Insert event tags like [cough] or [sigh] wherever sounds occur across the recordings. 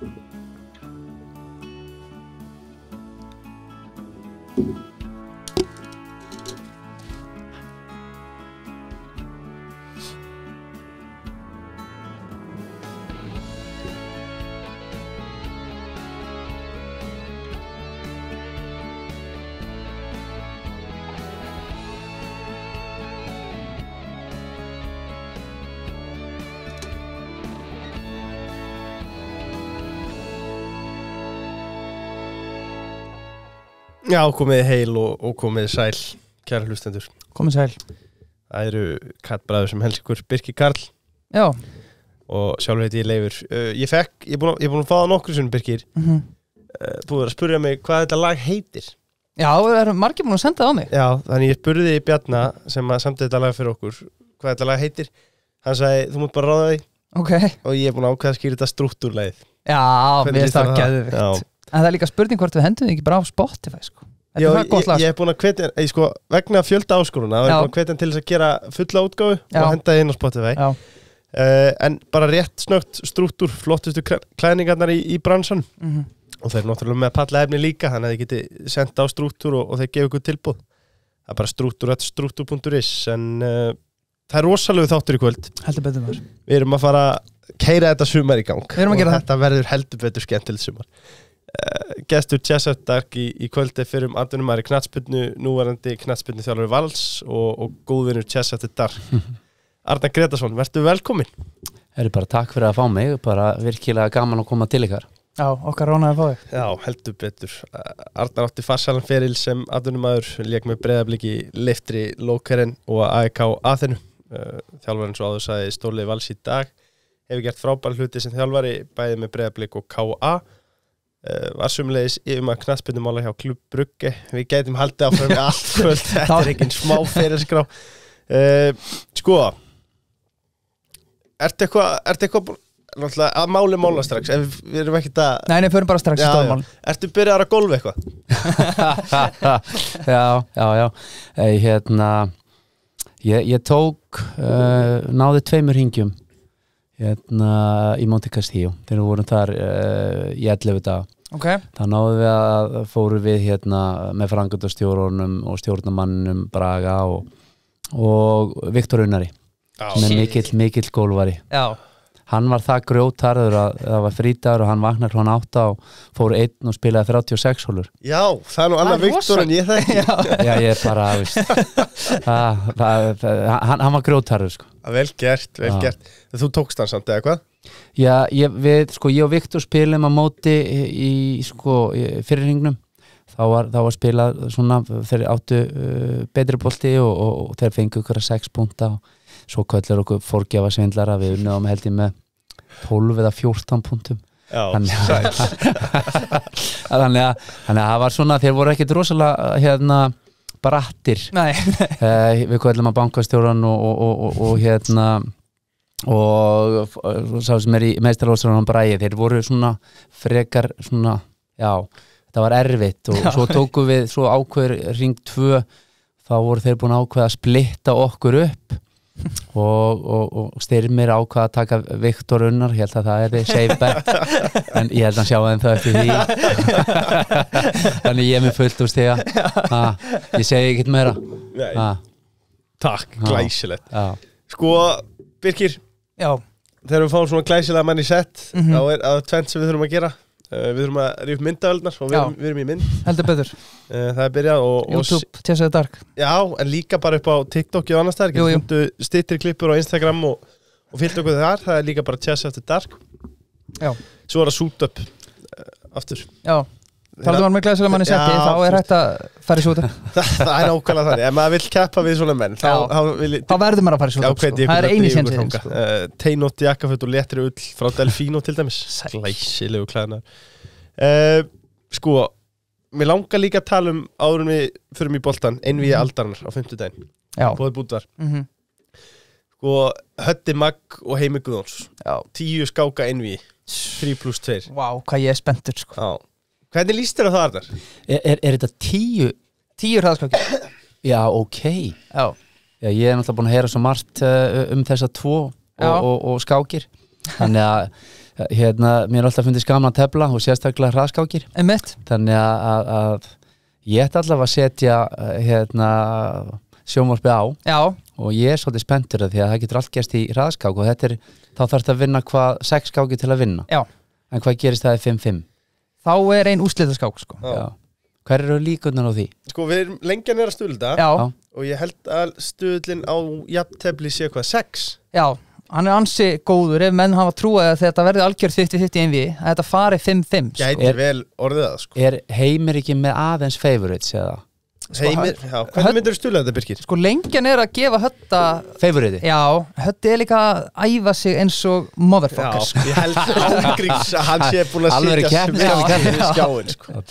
Thank you. Já, komið heil og, og komið sæl, kæra hlustendur. Komið sæl. Það eru kattbræður sem helst ykkur, Birki Karl. Já. Og sjálfur heiti ég Leifur. Uh, ég fekk, ég er búin, búin að fáða nokkur svona, Birkir. Mm -hmm. uh, þú verður að spurja mig hvað þetta lag heitir. Já, það eru margir búin að senda það á mig. Já, þannig ég spurði í Bjarna sem að samtæði þetta lag fyrir okkur, hvað þetta lag heitir. Hann sagði, þú mútt bara ráða því. Ok. Og ég er búin að ákveða að skýra þetta struktúrleið. Já, mér finnst það gæðvikt. En það er líka spurning hvort við hendum þið ekki bara á Spotify sko. Já, ég, ég hef sko. búin að hvetja, ég sko, vegna fjölda áskoruna, það er búin að hvetja til þess að gera fulla útgáðu og henda þið inn á Spotify. Já. Uh, en bara rétt snögt struktúr, flottustu klæningarnar í, í bransan mm -hmm. og þeir eru náttúrulega með að palla efni líka þannig að þeir geti senda á struktúr og, og þeir gefa ykkur tilbúð það er bara struktúr.struktúr.is en uh, það er rosalega þáttur í kvöld heldur betur maður við erum að fara að keira þetta sumar í gang og þetta verður heldur betur skemmtilegt sumar Eh, gestur Jessart Dark í, í kvöldi fyrir um andunumari knatspunnu, núvarandi knatspunnu þjálfur Valls og, og góðvinur Jessart Dark [laughs] Arna Gretarsson, verður velkomin Það eru bara takk fyrir að fá mig, bara virkilega gaman að koma til ykkar Já, okkar ránaði að fá þig Já, heldur betur Arna átti farsalan feril sem andunumæður leik með breðabliki leiftri Lókaren og AEK aðinu eh, þjálfurinn svo áður sæði Stórlið Valls í dag hefur gert frábæl hluti sem þjálfari bæði með breðabliki og K.A. Eh, var sumleis yfum að knastbyndumála hjá klubbrugge við gætum haldið áfram í allt kvöld [laughs] þetta er ekki en smá fyrirskrá uh, sko ert eitthvað eitthva, að máli mála strax en við erum ekki það nei, nei, förum bara strax já, já. ertu byrjar að golfa eitthvað [laughs] já, já, já Ei, hérna ég, ég tók uh, náði tveimur hingjum hérna í Monte Castillo þegar við vorum þar uh, í 11 dag Okay. Það náðum við að fóru við hérna með frangöldastjórunum og stjórnumannum Braga og, og Viktor Unari sem er mikill, mikill gólvari Já hann var það grjótarður að það var frítagur og hann vaknar hljóðan átta og fór einn og spilaði 36 hólur Já, það er nú annað viktur en ég þekki Já, ég er bara aðvist [laughs] hann, hann var grjótarður sko. Vel gert, vel Já. gert Þú tókst hann samt eða hvað? Já, ég, við, sko, ég og Viktor spilum á móti í, sko, í fyrirringnum þá var, var spilað svona þeir áttu uh, betri bólti og, og, og þeir fengið okkar að 6 punta og svo köllir okkur forgjafa svindlara við [laughs] unnaðum held ég með 12 eða 14 punktum [laughs] þannig að þannig að það var svona þeir voru ekkert rosalega hérna barattir eh, við kallum að bankastjóran og, og, og, og hérna og sá sem er í meðstæðaróðsverðan á bræði, þeir voru svona frekar svona, já það var erfitt og já. svo tóku við svo ákveður ring 2 þá voru þeir búin ákveð að splitta okkur upp og, og, og styrmir ákvað að taka Viktor unnar, ég held að það er seifbært, [laughs] en ég held að hann sjá aðeins það eftir því [laughs] þannig ég er mér fullt úr stíða ég segi ekkert meira ha. Takk, glæsilegt Sko, Birkir Já. þegar við fáum svona glæsilega manni sett mm -hmm. á, á tvent sem við þurfum að gera Eh, við þurfum að ríða upp myndaöldnar og við erum, við erum í mynd Heldur betur [laughs] eh, Það er byrjað og YouTube, Tessaði Dark Já, en líka bara upp á TikTok og annars þar Jú, jú Stittir klippur á Instagram og, og fylgta okkur þar Það er líka bara Tessaði Dark Já Svo er það Suit Up eh, aftur Já Taldu maður með glæsilega manni seti, já, þá er hægt að fara í súta [laughs] það, það er nákvæmlega þannig, ef maður vil keppa við svona menn Þá, þá, vil- Þá verður maður að fara í Já, súta sko. hvern ég Það er eini sensi þinn sko. Eh, teinótt jakkaföt og letri ull frá Delfino til dæmis Sæll. Glæsilegu klæðnar uh, eh, Sko Mér langar líka að tala um árum við förum í boltan, einvíi mhm. aldarnar á 50 daginn, Já, bóðið bútvar mhm, sko, Hötti Magg og Heimi Guðjóns já. tíu skáka einvíi, 3 pluss 2 Vá, hvað ég er spenntur sko. Já, Hvernig líst þér á það Arnar? Er, er, er þetta tíu? Tíu hraðskakir? [coughs] Já, ok. Já. Já, ég hef náttúrulega búin að heyra svo margt uh, um þessa tvo og, og, og, og skákir. Þannig að eh, hérna, mér er alltaf fundið skamna að tefla og sérstaklega hraðskákir. En mitt? Þannig að, að ég ætti alltaf að setja eh, hérna, sjómorfi á. Já. Og ég er svolítið spenntur af því að það getur allt gerst í hraðskák og er, þá þarf þetta að vinna hvað 6 skákir til að vinna. Já. En hvað gerist það í 5-5? þá er einn úslitaskák sko. hver eru líkunar á því? Sko við erum lengja nýra stúlda og ég held að stúlin á jafntefli sé hvað, 6? Já, hann er ansi góður ef menn hafa trúið að þetta verði algjörð 50-50 einvi að þetta fari 5-5 sko. Gæti vel orðið að sko Er heimir ekki með aðeins favorites eða? sko, Heimir, já, hvernig myndur þú stjúla þetta Birkir? Sko lengjan er að gefa hötta Favoriði? Já, hötti er líka að æfa sig eins og motherfuckers Já, sko. ég held ángriðs [laughs] að hann sé búin að sitja sem við skjáum sko.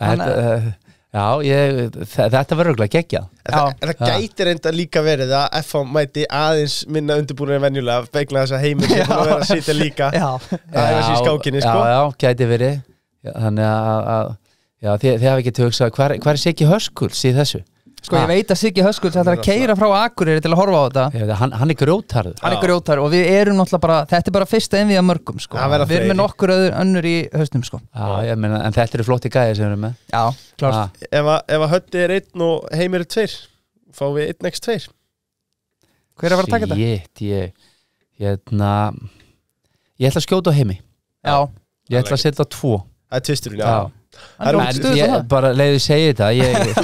Þetta Já, ég, þetta verður auðvitað gegja það, það gæti reynda líka verið að FH mæti aðeins minna undirbúinir en venjulega, begla þess að heiminn og vera að sitja líka já. Já, skákinni, sko. já, já, gæti verið Þannig að Já, þið, þið hafa ekki til að hugsa hvað er Siggi Höskuls í þessu? Sko ég veit að Siggi Höskuls ætlar að keira frá Akureyri til að horfa á þetta Ég, hann, hann er grjótarð Hann er grjótarð og við erum náttúrulega bara þetta er bara fyrsta envið að mörgum sko að Við erum með nokkur öður önnur í höstum sko Já, ég meina, en þetta eru flotti gæði sem við erum með Já, klart Ef að höndi er einn og heimir er tveir fá við einn ekst tveir Hver er að vera að taka þetta? Sjétt, ég hérna, Ég ætla að skjóta á heimi Já Ég ætla að setja tvo Það er tvisturinn, já Ég, bara leiðu segja þetta ég,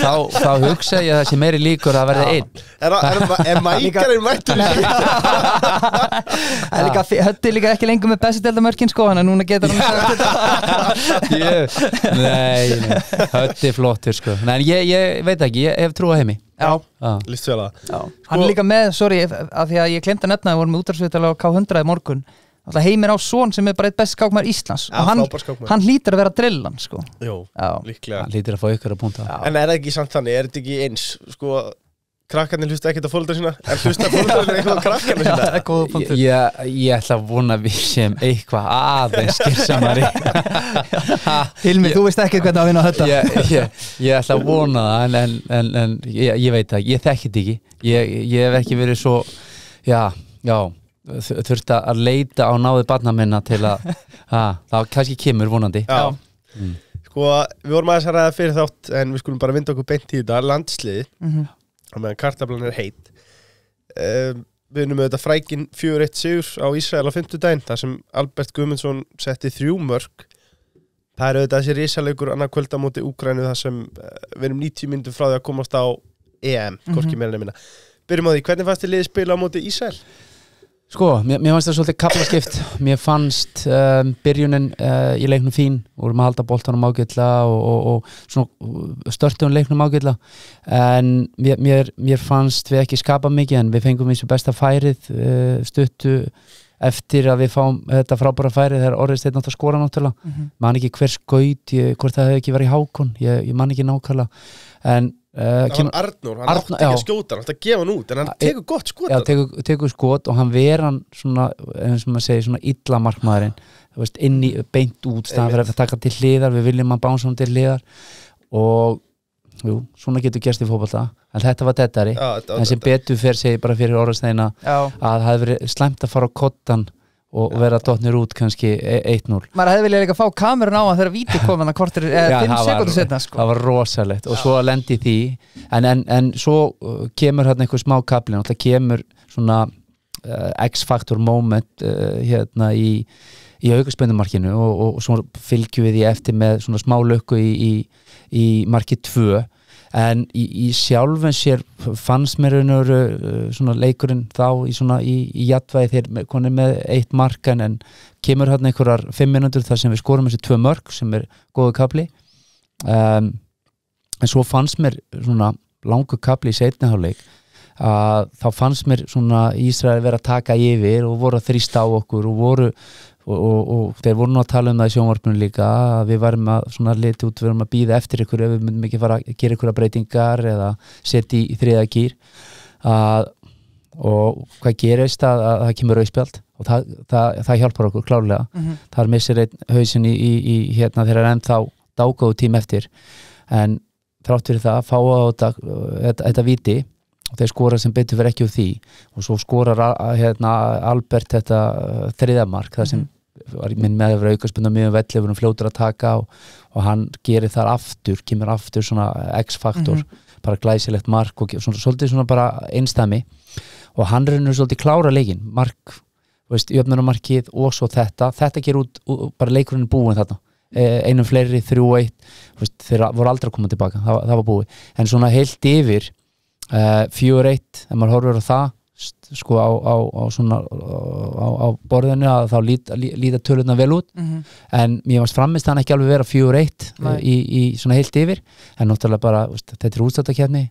þá, þá hugsa ég að það sé meiri líkur að verða einn er, er, er [laughs] mækarinn mættur þetta [laughs] er líka ekki lengur með bestildamörkin sko hann að núna getur hann [laughs] nei, nei þetta er flottur sko nei, ég, ég veit ekki, ég hef trú á heimi Já, ah. líst vel að sko- Hann er líka með, sorry, af því að ég klemta nefna að við vorum útráðsvitala á K100 í morgun Heimir á són sem er bara eitt best skákmar Íslands ja, og hann, hann hlýtir að vera drillan sko. Jó, líklega Hann hlýtir að fá ykkur að punta En er það ekki samt þannig, er þetta ekki eins sko, krakkarnir hlusta ekkert á fólkdra sína en hlusta fólkdrarnir eitthvað á krakkarnir sína Já, [laughs] ég, ég, ég ætla að vona við sem eitthvað aðeins skilsamari [laughs] Hilmi, þú veist ekki hvernig að vinna á þetta ég, ég ætla að vona það en, en, en ég veit það, ég þekkit ekki ég hef ekki verið svo já, já þurft að leita á náðu barnamennar til að, að [laughs] það kannski kemur vonandi Já, mm. sko við vorum aðeins að ræða fyrir þátt en við skulum bara vinda okkur beint í þetta landsliði mm -hmm. og meðan kartablan er heit um, ehm, við unum auðvitað frækin 4-1 sigur á Ísrael á 5. dæn þar sem Albert Gumminsson setti þrjú mörg það eru auðvitað þessi risalegur annar kvölda múti Úgrænu þar sem eh, við erum 90 myndur frá því að komast á EM, korki meðan mhm. nefnina byrjum á því, hvernig fannst þið liðið spila á múti Ísrael? Sko, mér, mér fannst það svolítið kaplaskipt mér fannst um, byrjunin uh, í leiknum fín, vorum að halda bóltanum ágætla og, og, og uh, störtunum leiknum ágætla en mér, mér, mér fannst við ekki skapa mikið en við fengum eins og besta færið uh, stuttu eftir að við fáum þetta frábæra færið þegar orðist þetta náttúrulega skora náttúrulega mm -hmm. mann ekki hver skaut, ég, hvort það hefði ekki verið í hákon, ég, ég mann ekki nákvæmlega en Uh, það var Arnur, hann átti ekki að skjóta hann átti að gefa hann út, en hann tekur gott skot Já, tekur, tekur skot og hann ver hann svona, eins og maður segir, svona illa markmaðurinn þú veist, inn í, beint út staðan fyrir að taka til hliðar, við viljum að bánsa hann til hliðar og jú, svona getur gerst í fólkvallta en þetta var dettari, en sem betur fyrir segi bara fyrir orðastæðina að það hefði verið slæmt að fara á kottan og vera dotnir út kannski 1-0 e- maður hefði viljað líka fá kamerun á að þeirra víti koma þannig að kortir 5 sekundur setna sko. það var rosalegt og svo lendi því en, en, en svo uh, kemur hérna einhver smá kaplin og það kemur svona uh, X-faktor moment uh, hérna í, í aukaspendumarkinu og, og, og svo fylgjum við því eftir með svona smá lökku í, í, í marki 2 en í, í sjálfum sér fannst mér einhverju uh, leikurinn þá í, í, í jætvæði þegar konið með eitt markan en kemur hérna einhverjar fimm minútur þar sem við skorum þessi tvö mörg sem er góðu kapli um, en svo fannst mér langu kapli í setniháleik að þá fannst mér Ísraði verið að taka yfir og voru að þrýsta á okkur og voru Og, og, og þeir voru nú að tala um það í sjónvarpunum líka að við varum að svona liti út við varum að býða eftir ykkur ef við myndum ekki fara að gera ykkur breytingar eða setja í þriða kýr að, og hvað gerist að, að það kemur auðspjald og það, það, það hjálpar okkur klárlega mm -hmm. þar missir einn hausin í, í, í hérna þegar enn þá dágóðu tím eftir en þrátt fyrir það að fá á eh, þetta, þetta viti og þeir skora sem betur fyrir ekki úr því og svo skorar hérna, Albert þetta uh, þriðamark það sem mhm. var minn með að vera aukarspunna mjög vellið vorum fljótur að taka og, og hann gerir þar aftur, kemur aftur svona X-faktor, mm -hmm. bara glæsilegt mark og svona, svolítið svona bara einstami og hann reynur svolítið klára leikin, mark, veist, jöfnumarkið og svo þetta, þetta ger út, út bara leikurinn búin þarna e, einum fleiri, þrjú og eitt þeir voru aldrei að koma tilbaka, það, það var búið en svona heilt yfir Eh, fjögur eitt, ef maður horfur á það sko á, á, á, svona, á borðinu að þá líta, líta tölurna vel út mm -hmm. en mér varst framist hann ekki alveg vera fjögur eitt eh, í, í svona heilt yfir en náttúrulega bara, veist, þetta er útstáttakefni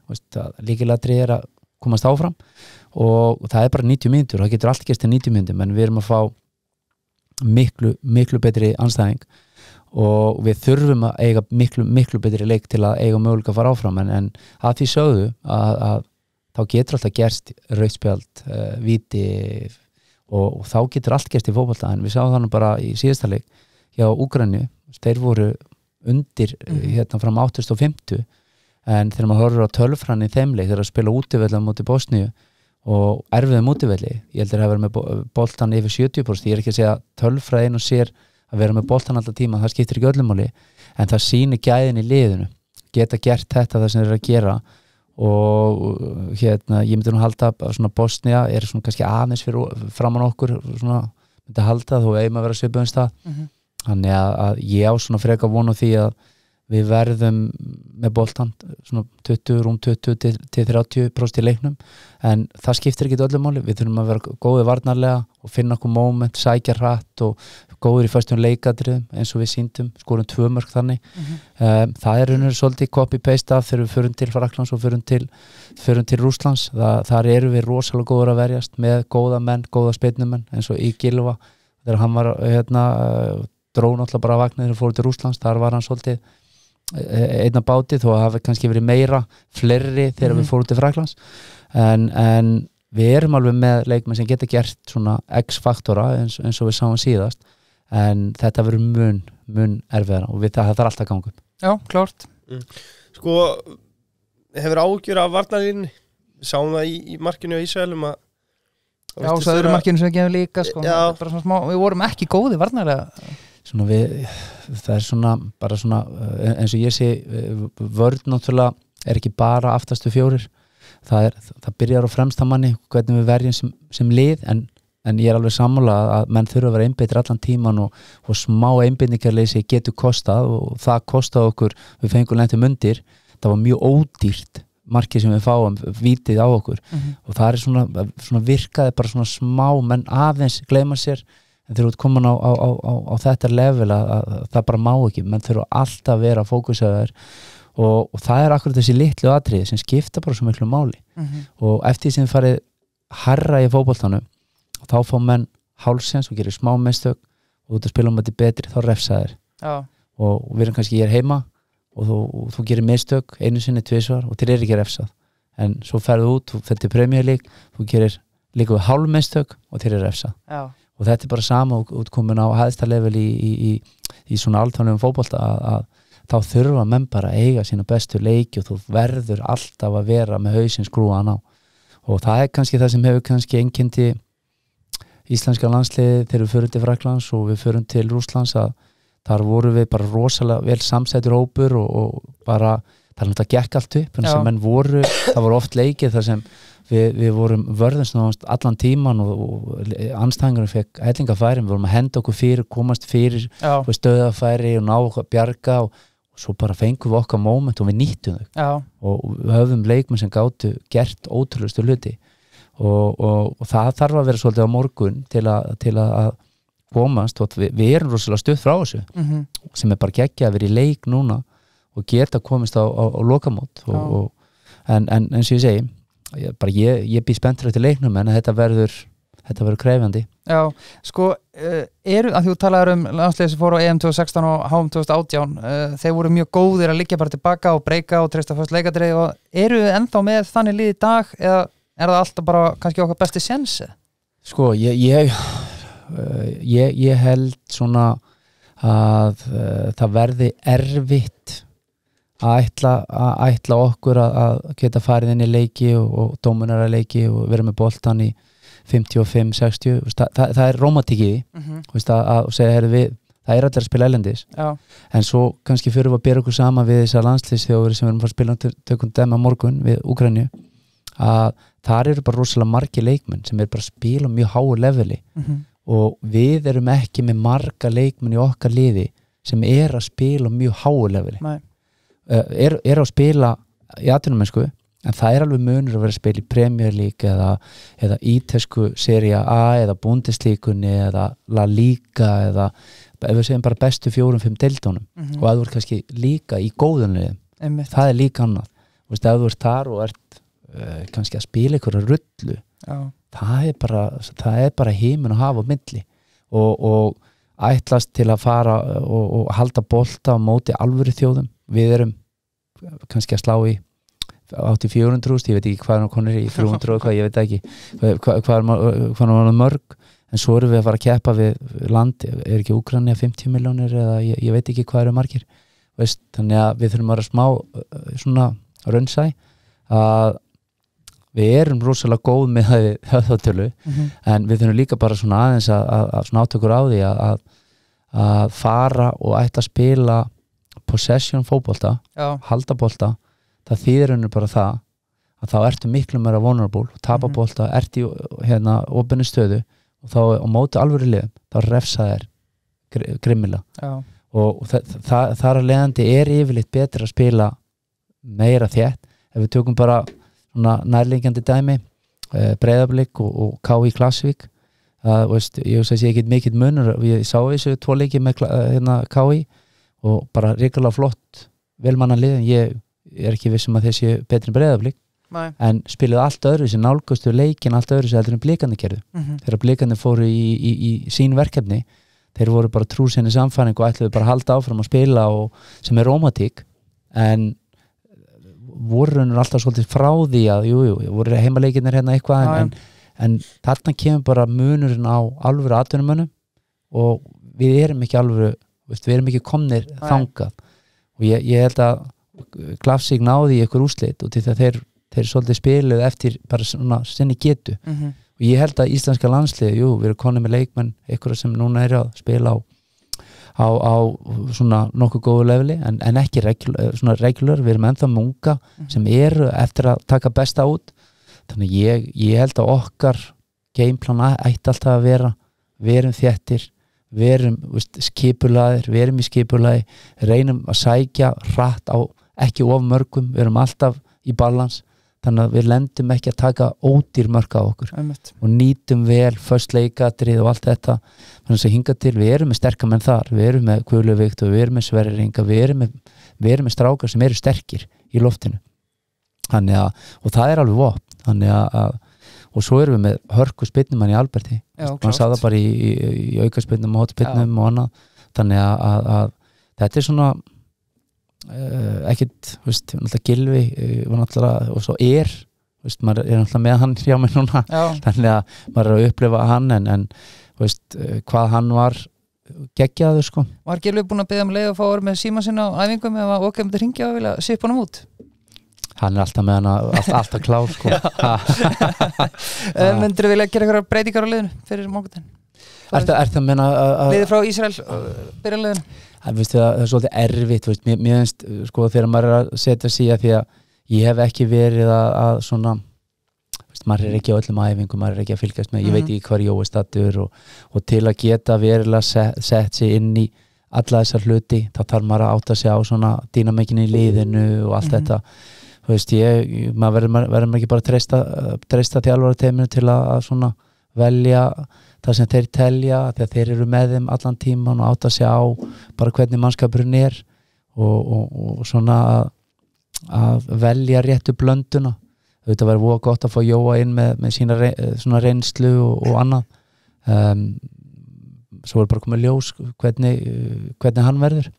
líkilega trið er að komast áfram og, og það er bara 90 myndur og það getur allt gerst til 90 myndum en við erum að fá miklu, miklu betri anstæðing og við þurfum að eiga miklu, miklu betri leik til að eiga möguleika að fara áfram en, en að því sögðu að, að þá getur alltaf gerst rauðspjald, uh, eh, viti og, og þá getur allt gerst í fókbalta en við sáum þannig bara í síðasta leik hjá Úgrannu, þeir voru undir mm -hmm. hérna fram á 850 en þegar maður horfur á tölfrann í þeimleik þegar að spila útivellan mútið Bosníu og erfiðum útivelli ég heldur að það verður með bóltan yfir 70% ég er ekki að segja að tölfræðin og sér að vera með bóltan alltaf tíma, það skiptir ekki öllumáli en það sínu gæðin í liðinu geta gert þetta það sem þeir eru að gera og hérna ég myndi nú halda að Bosnia er svona kannski aðeins framann okkur svona myndi halda þó eigum að vera svipunst um það mm -hmm. þannig að, að ég á svona freka vonu því að við verðum með bóltan svona 20, rúm 20 til, til 30% í leiknum en það skiptir ekki öllu máli, við þurfum að vera góði varnarlega og finna okkur móment, sækja hratt og góður í fyrstum leikadriðum eins og við síndum, skorum tvö mörg þannig mm -hmm. um, það er unnur svolítið copy-paste af þegar við förum til Fraklands og förum til, förum til Rúslands Þa, þar eru við rosalega góður að verjast með góða menn, góða spilnumenn eins og í Gilva þegar hann var hérna, drón alltaf bara að vakna þegar hann fór til Rúslands, þar var hann svolítið eh, einna báti þó að hafa kannski verið meira flerri þegar mm -hmm. við mhm. fórum til Fraklands en, en við erum alveg með leikmenn sem geta gert svona X-faktora eins, eins og við sáum síðast en þetta verður mun, mun erfiðar og við það, það þarf alltaf gangum Já, klárt mm. Sko, hefur ágjur af varnarinn sáum það í, í markinu á Ísælum að Já, það eru markinu sem gefur líka sko, smá, við vorum ekki góði varnar Svona við það er svona, bara svona eh, eins og ég sé, eh, vörð náttúrulega er ekki bara aftastu fjórir það, er, það byrjar á fremstamanni hvernig við verjum sem, sem lið en en ég er alveg sammála að menn þurfa að vera einbeitir allan tíman og, og smá einbeitingarleysi getur kostað og það kostað okkur, við fengum lendum undir það var mjög ódýrt markið sem við fáum, vitið á okkur mm -hmm. og það er svona, svona virkaði bara svona smá, menn aðeins gleyma sér en þegar þú ert komin á, á, á, á þetta level að, að, að það bara má ekki, menn þurfa alltaf að vera fókusaður og, og það er akkurat þessi litlu atriði sem skipta bara svo miklu máli mm -hmm. og eftir því sem þið farið harra í fókbóltanum þá fá menn hálsins og gerir smá mistök og þú spilum að þetta er betri, þá refsaðir og, og við erum kannski ég er heima og þú, og þú gerir mistök einu sinni, tvísvar og þér er ekki refsað en svo ferðu út, þú fyrir premjölík þú gerir líka við hálf mistök og þér er refsað Já. og þetta er bara sama útkomin á hæðstarlevel í, í, í, í svona alltfannum fókbalta að, að þá þurfa menn bara að eiga sína bestu leiki og þú verður alltaf að vera með hausin skrúan á og það er kannski það sem hefur kannski enkendi íslenska landsliði þegar við förum til Fraklands og við förum til Rúslands að þar voru við bara rosalega vel samsætur hópur og, og bara það er náttúrulega gekk allt upp voru, það voru oft leikið þar sem við, við vorum vörðast allan tíman og, og anstæðingarum fekk hellingafæri, við vorum að henda okkur fyrir komast fyrir stöðafæri og ná okkur að bjarga og, og svo bara fengum við okkar móment og við nýttum þau og, og við höfum leikmenn sem gáttu gert ótrúlustu hluti og, og, og það þarf að vera svolítið á morgun til, a, til að komast og við, við erum rosalega stuð frá þessu mm -hmm. sem er bara geggja að vera í leik núna og geta komist á, á, á lokamót og, en, en eins og ég segi ég, ég, ég býð spenntur eftir leiknum en þetta verður þetta verður krefjandi Já, sko, eh, eru, að þú talaður um landslegið sem fór á EM 2016 og HM 2018 uh, þeir voru mjög góðir að liggja bara tilbaka og breyka og treysta fyrst leikadreið og eru þau ennþá með þannig líði dag eða er það alltaf bara kannski okkar besti sensi? Sko, ég ég, eh, ég ég held svona að uh, það verði erfitt að ætla, að ætla okkur að, að geta farið inn í leiki og, og dómunar að leiki og vera með boltan í 55-60 það, það, það er romantikið mm -hmm. að, að segja, herru við það er allir að spila elendis Já. en svo kannski fyrir við að bera okkur sama við þessar landslýsþjóður sem við erum að spila tökum dæma morgun við Úkrænju að þar eru bara rosalega margi leikmenn sem eru bara að spila á mjög háu leveli mm -hmm. og við erum ekki með marga leikmenn í okkar liði sem er að spila á mjög háu leveli uh, er, er að spila í aðtunumennsku en það er alveg munur að vera að spila í premjörlík eða, eða ítesku seria A eða búndislíkunni eða la líka eða ef við segjum bara bestu fjórum-fimm deildónum mm -hmm. og að þú ert kannski líka í góðunni það er líka annað, þú veist, ef þú ert þar og ert uh, kannski að spila einhverja rullu það er, bara, það er bara hímin að hafa á milli og, og ætlast til að fara eh, og, og halda bolta á móti alvöru þjóðum við erum kannski að slá í átti 400, ég veit ekki hvað hann konur í 300 og hvað, ég veit ekki hvað, hvað, hvað hann eh, mörg en svo eru við að fara að keppa við land er ekki Úkranni að 50 miljónir eða ég, ég veit ekki hvað eru margir Veist, þannig að við þurfum að vera smá svona rönnsæ að, við erum rosalega góð með höfðatölu mm -hmm. en við þurfum líka bara svona aðeins að, að, að svona átökur á því að, að fara og ætta að spila possession fókbólta haldabólta, það þýðir henni bara það að þá ertu miklu meira vulnerable, tapabólta, mhm. mm -hmm. ertu hérna ofinu stöðu og þá og móti alvöru liðum, þá refsa þær gr grimmilega Já. og þa þa þar að leiðandi er yfirleitt betur að spila meira þétt, ef við tökum bara nærlingjandi dæmi uh, eh, Breiðablík og, og K.I. Klasvík uh, veist, ég veist að ég get mikill munur ég sá þessu tvo leiki með eh, hérna, K.I. og bara reyngarlega flott velmannanlið en ég er ekki vissum að þessi betri Breiðablík Nei. en spiluði allt öðru sem nálgustu leikin allt öðru sem heldur en blíkandi gerðu mm -hmm. þegar blíkandi fóru í, í, í sín verkefni þeir voru bara trúsinni samfæring og ætluði bara halda áfram að spila og, sem er romantík en voru hennur alltaf svolítið frá því að jújú, jú, voru heimaleginir hérna eitthvað Já, en, en, en þarna kemur bara munurinn á alvöru atvinnumönnum og við erum ekki alvöru við erum ekki komnir Æ. þangað og ég, ég held að Glafsík náði í einhver úslit og til það þeir, þeir svolítið spiluð eftir bara svona sinni getu mm -hmm. og ég held að íslenska landslið, jú, við erum konið með leikmenn, einhverja sem núna er að spila á á, á svona nokkuð góðu leveli en, en ekki regl, eh, svona reglur við erum ennþá munga mhm. sem eru eftir að taka besta út þannig ég, ég held að okkar gameplan ætti alltaf að vera verum þettir, verum skipulaðir, verum í skipulaði reynum að sækja rætt á ekki of mörgum, verum alltaf í balans þannig að við lendum ekki að taka ódýr mörka á okkur Æmjöld. og nýtum vel, förstleikatrið og allt þetta þannig að hinga til, við erum með sterkamenn þar við erum með kvöluvikt og við erum með sverringa við erum með, við með strákar sem eru sterkir í loftinu að, og það er alveg vopn þannig að, að, og svo erum við með hörku spilnumann í Alberti hann saða bara í, í, í auka spilnum og hot spilnum og annað þannig að þetta er svona Eh, ekkert, þú veist, náttúrulega Gilvi eh, var náttúrulega, og svo er þú veist, maður er náttúrulega með hann hjá mig núna Já. [laughs] þannig að maður er að upplifa hann en, en þú veist, eh, hvað hann var geggjaðu sko Var Gilvi búin að byggja um leið og fá orð með síma sinna á æfingum eða okkar um þetta ringja og vilja sipa hann út? Hann er alltaf með hann að, alltaf, alltaf kláð sko [laughs] Myndur þú vilja gera eitthvað breytingar á leiðinu fyrir morgunin? Er, er það meina að... Leiði frá Ísrael, byrjanleginu? það, það er svolítið erfitt veist, mér, mér finnst uh, sko þegar maður er að setja sig að því að ég hef ekki verið að, að svona veist, maður er ekki á öllum æfingu, maður er ekki að fylgjast með ég mm -hmm. veit mhm. ekki hvar jói statur og, og til að geta verilega sett, sett sig inn í alla þessar hluti þá þarf maður að áta sig á svona dýnamekinu í mhm. liðinu og allt mm -hmm. þetta þú veist ég, maður verður ekki bara að treysta þjálfur að teiminu til að, að svona velja það sem þeir telja þegar þeir eru með þeim allan tíman og átta sig á bara hvernig mannskapurinn er og, og, og svona að, að velja réttu blönduna þetta verður óg gott að fá Jóa inn með, með sína re, eh, reynslu og, og annað um, svo verður bara komið ljós hvernig, hvernig hann verður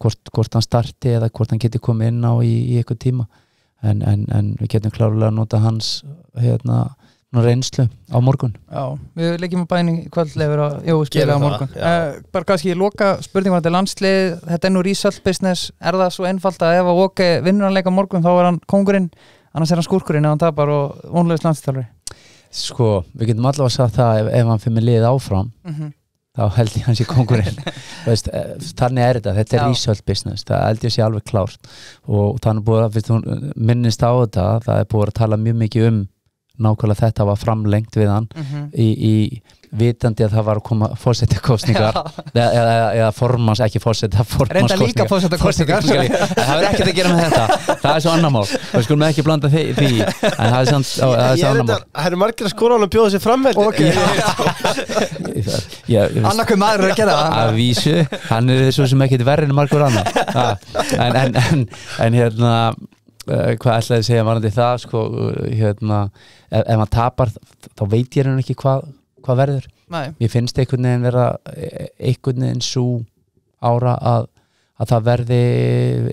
hvort, hvort hann starti eða hvort hann getur komið inn á í, í eitthvað tíma en, en, en við getum klárlega að nota hans hérna reynslu á morgun Já, við leggjum að bæni kvöldleifur á spila á morgun uh, bara kannski ég loka spurningunum til landslið þetta er nú result business, er það svo einfalt að ef að Óke vinnur hann leika morgun þá er hann kongurinn, annars er hann skúrkurinn ef hann tapar og vonlegist landslítálari Sko, við getum allavega að sagða það ef, ef hann fyrir mig liðið áfram mm -hmm. þá held ég hans í kongurinn þannig er þetta, þetta er Já. result business það held ég sé alveg klárt og þannig búið að, minnist á þetta það er búið nákvæmlega þetta var framlengt við hann mm -hmm. í, í vitandi að það var að koma fórsetakostningar eða, eða, eða formans, ekki fórseta fórsetakostningar það er ekkert að gera með þetta það er svo annar mál, við skulum ekki blanda því en það er samt það er margir að skóra ánum bjóða sér framveld annarkau maður er að gera að vísu, hann er svo sem ekki verðin margur annar en hérna Eh, hvað ætlaði að segja varandi það sko, hérna, ef, ef maður tapar þá veit ég hérna ekki hvað hva verður Nei. ég finnst einhvern veginn vera e, einhvern veginn svo ára að, að það verði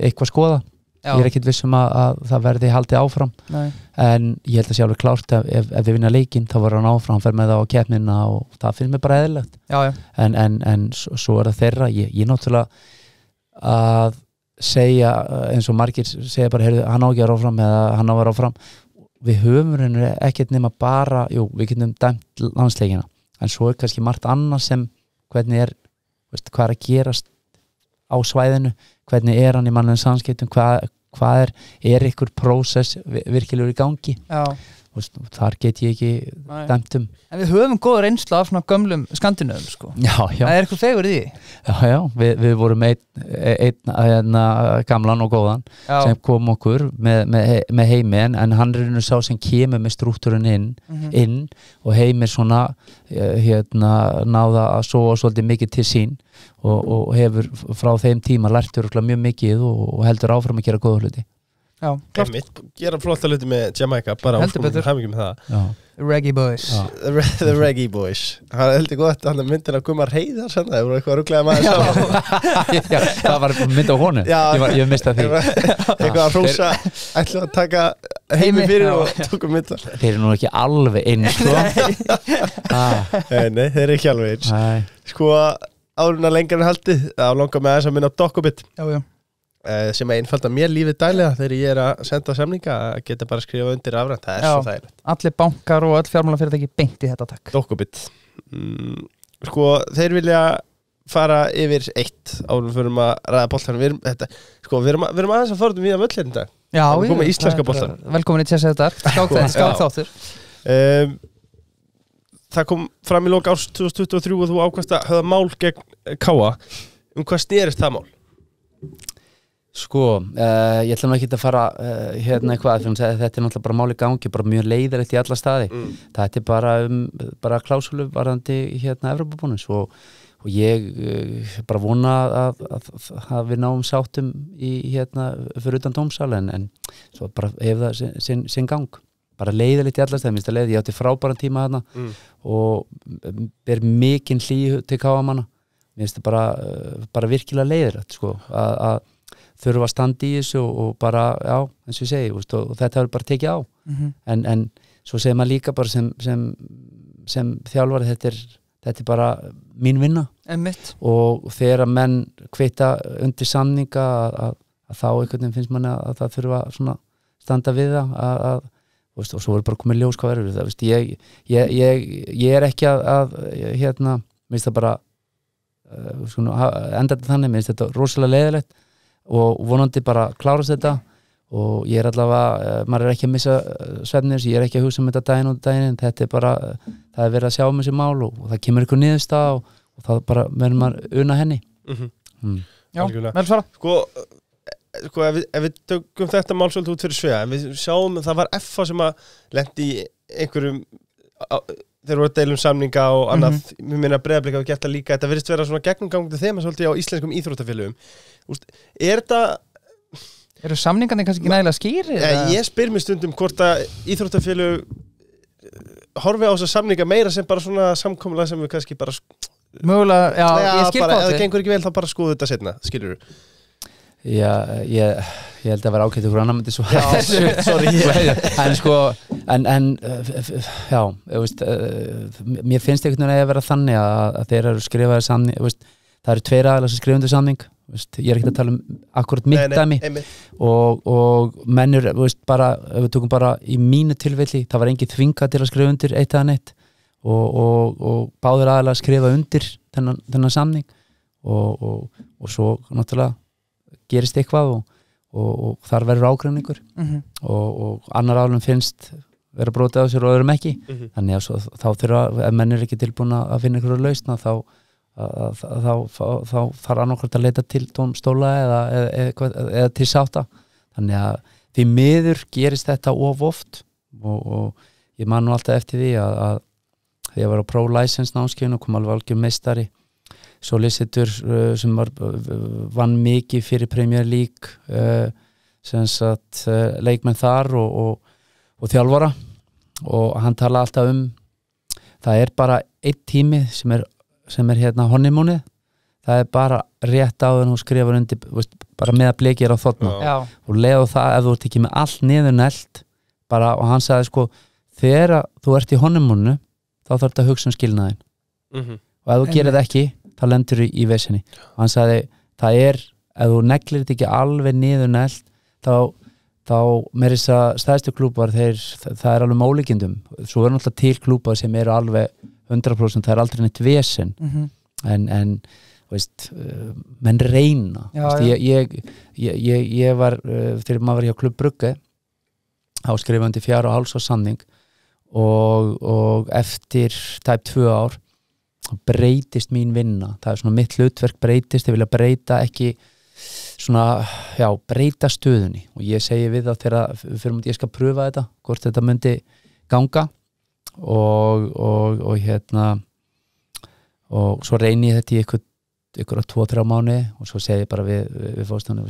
eitthvað skoða Já. ég er ekkert vissum að, að það verði haldið áfram Nei. en ég held að sé alveg klárt ef, ef, ef við vinna leikin þá verður hann áfram hann fer með það á keppnina og það finnst mér bara eðlert en, en, en svo er það þeirra ég, ég náttúrulega að segja eh, eins og margir segja bara heyrðu, hann á ekki að vera áfram eða hann á að vera áfram við höfum henni ekkert nema bara jú, við getum dæmt landsleikina en svo er kannski margt annað sem hvernig er, veist, hvað er að gerast á svæðinu, hvernig er hann í mannlegin samskiptum, hvað, hvað er er ykkur prósess virkilegur í gangi Já þar get ég ekki dæmt um En við höfum góð reynsla af svona gömlum skandinöðum sko já, já. Það er eitthvað fegur í því Já, já, Vi, við vorum einn ein, ein, hérna, gamlan og góðan já. sem kom okkur með, með, með heimi en, en hann er einu sá sem kemur með struktúrun inn, mm -hmm. inn og heimir svona eh, hérna, náða að sóa svolítið mikið til sín og, og hefur frá þeim tíma lært mjög mikið og, og heldur áfram að gera góða hluti Einmitt, gera flotta luti með Jamaica bara áframum með það Reggae Boys [laughs] The Reggae Boys það er heldur gott, hann er myndin að guma reyðar það voru eitthvað rugglega maður [laughs] já, það var mynd á honu já, ég, var, ég mista því [laughs] eitthvað að rosa, ætla að taka heimi fyrir og tóku mynda þeir eru nú ekki alveg eins sko. ah. nei, þeir eru ekki alveg eins sko, áruna lengar en haldi þá langar með þess að minna á Dokkubitt já, já Eh, sem er einfalda mér lífið dælega þegar ég er að senda samlinga að geta bara að skrifa undir afrænt, það er Já, svo þægilegt Allir bankar og öll fjármálafyrirtæki beinti þetta takk Dokkubit mm, Sko, þeir vilja fara yfir eitt árum fyrir um að ræða bóllarinn við, erum, sko, við erum, við erum aðeins að forðum við að möll hérna í dag Velkomin í Tjessið þetta Skátt þáttur um, Það kom fram í lók árs 2023 og þú ákvæmst að höfða mál gegn Káa um hvað styrist það mál? Sko, uh, ég ætla nú ekki að fara uh, hérna eitthvað, þetta er náttúrulega bara máli gangi, bara mjög leiðilegt í alla staði mm. þetta er bara, um, bara klásulu varðandi hérna Evropabónus og, og ég uh, bara vona að, að, að við náum sátum í hérna fyrir utan tómsalin en svo bara hefða sin, sin, sin gang bara leiðilegt í alla staði, minnst að leiði ég átti frábæran tíma þarna mm. og mm, ber mikinn hlýju til káamanna minnst að bara, bara virkilega leiðilegt sko að þurfa að standa í þessu og, og bara, já, eins og ég segi veist, og, og þetta hefur bara tekið á mm -hmm. en, en svo segir maður líka bara sem, sem, sem þjálfari þetta er, þetta er bara mín vinna Einmitt. og þegar að menn hvita undir samninga að, að, að þá einhvern veginn finnst manna að það þurfa standa við það að, að veist, og svo er bara komið ljós hvað verður það veist, ég, ég, ég, ég er ekki að hérna, minnst það bara Uh, enda þetta þannig, mér finnst þetta rosalega leiðilegt og vonandi bara klárast þetta og ég er allavega, eh, maður er ekki að missa eh, svefnir, ég er ekki að hugsa um þetta daginn og daginn, þetta er bara, það er verið að sjá um þessi mál og, og það kemur ykkur niðursta og, og það bara verður maður unna henni mm -hmm. mm. Já, meðal svara Sko, eh, sko ef, við, ef við tökum þetta mál svolítið út fyrir svega, en við sjáum það var FA sem að lendi í einhverjum á, þeir voru að deilum samninga og annað, mér mhm. mm -hmm. minna bregðarleika og geta líka, þetta verðist vera svona gegnumgang til þeim að svolítið á íslenskum íþróttafélögum úst, er þetta eru samningarnir kannski ekki nægilega skýri? Ég, eh, ég spyr mér stundum hvort að íþróttafélug eh, horfi á þess að samninga meira sem bara svona samkomla sem við kannski bara mögulega, já, já ég skil bara, eða gengur ekki vel þá bara skoðu þetta setna, skilur þú? Já, ég, ég held að vera ákveðið frá annar myndi svo [laughs] [laughs] en sko en, en eh, já, ég veist mér finnst ekkert núna að vera þannig að þeir eru skrifaðið samning það eru tveir aðeins að skrifundu samning Veist, ég er ekki að tala um akkurat mitt dæmi og, og mennur veist, bara, við tökum bara í mínu tilvelli það var engið þvinga til að skrifa undir eitt eða neitt og, og, og báður aðalega að skrifa undir þennan, þennan samning og svo náttúrulega gerist eitthvað og þar verður ágræningur mm -hmm. og annar álum finnst vera brotið á sér og öðrum ekki mm -hmm. þannig að svo, þá þurfa, ef menn er ekki tilbúin að finna ykkur að lausna þá þá, þá, þá, þá þarf annarkvæmt að leita til tómstóla eða, eða, eða til sáta þannig að því miður gerist þetta of oft og, og ég man nú alltaf eftir því að, að ég var á pro-license námskjöfun og kom alveg algjör meistari solicitor uh, sem var, uh, vann mikið fyrir Premier League uh, sem satt leikmenn þar og, og, og þjálfara og hann tala alltaf um það er bara eitt tími sem er sem er hérna honeymooni það er bara rétt á þenn og skrifur undir veist, bara með að blikið er á þotna Já. og leiðu það ef þú ert ekki með allt niður nelt bara og hann sagði sko þegar þú ert í honeymoonu þá þarf þetta að hugsa um skilnaðin mm -hmm. og ef þú gerir þetta ekki þá lendur þú í vesinni og hann sagði það er ef þú neglir þetta ekki alveg niður nelt þá þá með þess að stæðstu klúpar þeir, það er alveg máleikindum svo verður náttúrulega til klúpar sem eru alveg 100% það er aldrei neitt vesen mm -hmm. en, en veist, eh, menn reyna já, veist, ég, ég, ég, ég var eh, þegar maður var hjá klubbrugge áskrifandi fjara og háls og sanning og, og eftir tæp tvö ár breytist mín vinna það er svona mitt hlutverk breytist ég vilja breyta ekki svona, já, breyta stöðunni og ég segi við það þegar fyrir mútið ég skal pröfa þetta hvort þetta myndi ganga og, og, og hérna og svo reyni ég þetta í ykkur ykkur á 2-3 mánu og svo segi ég bara við, við fóðstofnum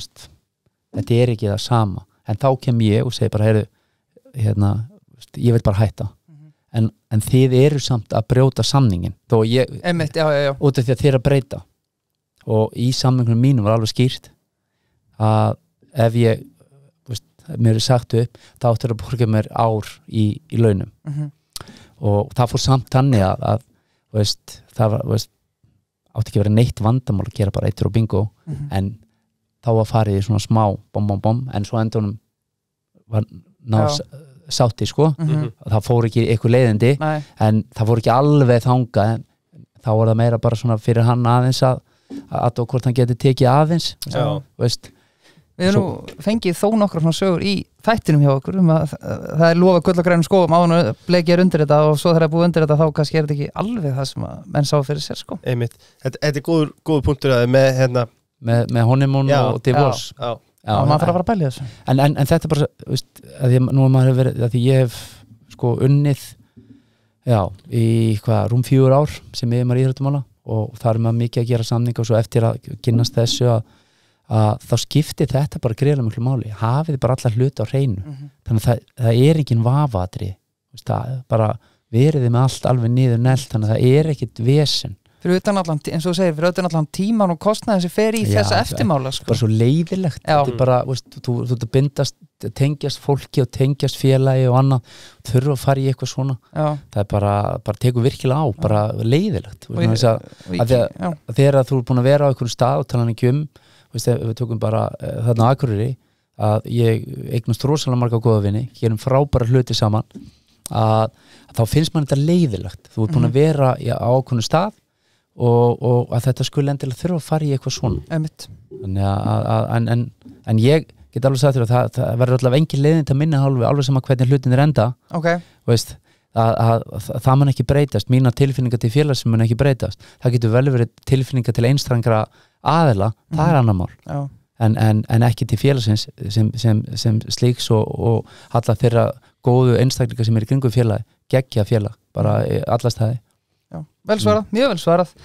þetta er ekki það sama en þá kem ég og segi bara heru, hérna, veist, ég vil bara hætta mm -hmm. en, en þið eru samt að brjóta samningin ég, Einmitt, já, já, já. út af því að þið eru að breyta og í samningunum mínum var alveg skýrt að ef ég veist, mér er sagt upp þá ættir að borga mér ár í, í launum mm -hmm og það fór samt tanni að, að veist, það veist, átti ekki verið neitt vandamál að gera bara eittur og bingo mm -hmm. en þá var farið í svona smá bom bom bom en svo endunum var náðu sátti sko mm -hmm. það fór ekki ykkur leiðindi Nei. en það fór ekki alveg þanga en þá var það meira bara svona fyrir hann aðeins að að og hvort hann geti tekið aðeins veist, Við erum nú fengið þó nokkra svona sögur í þættinum hjá okkur um að, að, það er lofa gull og grænum skóum á hann og bleikja undir þetta og svo þegar það er búið undir þetta þá kannski er þetta ekki alveg það sem menn sá fyrir sér sko Einmitt. Þetta, þetta er góður, góður punktur að með hérna með, með honeymoon já, og divorce já, já. Já, en, en, en, en þetta er bara veist, að ég, nú er maður að vera að ég hef sko unnið já, í hvað, rúm fjúur ár sem ég er maður íhratum ála og það er maður mikið að gera samning og svo eftir að kynast þessu að að þá skiptir þetta bara greiðlega mjög máli, hafið bara alla hluti á hreinu mm -hmm. þannig að það, það er ekki en vafatri, bara veriði með allt alveg niður nelt þannig að það er ekkit vesen fyrir utan allan, eins og þú segir, fyrir utan allan tíman og kostnaði sem fer í Já, þessa eftirmála sko. bara svo leiðilegt, þetta er bara veist, þú, þú, þú, þú bindast, tengjast fólki og tengjast félagi og annað þurfa að fara í eitthvað svona Já. það er bara, bara teku virkilega á, bara leiðilegt og, og, og, að, að þegar þú er búin að vera á einhvern stað og tala hann ekki um veist, við tökum bara uh, þarna aðkurri að ég eignast rosalega marga góða vinni, gerum frábæra hluti saman að, að þá finnst mann þetta leiðilegt, þú ert búin að mhm. vera á okkunni stað og, og að þetta skulle endilega þurfa að fara í eitthvað svona að, að, en, en ég get alveg sagt þér að það, það verður allavega engin leiðin til að minna hálfu alveg sama hvernig hlutin er enda okay. veist að það mun ekki breytast mína tilfinninga til félags mun ekki breytast það getur vel verið tilfinninga til einstrangra aðela, mm. það er mhm. annar mál en, en, en ekki til félagsins sem, sem, sem slíks og, og alla þeirra góðu einstaklingar sem er í kringu félagi, geggja félag bara mhm. allast það Vel svarað, mm. mjög vel svarað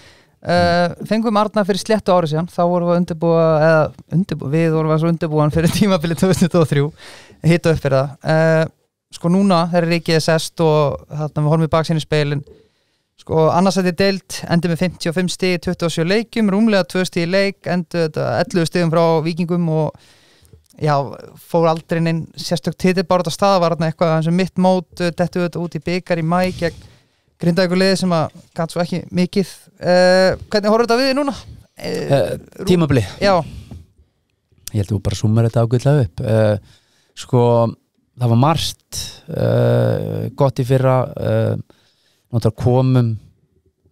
Uh, fengum Arna fyrir slettu ári síðan þá vorum við undirbúa, eða, undirbúa við vorum við undirbúan fyrir tímabili 2003 hitt og upp fyrir það uh, sko núna þegar Ríkið er sest og þarna við horfum við baksinn í speilin sko annarsætti deilt endur með 55 stíð, 27 leikum rúmlega 2 stíð í leik, endur 11 stíðum frá vikingum og já, fór aldrei neinn sérstök títill bara út af staða var þarna eitthvað eins og mitt mót, eh, dettu þetta út í byggar í mæk, ég grinda eitthvað leði sem að kannski ekki mikið uh, hvernig horfum þetta við núna? Uh, eh, tímabli já. ég held að þú bara sumar þetta ágæðlega upp uh, sko það var margt uh, gott í fyrra uh, komum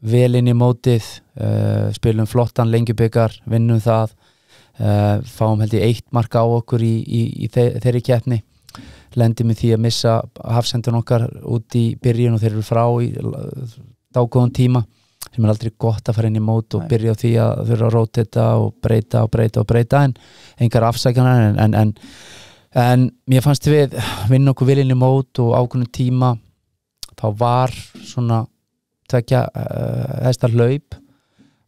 vel inn í mótið uh, spilum flottan lengjubikar vinnum það fáum held ég eitt marka á okkur í, í, í þe þeirri keppni lendið með því að missa hafsendun okkar út í byrjun og þeir eru frá í dágóðan tíma sem er aldrei gott að fara inn í mót og Nei. byrja á því að þurfa að róta þetta og breyta og breyta og breyta en engar afsækjana en, en, en en mér fannst við vinna okkur vilinni mót og ákveðnum tíma þá var svona tvekja eðstar eh, uh, hlaup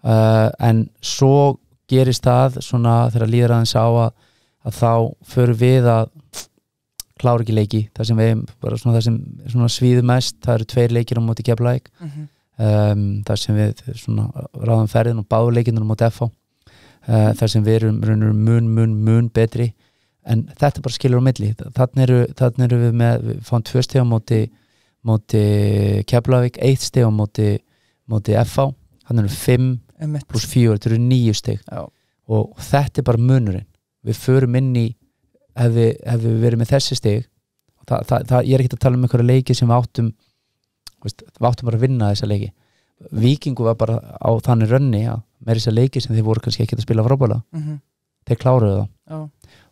uh, en svo gerist það svona þegar líðraðin sá að, að þá förum við að klára ekki leiki, það sem við bara svona það sem svona svíðu mest, það eru tveir leikir á móti keflæk mm -hmm. um, það sem við svona ráðum ferðin og báðu leikinu á móti FH uh, eh, það sem við erum mun, mun, mun betri en þetta bara skilur á milli þannig eru, eru við með við fáum tvö steg á móti, móti Keflavík, eitt steg á móti móti FH, þannig eru fimm M1. pluss fjór, þetta eru nýju steg og, og þetta er bara munurinn við förum inn í ef við, ef við verum með þessi steg það, það, það, ég er ekki að tala um einhverja leiki sem við áttum veist, við áttum bara að vinna þessa leiki vikingu var bara á þannig rönni að með þessa leiki sem þið voru kannski ekki að spila frábæla, mm -hmm. þeir kláruðu það Já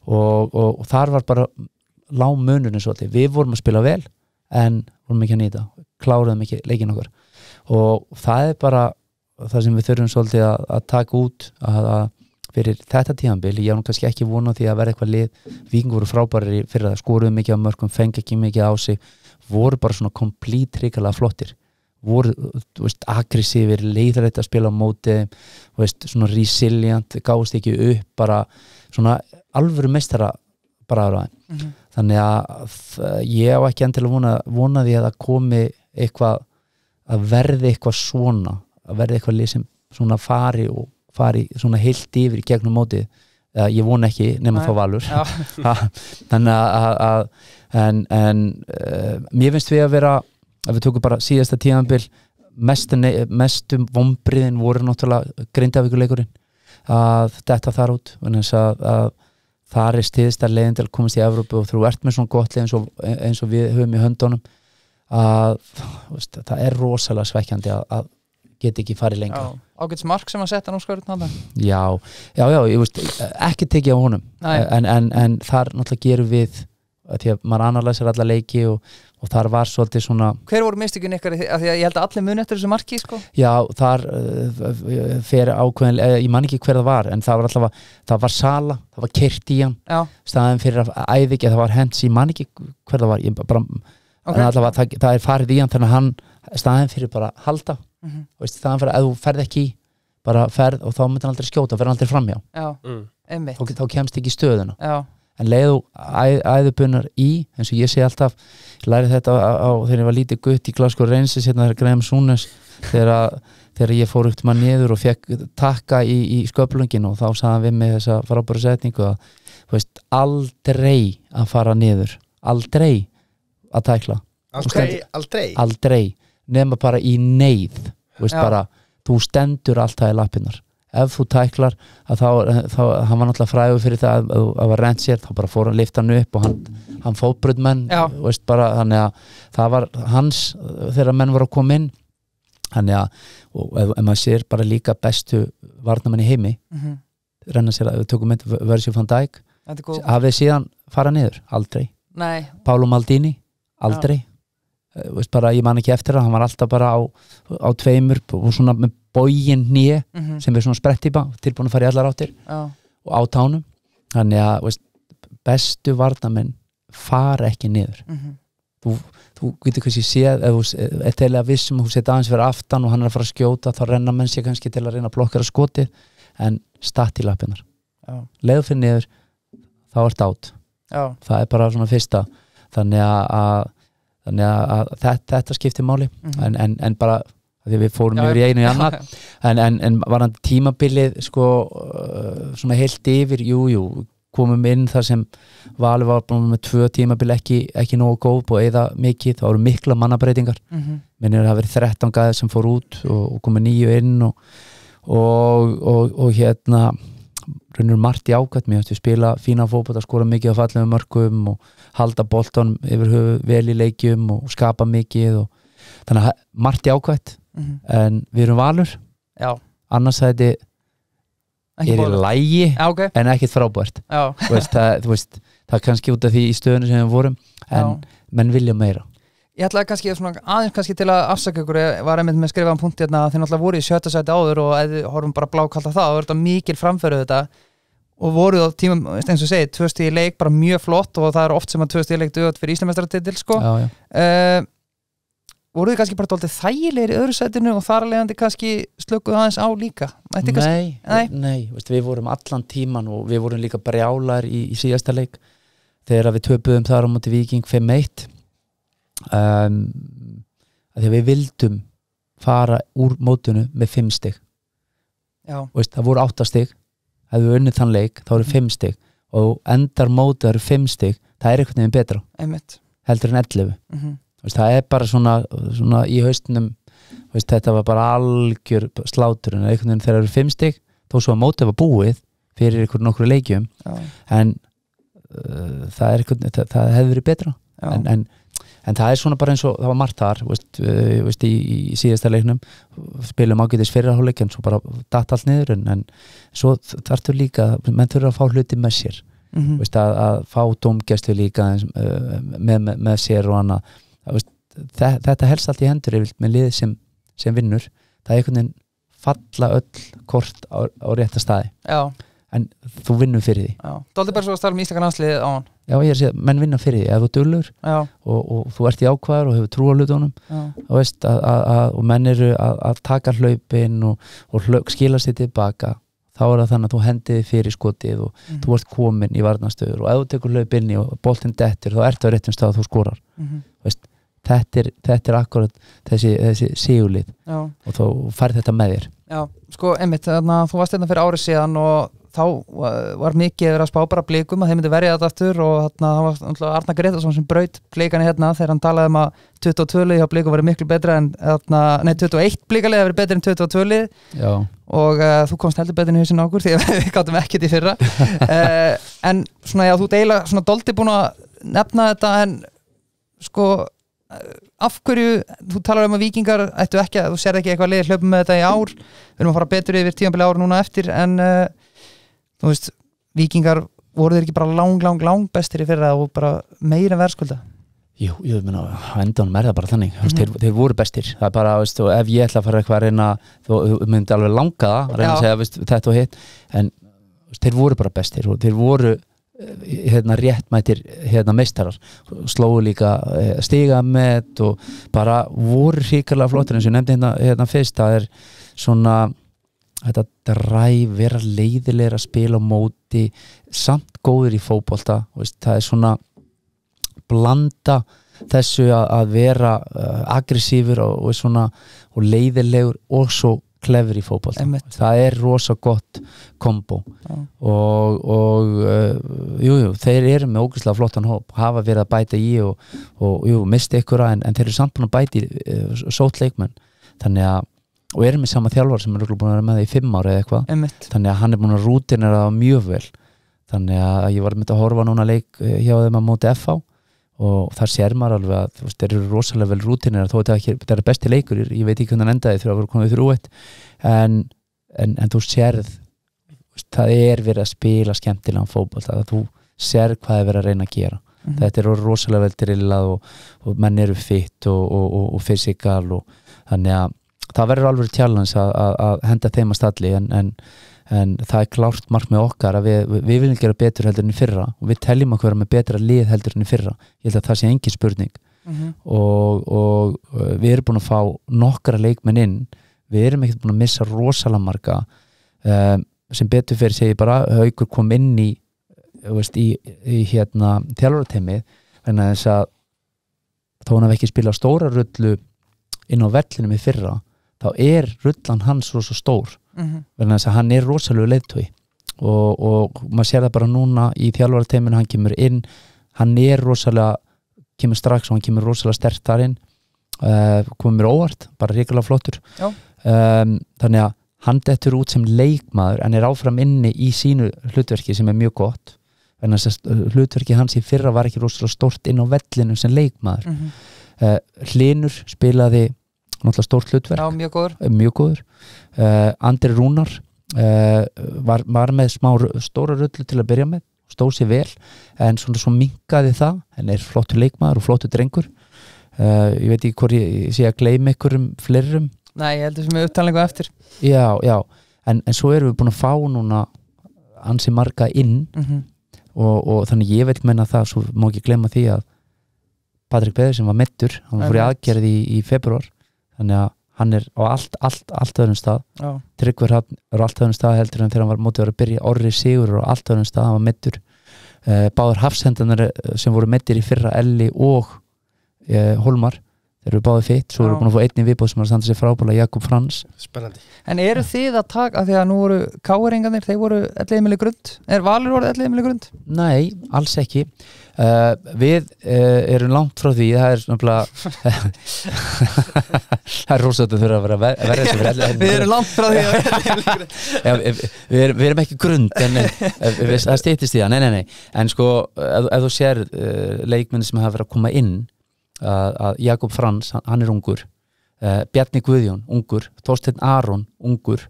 og, og, og þar var bara lág munurinn svolítið, við vorum að spila vel en vorum ekki að nýta kláruðum ekki leikin okkur og það er bara það sem við þurfum svolítið að, að taka út að, að fyrir þetta tíðanbíl ég er nú kannski ekki vonað því að verða eitthvað lið vikingur voru frábæri fyrir að skoruðu mikið á mörgum, fengi ekki mikið á sig voru bara svona komplít ríkala flottir voru, þú veist, aggressífir leiðrætt að spila á móti, þú veist, svona resilient, gáðist ekki upp bara svona alvöru meistara bara aðra mm -hmm. þannig að ég á ekki endilega vona, vonaði að það komi eitthvað að verði eitthvað svona að verði eitthvað sem svona fari og fari svona heilt yfir í gegnum mótið ég vona ekki nema þá valur [laughs] þannig að en, en uh, mér finnst við að vera að við tökum bara síðasta tíðanbill mestum, mestum vombriðin voru náttúrulega greindavíkuleikurinn að detta þar út þannig að þar er stiðstar leiðin til að komast í Evrópu og þú ert með svona gott leið eins og, eins og við höfum í höndunum að veist, það er rosalega svekkjandi að, að geta ekki farið lengra Ágæts Mark sem að setja nú skörðun Já, já, já, ég veist ekki tekið á honum en, en, en þar náttúrulega gerum við því að maður analysir alla leiki og og þar var svolítið svona Hver voru mistökun ykkar? Af því að ég held að allir muni eftir þessu marki sko? Já, þar uh, eh, fyrir ákveðin, eh, ég man ekki hver það var en það var alltaf, það var sala það var kert í hann, Já. staðin fyrir að æði ekki, það var hens, ég man ekki hver það var, ég bara okay. allavega, það, það er farið í hann, þannig að hann staðin fyrir bara halda mm -hmm. veist, staðin fyrir að þú ferð ekki í, bara ferð og þá myndir hann aldrei skjóta, verður aldrei framjá mm. þá, þá kemst ekki stöðuna Já en leiðu æðubunar í eins og ég sé alltaf, ég læri þetta á, á, þegar ég var lítið gutt í Glasgow Rangers hérna þegar Graham Súnes þegar, þegar ég fór upp til maður niður og fekk takka í, í sköplungin og þá sagðan við með þessa frábæru setningu að veist, aldrei að fara niður aldrei að tækla aldrei, aldrei. aldrei nefna bara í neyð veist, bara, þú stendur alltaf í lapinar ef þú tæklar þá, þá, hann var náttúrulega fræður fyrir það að það var reynd sér, þá bara fór hann lifta hann upp og hann, hann fóbröð menn veist, bara, þannig að það var hans þegar menn voru að koma inn þannig að, og ef, ef maður sér bara líka bestu varnamenn í heimi mm -hmm. reyna sér að við tökum mynd Vörsjó van Dijk, hafið síðan fara niður, aldrei Nei. Pálo Maldini, aldrei ja. Eh, veist bara, ég man ekki eftir það, hann var alltaf bara á, á tveimur og svona með bógin nýje mm -hmm. sem er svona sprettýpa, tilbúin að fara í allar áttir oh. og á tánum þannig að veist, bestu varnamenn fara ekki niður mm -hmm. þú, þú getur kannski séð eða til um að vissum, þú setja aðeins fyrir aftan og hann er að fara að skjóta, þá renna menn sér kannski til að reyna að blokkera skoti en stati lapinar oh. leðu fyrir niður, þá ert átt oh. það er bara svona fyrsta þannig að þannig að, að þetta skiptir máli mm -hmm. en, en, en bara því við fórum yfir í einu í annar en, en var hann tímabilið sko uh, svona heilt yfir jújú, jú, komum inn þar sem vali var búin með tvö tímabilið ekki, ekki nógu góð og eða mikið, það voru mikla mannabreitingar mm -hmm. minnir að það verið 13 gæðir sem fór út og, og komið nýju inn og, og, og hérna raunir Marti ákvæmt mér, við spila fína fókbót að skora mikið á fallegu mörgum og halda boltan yfir höfu vel í leikjum og skapa mikið og þannig að margt er ákvæmt mm -hmm. en við erum valur Já. annars það er er í lægi Já, okay. en ekkert frábært veist, það, veist, það er kannski út af því í stöðunum sem við vorum en menn vilja meira Ég ætlaði kannski aðeins kannski til að afsaka ykkur, ég var einmitt með skrifaðan punkti hérna að þið náttúrulega voru í sjötasæti áður og eða horfum bara blákallta það og það verður mikið framföruð þetta og voruð á tímum, eins og segið, tvö stíði leik bara mjög flott og það er oft sem að tvö stíði leik döðat fyrir Íslamestratittil sko já, já. Uh, eh, voruð þið kannski bara doldið þægilegir í öðru setinu og þar alveg kannski slökuðu aðeins á líka Nei, kannski, nei, nei veist, við vorum allan tíman og við vorum líka brjálar í, í síðasta leik þegar við töpuðum þar á móti Viking 5-1 um, þegar við vildum fara úr mótunu með 5 stík það voru 8 stík ef við unnið þann leik þá eru mm. fimm stygg og endar mótið eru fimm stygg það er einhvern veginn betra Einmitt. heldur en 11 mm -hmm. það er bara svona, svona í haustunum veist, þetta var bara algjör slátur en einhvern veginn þegar eru fimm stygg þó svo að mótið var búið fyrir einhvern okkur leikjum Já. en uh, það, það, það hefur verið betra Já. en, en en það er svona bara eins og það var margt þar veist, uh, veist, í, í síðasta leiknum spilum ágætis fyrirháleik en svo bara datt allt niður en, en svo þartu líka, menn þurfa að fá hluti með sér mm -hmm. veist, að, að fá domgæstu líka uh, með, með, með sér og annað það, þetta helst allt í hendur yfir, með liðið sem, sem vinnur það er einhvern veginn falla öll kort á, á rétta staði Já. en þú vinnum fyrir því Já. Það er bara svo að starfa um íslaka náðslið á hann Já, ég er að segja, menn vinna fyrir því, ef þú dölur og, og þú ert í ákvæðar og hefur trú á hlutunum og menn eru að taka hlaupin og, og hlaup, skilast þið tilbaka þá er það þannig að þú hendiði fyrir skotið og mm -hmm. þú ert komin í varnastöður og ef þú tekur hlaupinni og boltinn dettur þá ertu á réttum stað að þú skorar mm -hmm. veist, þetta, er, þetta er akkurat þessi, þessi síulið og þú færð þetta með þér Já, sko, einmitt, þannig að þú varst einnig hérna fyrir árið síðan og þá var mikið að spá bara blíkum að þeim myndi verja þetta aftur og þarna var alltaf Arna Gretarsson sem braut blíkani hérna þegar hann talaði um að 22 hjá blíku verið miklu betra en þarna, nei 21 blíkalið verið betra en 22 Já. og uh, þú komst heldur betur í húsin ákur því að [laughs] við gáttum ekkert í fyrra uh, [laughs] en svona já þú deila svona doldi búin að nefna þetta en sko eh, afhverju, þú talar um að vikingar ættu ekki að, þú sér ekki eitthvað leið hlöpum með þetta í ár, við erum að fara betur yfir tíanbili ár núna eftir en uh, þú veist, vikingar voru þeir ekki bara lang, lang, lang bestir í fyrra og bara meira verðskulda Jú, ég meina, endan merða bara þannig mm -hmm. veist, mhm. þeir, þeir voru bestir, það er bara veist, ef ég ætla að fara eitthvað að reyna þú myndi alveg langa það, reyna Já. að segja veist, þetta og hitt, en þeir voru bara bestir og þeir voru eh, hérna réttmættir hérna meistarar slóðu líka eh, stigamett og bara voru hríkarlega flottir eins og nefndi hérna, hérna fyrst það er svona þetta dræf vera leiðilegir að spila á móti samt góður í fókbólta það er svona blanda þessu að, að vera uh, aggressífur og, og, svona, og leiðilegur og svo klefur í fókbólta það er rosa gott kombo ja. og, og uh, jú, jú, þeir eru með ógæslega flottan hóp hafa verið að bæta í og jú, misti ykkur að en, en þeir eru samt búin að bæti uh, sót leikmenn þannig að og er með sama þjálfar sem er búin að vera með það í fimm ára eða eitthvað þannig að hann er búin að rútinera það mjög vel þannig að ég var myndið að horfa núna leik eh, hjá þeim að móti FH og þar sér maður alveg að þú veist, þeir eru rosalega vel rútinera þó að það er besti leikur, ég veit ekki hvernig hann endaði þegar það voru komið þrjúett en, en, en þú sérð það er verið að spila skemmtilega fókból, það að þú sér hvað er verið að reyna að gera mm -hmm. þetta eru rosalega vel drillað og, og menn eru fyrt og, og, og fysikal þannig að það verður alveg challenge að henda þeim að stalli en, en, en það er klárt margt með okkar að við, við viljum gera betur heldur enn í fyrra og við teljum okkur með betra lið heldur enn í fyrra ég held að það sé engin spurning mm -hmm. og, og uh, við erum búin að fá nokkara leikmenn inn við erum ekkert búin að missa rosalamarga um, sem betur fyrir segi bara haugur kom inn í, veist, í, í hérna þjálfurartemi þannig að þess að þá hann hafði ekki spila stóra rullu inn á vellinum í fyrra þá er rullan hans rosa stór mm -hmm. verðan þess að hann er rosalega leiðtögi og, og maður sér það bara núna í þjálfvarteiminu, hann kemur inn hann er rosalega kemur strax og hann kemur rosalega stert þar inn uh, komið mér óvart, bara ríkala flottur um, þannig að hann dettur út sem leikmaður en er áfram inni í sínu hlutverki sem er mjög gott verðan þess að eh, hlutverki hans í fyrra var ekki rosalega stort inn á vellinu sem leikmaður mm -hmm. uh, eh, Hlinur spilaði náttúrulega stórt hlutverk Já, mjög góður, eh, mjög góður. Uh, Andri Rúnar uh, var, var með smá stóra rullu til að byrja með, stóð sér vel en svona svo mingaði það en er flottur leikmaður og flottur drengur uh, ég veit ekki hvort ég, ég sé að gleima ykkurum flerum Nei, ég heldur sem við upptalningu eftir Já, já, en, en svo erum við búin að fá núna ansi marga inn mm -hmm. og, og þannig ég vil menna það, svo má ekki glema því að Patrik Beður sem var mettur, hann fór í aðgerði í, í februar þannig að hann er á allt, allt, allt öðrum stað Tryggvar Hafn er á allt öðrum stað heldur en þegar hann var mótið að vera að byrja orri sigur og allt öðrum stað, hann var mittur eh, báður hafsendanar eh, sem voru mittir í fyrra Elli og eh, Holmar, þeir eru báðið feitt svo Já. eru búin að fá einni viðbóð sem var að standa sér frábúla Jakob Frans. Spennandi. En eru þið að taka, af því að nú voru káeringarnir þeir voru elliðmjöli grund, er valur voru elliðmjöli grund? Nei, alls ekki Uh, við uh, erum langt frá því það er náttúrulega [laughs] það er rúsöldum þurfa að vera verið ver ver ver við erum langt frá því [laughs] Já, við, erum, við erum ekki grund en, eh, við, það stýttist í það nei, nei, nei. en sko ef, ef þú sér uh, leikminni sem hafa verið að koma inn að Jakob Frans, hann, hann er ungur Bjarni Guðjón, ungur Þorstein Aron, ungur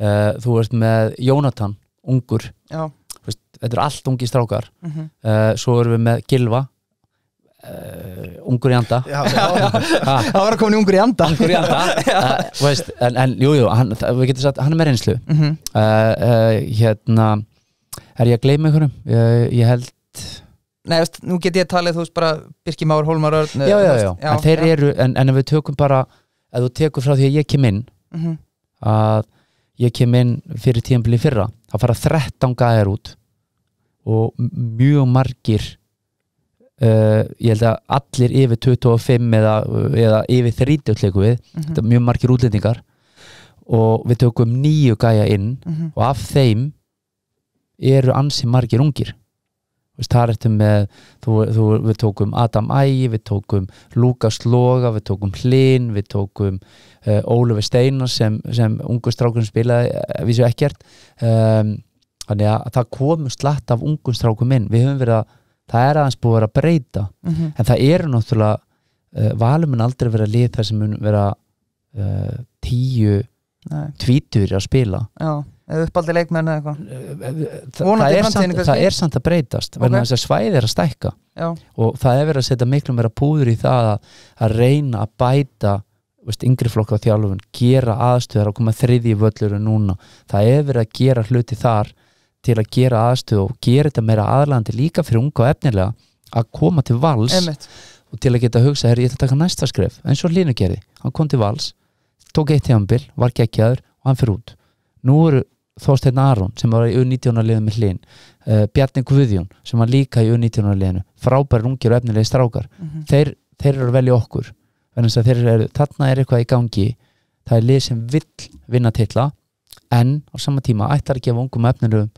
þú ert með Jónatan, ungur Já þetta eru allt ungi strákar mm -hmm. uh, svo erum við með Gilva uh, eh, ungur í anda já, já, [laughs] já. það var að koma í ungur í anda ungur í anda uh, [laughs] veist, en, en jújú, jú, við getum sagt hann er með reynslu mm -hmm. hérna er ég að gleyma einhverjum ég, ég held Nei, veist, nú get ég að tala þú veist bara Birki Máur, Holmar Örn Já, já, já, en þeir eru, en, en við tökum bara að þú tekur frá því að ég kem inn mm -hmm. að ég kem inn fyrir tíum blið fyrra, þá fara 13 gæðar út og mjög margir uh, ég held að allir yfir 25 eða, eða yfir 30 leikum við, mm -hmm. þetta er mjög margir útlendingar og við tökum nýju gæja inn mm -hmm. og af þeim eru ansi margir ungir þar ertu með þú, þú, við tókum Adam Æ við tókum Lukas Loga við tókum Hlinn, við tókum uh, Ólfi Steinar sem, sem ungu strákunum spilaði við séu ekkert um, þannig að það komum slatt af ungumstrákum inn við höfum verið að, það er aðeins búið að vera að breyta mm -hmm. en það eru náttúrulega uh, eh, valum mun aldrei vera lið þar sem mun vera uh, tíu tvítur að spila Já, eða uppaldi leikmenn eða eitthvað eh, það, það, það er samt að breytast okay. að svæði er að stækka Já. og það er verið að setja miklu meira púður í það að, að reyna að bæta veist, yngri flokk á þjálfun, gera aðstöðar og koma þriði í völlur og núna, það er verið að gera hluti þar til að gera aðstöð og gera þetta meira aðlandi líka fyrir unga og efnilega að koma til vals Einmitt. og til að geta að hugsa, herri, ég ætla að taka næsta skref eins og Línu gerði, hann kom til vals tók eitt hjambil, var geggjaður og hann fyrir út. Nú eru Þorstein Aron sem var í U19-liðinu með hlinn uh, eh, Bjarni Guðjón sem var líka í U19-liðinu, frábæri ungir og efnilegi strákar, mm -hmm. þeir, þeir eru að velja okkur, þannig að er, þarna er eitthvað í gangi, það er lið sem vill vinna tilla en á sama tíma ættar að gefa ungum efnilegum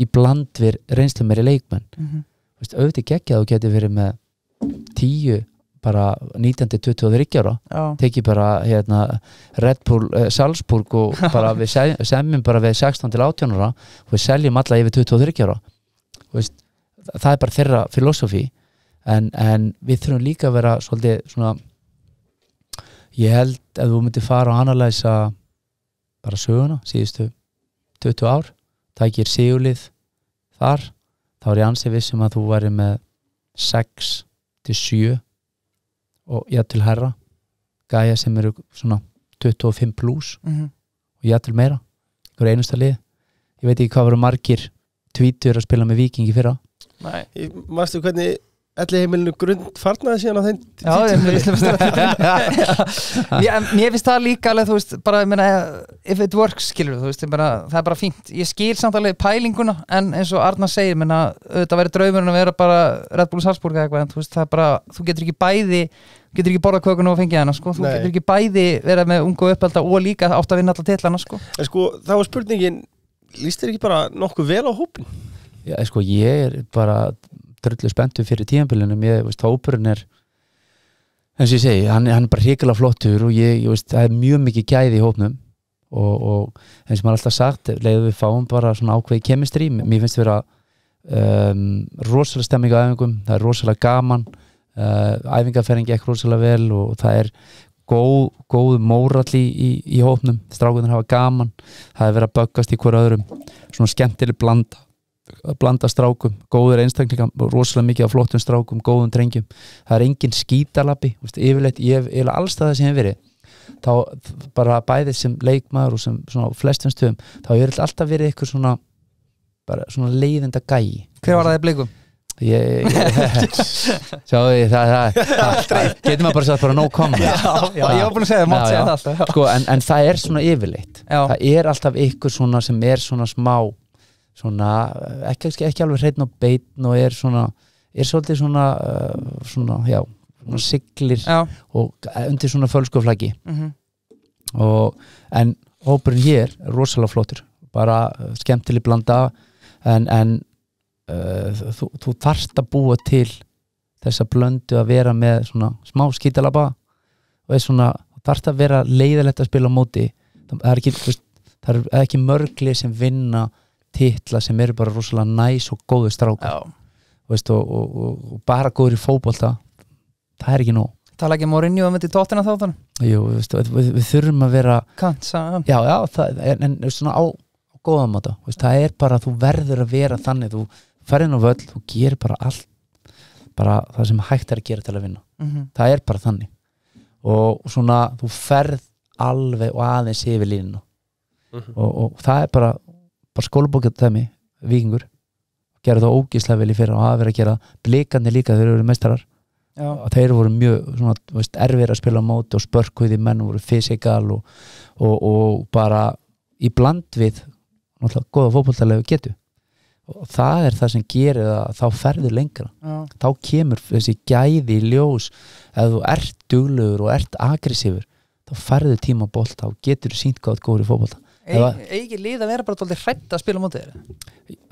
í bland við reynslu meiri leikmenn mm -hmm. Vist, auðvitað geggja þú getur verið með tíu bara 19-23 ára Já. tekið bara hérna, Red Bull, eh, Salzburg og [laughs] bara við semjum bara við 16-18 ára og við seljum alla yfir 23 ára Vist, það er bara þeirra filosofi en, en við þurfum líka að vera svolítið svona ég held að þú myndir fara og analæsa bara söguna síðustu 20 ár tækir sigulið þar þá er ég ansið vissum að þú væri með 6 til 7 og ég til herra gæja sem eru svona 25 pluss mm -hmm. og ég til meira, þú eru einasta lið ég veit ekki hvað voru margir tvítur að spila með vikingi fyrra Nei, mástu hvernig Ætli heimilinu grund farnaði síðan á þeim Já, ég [laughs] finnst það líka alveg, þú veist, bara, ég meina if it works, skilur þú, þú veist, ég meina það er bara fínt, ég skil samt alveg pælinguna en eins og Arna segir, meina, auðvitað verður draumurinn að vera bara Red Bull Salzburg eða eitthvað, en þú veist, það er bara, þú getur ekki bæði þú getur ekki borða kökun og fengið hana, sko þú Nei. getur ekki bæði vera með ungu uppelda og líka átt að vinna alltaf til hana, sko En sko, þá er spurningin, líst þér ekki bara nokkuð vel á hópin? Já, sko, ég er bara dröllu spenntu fyrir tíanbílunum ég veist, hópurinn er eins og ég segi, hann, hann er bara hrikala flottur og ég, ég veist, það er mjög mikið gæði í hópnum og, og eins og maður alltaf sagt, leiðu við fáum bara svona ákveði kemistri, mér finnst það vera um, rosalega stemming á æfingum, það er rosalega gaman uh, æfingarferðingi ekki rosalega vel og það er góð, góð mórall í, í, í hópnum strákunar hafa gaman, það er verið að böggast í hverju öðrum svona skemmtileg blanda að blanda strákum, góður einstaklingar rosalega mikið á flottum strákum, góðum drengjum það er engin skítalabbi yfirleitt, ég hef allstað það sem ég hef verið þá bara bæðið sem leikmaður og sem svona flestum stöðum þá hefur alltaf verið eitthvað svona bara svona leiðenda gæi Hver var það í blikum? Ég, ég, [laughs] sjáu því það, það, það, það getur maður bara sagt bara no comment Já, já ég var búin að segja það, mátt segja það alltaf sko, en, en það er svona yfirleitt já. það er alltaf eitthvað svona sem er svona smá svona, ekki, ekki alveg hreitn á beitn og er svona er svolítið svona, eh, svona já, svona siglir já. og undir svona fölskoflaggi mm -hmm. og en hópurinn hér er rosalega flottur bara eh, skemmtileg blanda en, en uh, þú, þú þarft að búa til þessa blöndu að vera með svona smá skítalaba og þarft að vera leiðilegt að spila á móti það er ekki, það er ekki mörgli sem vinna titla sem eru bara rosalega næs og góðu stráka og, og, og bara góður í fókbólta það er ekki nóg tala ekki morinju um þetta í tóttina þáttan Jú, veistu, við, við þurfum að vera Kansa. já, já, það, en, en svona á, á góðamáta, það er bara þú verður að vera þannig, þú ferðin á völl þú gerir bara allt bara það sem hægt er að gera til að vinna mm -hmm. það er bara þannig og svona, þú ferð alveg og aðeins yfir línuna mm -hmm. og, og það er bara bara skólabókjöld þemmi, vikingur gera það ógíslega vel í fyrra og hafa verið að gera blikandi líka þegar þeir eru mestarar Já. og þeir voru mjög svona, veist, erfir að spila á móti og spörkuði menn og voru fysikal og, og, og bara í bland við náttúrulega goða fókbóltalegu getu og það er það sem gerir að þá ferður lengra Já. þá kemur þessi gæði í ljós ef þú ert duglegur og ert agressífur þá ferður tíma bólta og getur sínt gátt góður í fókbólta Egið lið að vera bara doldið hrætt að spila mútið um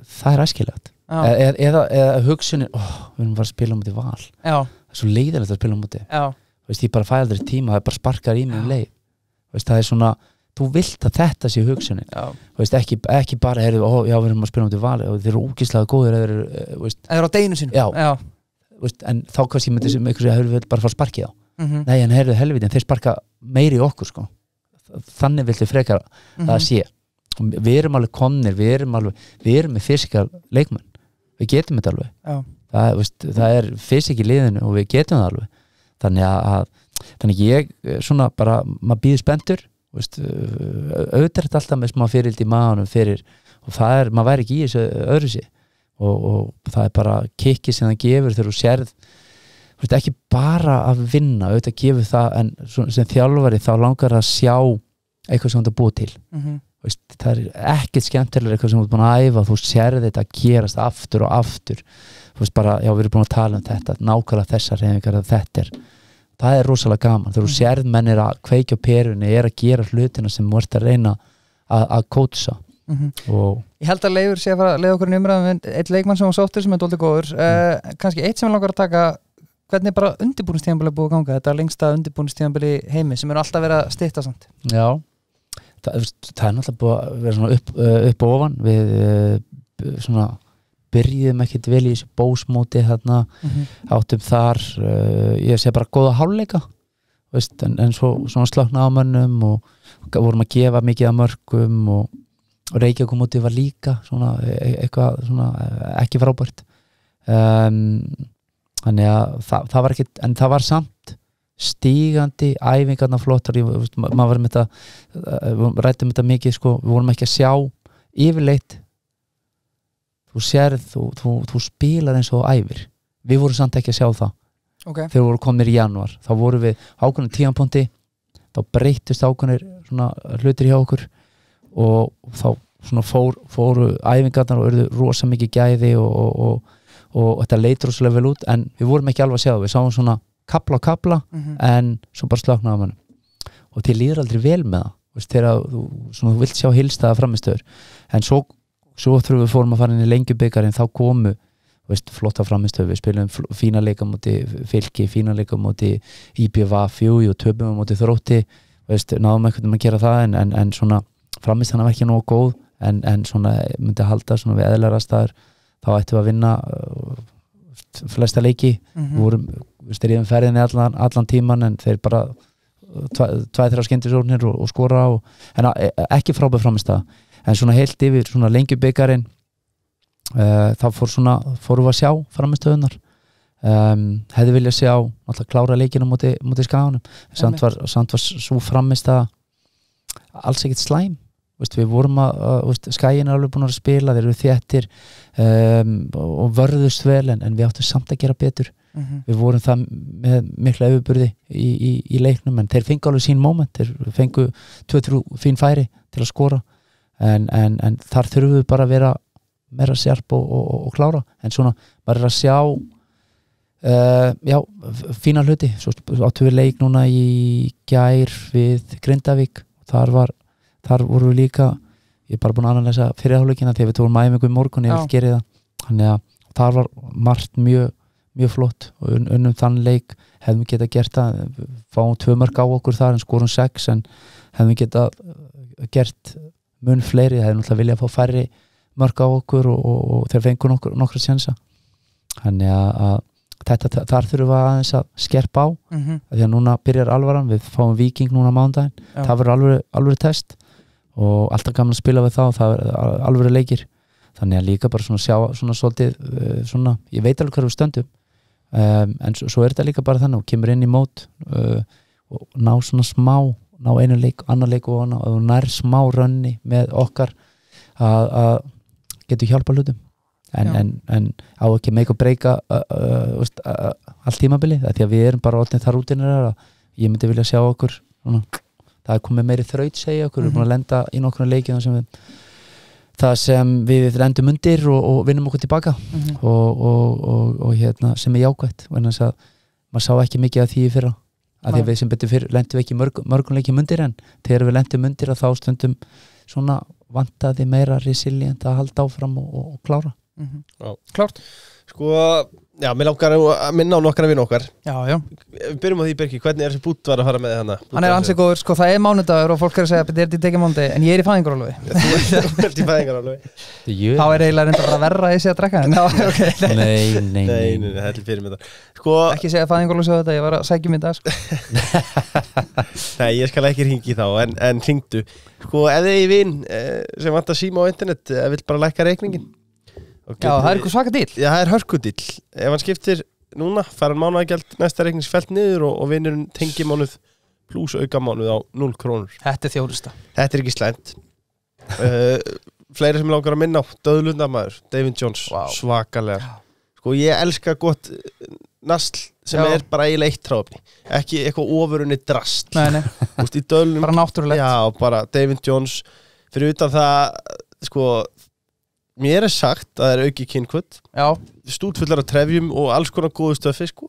Það er æskilegt e- e- eða, eða, eða hugsunir oh, við erum bara að spila mútið um val Já. það er svo leiðilegt að spila mútið um ég bara fæ aldrei tíma, það er bara sparkar í mig um leið Veist, það er svona, þú vilt að þetta sé hugsunni, Veist, ekki, ekki bara er, ó, já, við erum að spila mútið val og þeir eru ógíslega góðir eða eh, eru á deinu sinu já. Já. Veist, en þá kannski með þessu, með einhversu að höfum við bara að fara að sparkið á mm -hmm. nei, en heyrðu helviti, en þeir sparka meiri okkur sko þannig viltu frekar mm -hmm. að mhm. sé við erum alveg komnir, við erum alveg við erum með fysikal leikmenn við getum þetta alveg það, veist, það er fysik í liðinu og við getum það alveg þannig að þannig ég eh, svona bara, maður býður spendur eh, auðvitað alltaf með smá fyrild í maðunum fyrir og það er, maður væri ekki í þessu öðru sí og, og það er bara kikið sem það gefur þegar þú sérð veist, ekki bara að vinna auðvitað gefur það en sem þjálfari þá langar að sjá eitthvað sem þú búið til mm -hmm. veist, það er ekkert skemmtilegur eitthvað sem þú búið að æfa þú sér þetta að gerast aftur og aftur þú veist bara, já við erum búin að tala um þetta nákvæmlega þessar reyningar að þetta er það er rosalega gaman, þú mm -hmm. sér mennir að kveikja perunni, er að gera hlutina sem þú ert að reyna að kótsa mm -hmm. og Ég held að leiður sé að fara að leiða okkur um umræðum eitt leikmann sem var sóttur sem er doldið góður mm. uh, kannski eitt sem ég langar að taka hvernig er bara undirbúinustíðanbili búið að ganga þetta lengsta undirbúinustíðanbili heimi sem er alltaf verið að styrta samt Já, það, það er náttúrulega búið að vera svona upp, eh, upp og ofan við eh, svona byrjum ekkert vel í þessu bósmóti þarna, mm -hmm. áttum þar uh, ég sé bara góða háluleika en, en svo slakna ámönnum og, og vorum að gefa mikið að mörgum og, og Reykjavík mútið var líka svona, e-, e-, eitthvað svona, ekki frábært um, þannig að það, það var ekki en það var samt stígandi æfingarna flottar ég, maður verið með þetta eh, við rættum með þetta mikið sko, við vorum ekki að sjá yfirleitt þú sérð, þú, þú, þú spilar eins og æfir, við vorum samt ekki að sjá það okay. þegar við vorum komin í januar þá vorum við ákveðin tíanponti þá breytist ákveðin hlutir hjá okkur og þá fór, fóru æfingarnar og auðvitað rosa mikið gæði og, og, og og, og þetta leitur svolítið vel út en við vorum ekki alveg að sjá það, við sáum svona kapla og kapla mm -hmm. en svo bara slaknaði mann og þið líður aldrei vel með það veist, þegar þú, svona, þú vilt sjá hilstaða framistöður en svo, svo þrjú við fórum að fara inn í lengjubikarin þá komu veist, flotta framistöður, við spilum fína leika moti fylki, fína leika moti IPVA fjói og töfum moti þrótti, veist, náðum ekkert um að gera það en, en, en svona framistöðan var ekki nógu góð en, en svona myndi halda svona við eðlæra staðar þá ættum við að vinna uh, flesta leiki mm -hmm. vorum, við styrjum ferðinni allan, allan tíman en þeir bara uh, tvaðið þeirra skindisórnir og, og skora og, en uh, ekki frábæð framist það en svona heilt yfir, svona lengjubikarinn uh, þá fór svona fórum við að sjá framistöðunar um, hefði viljað sjá alltaf klára leikinu mútið skáðunum samt var, var svo framist að alls ekkit slæm Veist, við vorum að, skæin er alveg búin að spila þeir eru þéttir um, og vörðust vel en, en við áttum samt að gera betur mm -hmm. við vorum það með mikla öfuburði í, í, í leiknum en þeir fengi alveg sín móment, þeir fengu 2-3 fín færi til að skora en, en, en þar þurfum við bara að vera meira sérp og, og, og, og klára en svona bara að sjá uh, já, fína hluti svo áttum við leik núna í gær við Grindavík, þar var þar vorum við líka ég er bara búin að analýsa fyrirhállugina þegar við tókum mæmingu í morgun ég vilt gera það þannig að þar var margt mjög mjög flott og un, unnum þann leik hefðum við geta gert það fáum tvö mörg á okkur þar en skorum sex en hefðum við geta uh, gert mun fleiri, það hefði náttúrulega viljað að fá færri mörg á okkur og, og, og þeir fengur nokkur, nokkra sjansa þannig að, að þetta, þar þurfum við aðeins að skerpa á mm -hmm. að því að núna byrjar alvaran, við fáum viking núna mándagin, það verður alveg test og alltaf gaman að spila við þá það er alveg leikir þannig að líka bara svona sjá svona svolítið eh, svona, ég veit alveg hvað við stöndum um, en svo, svo er þetta líka bara þannig og kemur inn í mót uh, og ná svona smá, ná einu leik annar leik og annað, og nær smá rönni með okkar að getur hjálpa hlutum en, en, en á ekki meik að breyka allt tímabili því að við erum bara alltaf þar út í næra ég myndi vilja sjá okkur svona það er komið meiri þraut segja okkur, mm -hmm. við erum búin að mhm. lenda í nokkuna leiki það sem við lendum undir og, og vinnum okkur tilbaka mm -hmm. og, og hérna, sem er jákvægt mann sá ekki mikið af því í fyrra af því við sem betur fyrr lendum ekki mörg, mörgun leiki mundir en þegar við lendum undir að þá stundum svona vantaði meira resilient að halda áfram og klára mm -hmm. Klárt Sko að Já, mér langar að minna á nokkana vinn okkar Já, já Byrjum á því Birki, hvernig er þessi bút var að fara með hana? Hann er ansið góður, sko það er mánudagur og fólk er að segja þetta er þetta ekki mánudag, en ég er í fæðingarálöfi Þú ert í fæðingarálöfi Þá er eiginlega reynda bara verra að ég sé að drekka Ná, [laughs] ok Nei, nei, nei Það er til fyrir mig það Sko Ekki segja fæðingarálöfi svo þetta, ég var að segja mér um það, sko [laughs] Nei, ég Já, það er eitthvað svaka dýll Já, það er hörkudill Ef hann skiptir núna, fær hann mánuðagjald næsta reikningsfelt niður og, og vinnur tengimánuð pluss aukamánuð á 0 krónur Þetta er þjóðlusta Þetta er ekki slæmt uh, [laughs] Fleiri sem langar að minna á Döðlundamæður, David Jones, Vá. svakalega Sko ég elska gott eh, nasl sem Já. er bara eiginlega eitt tráfni ekki eitthvað ofurunni drast Nei, nei, [laughs] Úst, í dölum, bara náttúrulegt já, bara David Jones fyrir utan það, eh, sko, mér er sagt að það er auki kynkvöld stútfullar af trefjum og alls konar góðu stöfi sko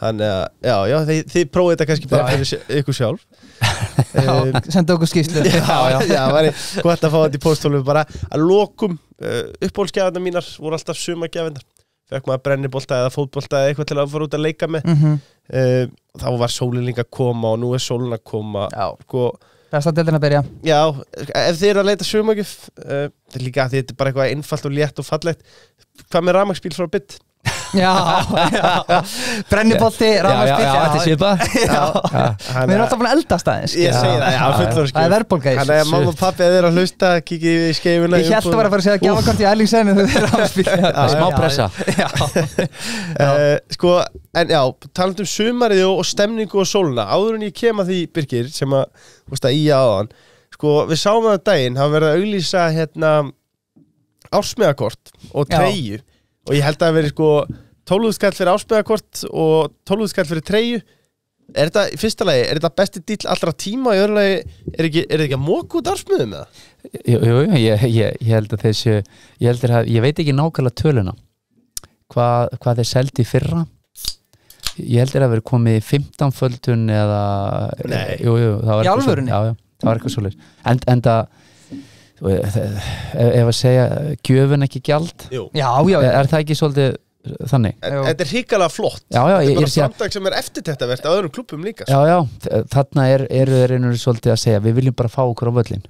þannig að, já, já, þið, þið prófið þetta kannski bara fyrir ykkur sjálf um, [laughs] Senda okkur skýrslu [laughs] Já, já, já, það var gott að fá þetta í pósthólum bara að lokum uh, eh, uppbólsgefandar mínar voru alltaf suma gefandar fekk maður brennibólta eða fótbólta eða eitthvað til að fara út að leika með mm -hmm. um, þá var sólin líka að koma og nú er sólin að koma Já. og sko, Besta deildin að byrja Já, ef þið eru að leita sumagjöf uh, eh, Líka að þetta er bara eitthvað einfalt og létt og fallegt Hvað með ramagsbíl frá bytt? Brennibolti, rafnarspill Þetta er sípað Við erum alltaf búin að eldast aðeins sko. Það er verðbólka Þannig að mamma og pappi að þeirra hlusta Kikið í skeifuna Ég held að vera að fara að segja Gjafakort í ælingsegni þegar þeirra rafnarspill Smá pressa [laughs] eh, Sko, en já Taland um sumarið og stemningu og sóluna Áður en ég kem að því, Birgir Sem að, þú veist að, í aðan Sko, við sáum það að daginn Há verið að auglýsa, hérna, og ég held að það veri sko 12 skall fyrir áspegakort og 12 skall fyrir treyu er þetta, í fyrsta lagi, er þetta besti dýl allra tíma, í öðru lagi, er þetta ekki að móku út afsmöðum eða? Jú, jú, ég, ég, ég held að þessu ég held að, ég veit ekki nákvæmlega töluna Hva, hvað þeir seldi fyrra ég held að það veri komið 15 földun eða, Nei. jú, jú, það var eitthvað svo, já, já, það var eitthvað svo en, en það Eh, eh, eh, ef að segja gjöfun ekki gjald já, já, er það ekki svolítið þannig þetta er hríkala flott já, þetta er bara framdag sem er eftirtættavert á öðrum klubbum líka sko. þarna er, eru þeir einhverju svolítið að segja við viljum bara fá okkur á völlin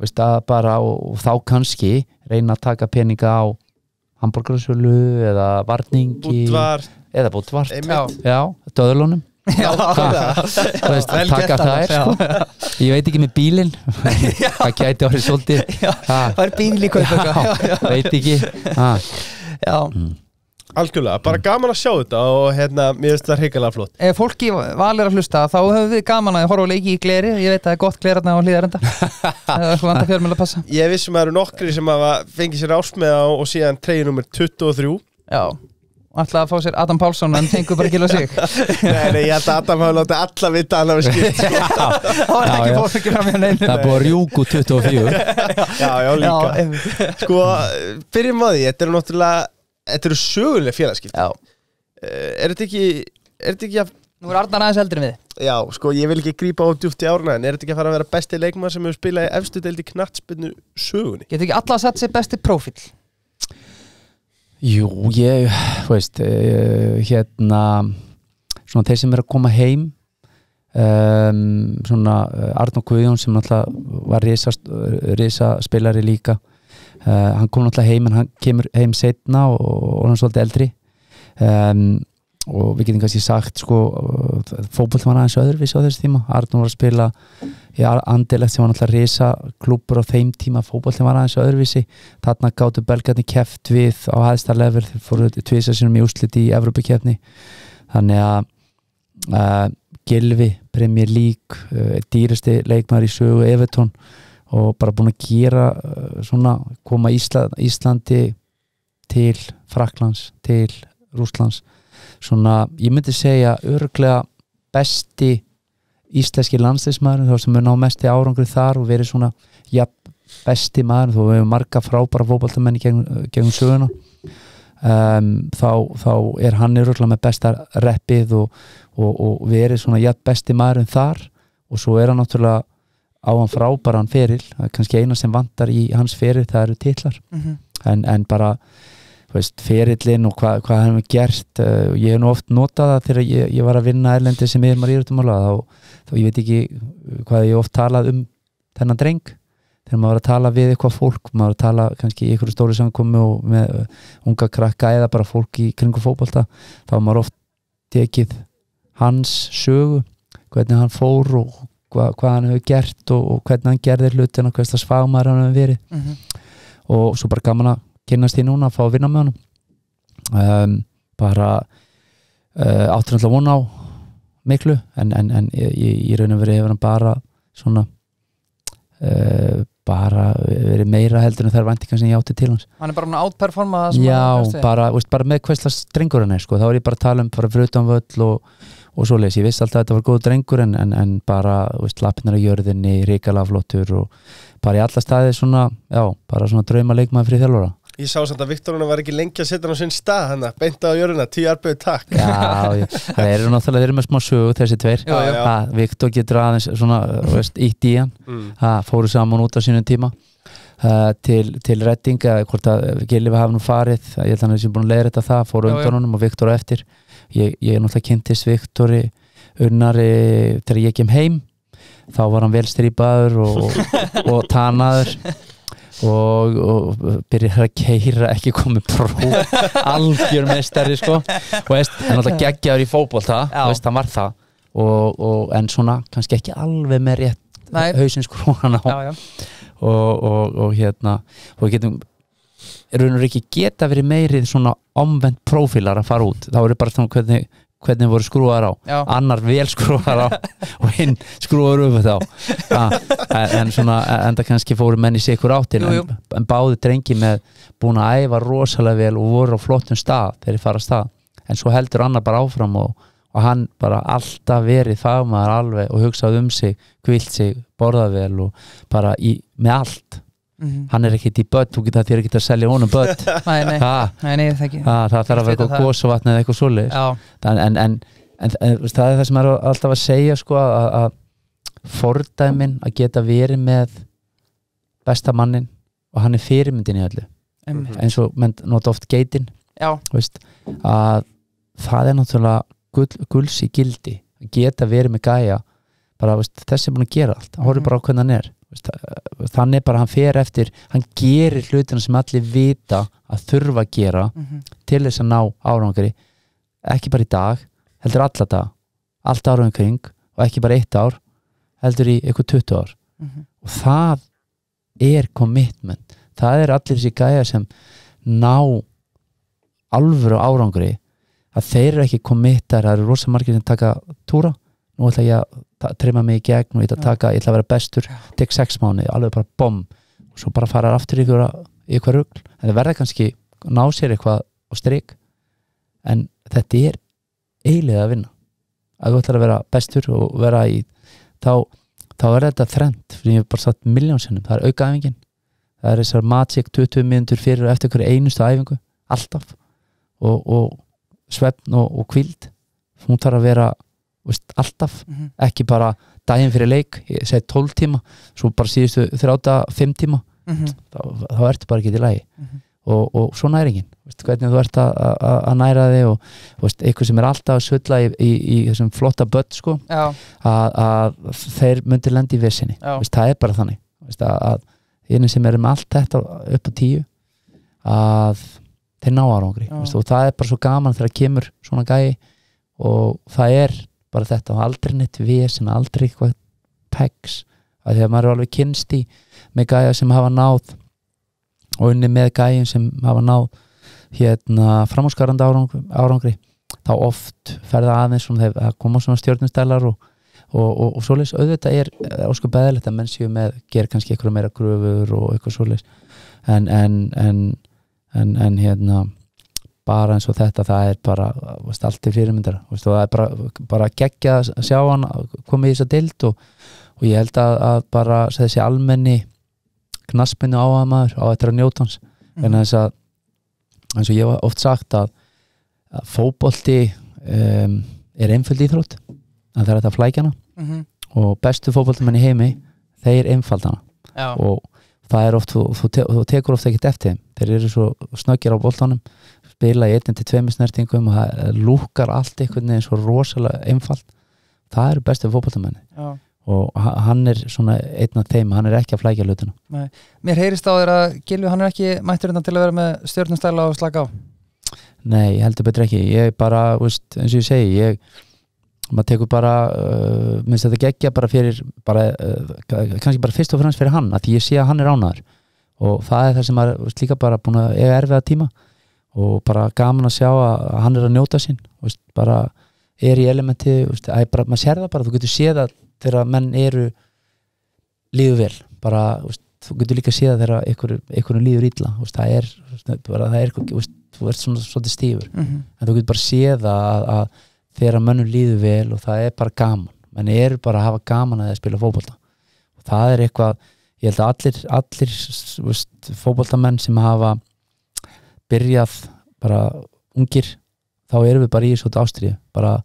Vist, bara, og, og þá kannski reyna að taka peninga á hamburgersölu eða varningi eða bútvart eða bútvart, döðlunum Já, veist, taka það er sko ég veit ekki með bílinn [laughs] það gæti orðið svolítið það er bíl í kvöldöka veit ekki mm. algjörlega, bara gaman að sjá þetta og hérna, mér finnst þetta hrigalega flott ef fólki valir að hlusta þá höfum við gaman að horfa leiki í gleri ég veit að það er gott glerarna á hlýðarenda [laughs] það er svona fjármjöla að passa ég vissum að það eru nokkri sem fengið sér ásmiða og síðan treyjum nummer 23 já og ætlaði að fá sér Adam Pálsson en fengur bara ekki lóðið sig [laughs] Nei, nei, ég held að Adam hafa látið alla vita að hann hafa skipt [laughs] það var ekki fórfengir af mér neina Það búið rjúku 24 [laughs] Já, já, líka já, Sko, byrjum að því, þetta eru náttúrulega þetta eru söguleg félagskipt Já eh, Er þetta ekki er þetta ekki að Nú er Arnar aðeins eldri við Já, sko, ég vil ekki grípa á djúft í árna en er þetta ekki að fara að vera besti leikmann sem hefur spilað í efstu deildi knatsbyrnu sögunni Getur ekki alla að setja sér besti profil Jú, ég, þú veist eh, hérna svona þeir sem er að koma heim um, svona eh, Arnó Guðjón sem alltaf var eh, risaspillari líka uh, hann kom alltaf heim en hann kemur heim setna og, og hann er svolítið eldri um, og við getum kannski sagt sko, uh, fókból var aðeins öðruvis á þessu tíma Arnur var að spila í andilegt sem var náttúrulega reysa klúpur á þeim tíma fókból var aðeins öðruvisi þarna gáttu belgarni keft við á aðstarlevel þeir fóru tvísa sínum í úslit í Evrópakefni þannig að uh, Gilvi, Premier League uh, dýrasti leikmæður í sögu Evertón og bara búin að gera uh, svona, koma Ísla, Íslandi til Fraklands, til Rúslands svona, ég myndi segja öruglega besti íslenski landsleismæður þá sem er ná mest í árangrið þar og verið svona ja, besti maður þá hefur marga frábæra fókbaltamenni gegn söguna um, þá, þá er hann öruglega með besta reppið og, og, og verið svona ja, besti maðurinn þar og svo er hann náttúrulega á hann frábæran feril, kannski eina sem vantar í hans feril það eru titlar mm -hmm. en, en bara veist, ferillin og hvað, hvað hann hefur gert uh, ég hef nú oft notað það þegar ég, ég var að vinna erlendi sem yfir maður íratumál þá, þá ég veit ekki eh, hvað ég oft talað um þennan dreng þegar maður var að tala við eitthvað fólk maður var að tala kannski í einhverju stóri samkomi og með eh, unga krakka eða bara fólk í kringu fókbalta þá maður oft tekið hans sögu hvernig hann fór og hva, hvað hann hefur gert og, og hvernig hann gerðir hlutin og hvernig það svagmar hann hefur verið mm -hmm. og svo bara gaman að kynast ég núna að fá að vinna með hann um, ehm, bara uh, eh, áttur náttúrulega vona á miklu en, en, en ég raun og verið hefur hann bara svona uh, bara verið meira heldur en það er vendingan sem ég átti til hans hann er bara svona átperforma já, bara, veist, bara með hversla strengur hann er sko. þá er ég bara að tala um bara frutanvöll og, og svo leiðis, ég vissi alltaf að þetta var góð drengur en, en bara lappinnar á jörðinni, ríkalaflottur og bara í alla staði svona, já, bara svona drauma leikmaði frið þjálfara Ég sá samt að Viktoruna var ekki lengi að setja hann á sinn stað hann að beinta á jöruna, tíu arbeið takk Já, það eru náttúrulega þeir eru með smá sögu þessi tveir já, já. að Viktor getur aðeins svona veist, ítt í hann mm. að fóru saman út á sínum tíma uh, til, til redding að hvort að Gilvi hafa nú farið ég held að hann er sem búin að leira þetta það fóru undan honum og Viktor á eftir ég, ég er náttúrulega kynntist Viktori unnari þegar ég kem heim þá var hann vel strípaður og, og, og tanaður [laughs] og, og byrjar að keira ekki komið brú [laughs] algjörmestari sko og veist, hann alltaf geggjaður í fókbólta og veist, hann var það og, og, en svona kannski ekki alveg með rétt hausinskróan [laughs] á já, já. og hérna og getum er raun og ekki geta verið meirið svona omvend profílar að fara út þá eru bara svona hvernig hvernig voru skrúar á Já. annar vel skrúar á [laughs] og hinn skrúar upp þá ah, en svona, en það kannski fóru menn í sikur áttin jú, jú. En, en báði drengi með búin að æfa rosalega vel og voru á flottum stað þegar þeir fara stað en svo heldur annar bara áfram og, og hann bara alltaf verið fagmaður alveg og hugsað um sig, kvilt sig, borðað vel og bara í, með allt Mm -hmm. hann er ekkert í börn, þú geta þér ekkert að selja honum börn [laughs] nei, nei, nei, það þarf að vera eitthvað góðsvatn eða eitthvað svolít en, en, en það er það sem er alltaf að segja sko, að fordæmin að geta verið með bestamannin og hann er fyrirmyndin í öllu mm -hmm. eins og nota oft geitin veist, að það er náttúrulega gull, gulls í gildi að geta verið með gæja bara veist, þessi er búin að gera allt, hann horfður mhm. bara á hvernig hann er þannig bara hann fer eftir hann gerir hlutina sem allir vita að þurfa að gera mm -hmm. til þess að ná árangri ekki bara í dag, heldur alltaf dag allt ára umkring og ekki bara eitt ár, heldur í eitthvað 20 ár mm -hmm. og það er commitment, það er allir þessi gæja sem ná alvöru árangri að þeir eru ekki committar, það eru rosa margir sem taka túra, nú ætla ég að trima mig í gegn og ég ætla að taka, ég ætla að vera bestur tek 6 mánu, alveg bara bom og svo bara fara aftur ykkur í ykkur rugg en það verða kannski ná sér eitthvað og stryk en þetta er eiginlega að vinna að þú ætla að vera bestur og vera í þá, þá er þetta þrend fyrir ég hef bara satt miljónsinnum, það er aukaæfingin það er þessar matsík 20 minntur fyrir og eftir ykkur einustu æfingu alltaf og, og svefn og, og kvild hún þarf að vera veist, alltaf, mm -hmm. ekki bara daginn fyrir leik, ég segi 12 tíma svo bara síðustu 35 tíma mm -hmm. þá, þá ertu bara ekki til lagi mm -hmm. og, og svo næringin veist, hvernig þú ert að næra þig og veist, eitthvað sem er alltaf að sölla í, í, í þessum flotta börn sko, að þeir myndir lendi í vissinni, það er bara þannig að einu sem er með allt þetta upp á tíu að þeir ná árangri og það er bara svo gaman þegar kemur svona gæi og það er bara þetta á aldrei neitt vesen aldrei eitthvað pegs að því að maður er alveg kynst í með gæja sem hafa náð og unni með gæjum sem hafa náð hérna framhúsgaranda árangri, árangri þá oft ferða aðeins um þegar það koma svona stjórnumstælar og og, og, og svoleiðis, auðvitað er eh, ósku beðilegt að menn séu með, ger kannski eitthvað meira gröfur og eitthvað svoleiðis en, en, en, en hérna bara eins og þetta, það er bara veist, allt í fyrirmyndara, veist, það er bara, bara geggja að sjá hann komið í þess að dild og, og ég held að, að bara þessi almenni knaspinu á að maður, á þetta njótans, mm. en þess að eins og ég hef oft sagt að, að fókbólti um, er einföld íþrótt, en það er þetta flækjana mm -hmm. og bestu fókbóltumenni heimi, þeir einfaldana Já. og það er oft, þú, þú, te, þú tekur oft ekkert eftir þeim, þeir eru svo snöggir á bóltanum spila í einn til tveimis snertingum og það lúkar allt einhvern veginn svo rosalega einfalt það eru bestu fókbaltamenni og hann er svona einn af þeim hann er ekki að flækja lötuna Nei. Mér heyrist á þér að Gilvi hann er ekki mættur innan hérna til að vera með stjórnumstæla og slaka á Nei, heldur betur ekki ég bara, veist, eins og ég segi ég, maður tekur bara uh, minnst þetta gegja bara fyrir bara, uh, kannski bara fyrst og fremst fyrir hann að ég sé að hann er ánaður og það er það sem er veist, líka bara búin að erfiða tíma og bara gaman að sjá að hann er að njóta sín veist, bara er í elementi veist, bara, maður sér það bara, þú getur séð að þegar menn eru líðu vel bara, veist, þú getur líka séð að þegar einhvern líður ítla það er, bara, það er þú ert svona svolítið stífur mm -hmm. en þú getur bara séð að, að þegar mannum líður vel og það er bara gaman menn eru bara að hafa gaman að spila fókbólta og það er eitthvað ég held að allir, allir fókbóltamenn sem hafa byrjað bara ungir þá erum við bara í þessu út ástriði bara,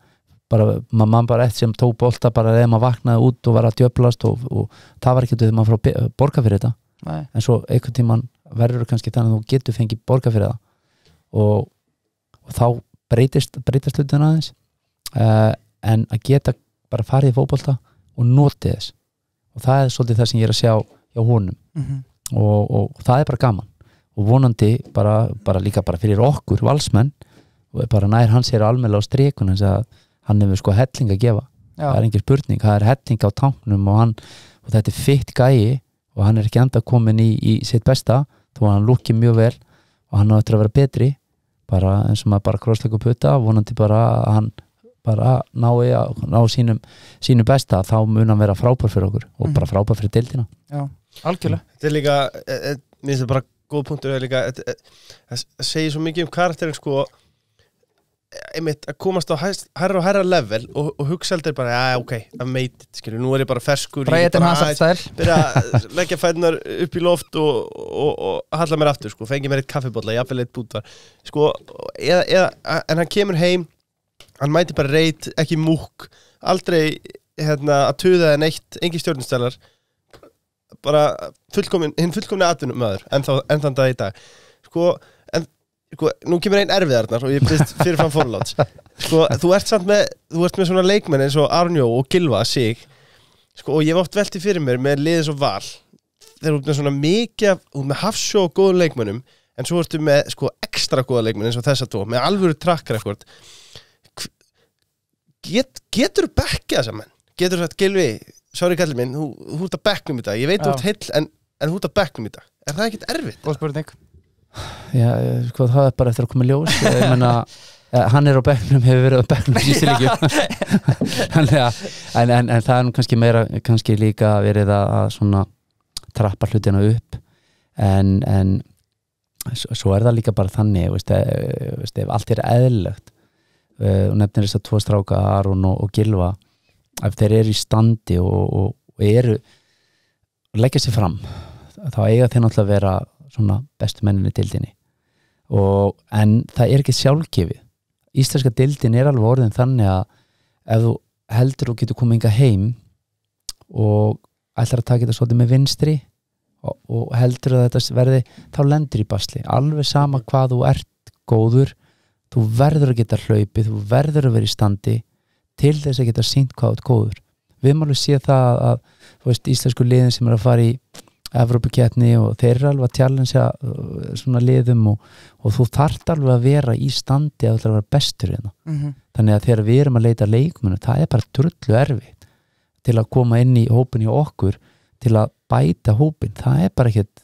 bara, mann bara eftir sem tók bólta bara þegar maður vaknaði út og var að djöblast og, og það var ekki þegar maður frá að borga fyrir þetta Nei. en svo einhvern tíman verður kannski þannig að þú getur fengið borga fyrir það og, og þá breytist, breytist hlutin aðeins uh, en að geta bara farið í fókbólta og notið þess og það er svolítið það sem ég er að sjá hjá honum mm -hmm. og, og það er bara gaman og vonandi bara, bara líka bara fyrir okkur valsmenn og bara nær hans er almeinlega á strikun hans að hann hefur sko helling að gefa Já. það er engin spurning, það er helling á tanknum og, hann, og þetta er fitt gæi og hann er ekki enda komin í, í sitt besta þó að hann lúkir mjög vel og hann á þetta að vera betri bara eins og maður bara krossleika puta vonandi bara að hann bara ná, ná sínum, sínum besta þá mun hann vera frábær fyrir okkur og mhm. bara frábær fyrir dildina Já, algjörlega Þetta er líka, e, e, mér finnst þetta bara góð punktur er líka það segir svo mikið um karakterin sko einmitt að komast á herra og herra level og, og hugsaðið er bara, já ok, I made it skilju, nú er ég bara ferskur ég bara, byrja að leggja fæðnar upp í loft og, og, og halla mér aftur sko, fengi mér eitt kaffibotla, ég afvel eitt bútvar sko, eða, eða en hann kemur heim, hann mæti bara reyt, ekki múk, aldrei hérna, að tuða en eitt, engi stjórnstælar bara fullkomin, hinn fullkomni atvinnum maður en þann dag í dag sko, en, sko, nú kemur einn erfiðarnar og sko, ég byrst fyrirfram fórláts sko, þú ert samt með, þú ert með svona leikmenn eins og Arnjó og Gilva sig, sko, og ég var oft veltið fyrir mér með liðis og val þegar þú ert með svona mikið, þú ert með hafsjó og góðu leikmennum, en svo ertu með sko ekstra góða leikmenn eins og þessa tó með alvöru trakkrekord Get, getur bekkjað saman getur þú sagt, Gilvi sorry kallið minn, hú, hú ert að bekkum í dag ég veit þú ert heill, en, en hú ert að bekkum í dag er það ekkert erfitt? Góð spurning Já, eh, sko það er bara eftir að koma ljós ég menna, eh, hann er á bekknum hefur verið á bekknum í síðan [laughs] en, en, en það er nú kannski meira, kannski líka verið að svona trappa hlutina upp en, en svo er það líka bara þannig veist, ef, eh, veist, ef allt er eðlögt og nefnir þess að tvo stráka, Aron og, og Gilva ef þeir eru í standi og, og, og eru og leggja sér fram þá eiga þeir náttúrulega að vera svona bestu menninni dildinni og, en það er ekki sjálfgefi Íslenska dildin er alveg orðin þannig að ef þú heldur og getur komið yngar heim og ætlar að taka þetta svolítið með vinstri og, og heldur að þetta verði þá lendur í basli, alveg sama hvað þú ert góður, þú verður að geta hlaupið, þú verður að vera í standi til þess að geta sínt hvað átt góður við málu sé það að veist, íslensku liðin sem er að fara í Evrópaketni og þeir eru alveg að challengea uh, svona liðum og, og þú þart alveg að vera í standi að vera bestur hérna mm -hmm. þannig að þegar við erum að leita leikmennu það er bara drullu erfitt til að koma inn í hópin í okkur til að bæta hópin, það er bara ekkert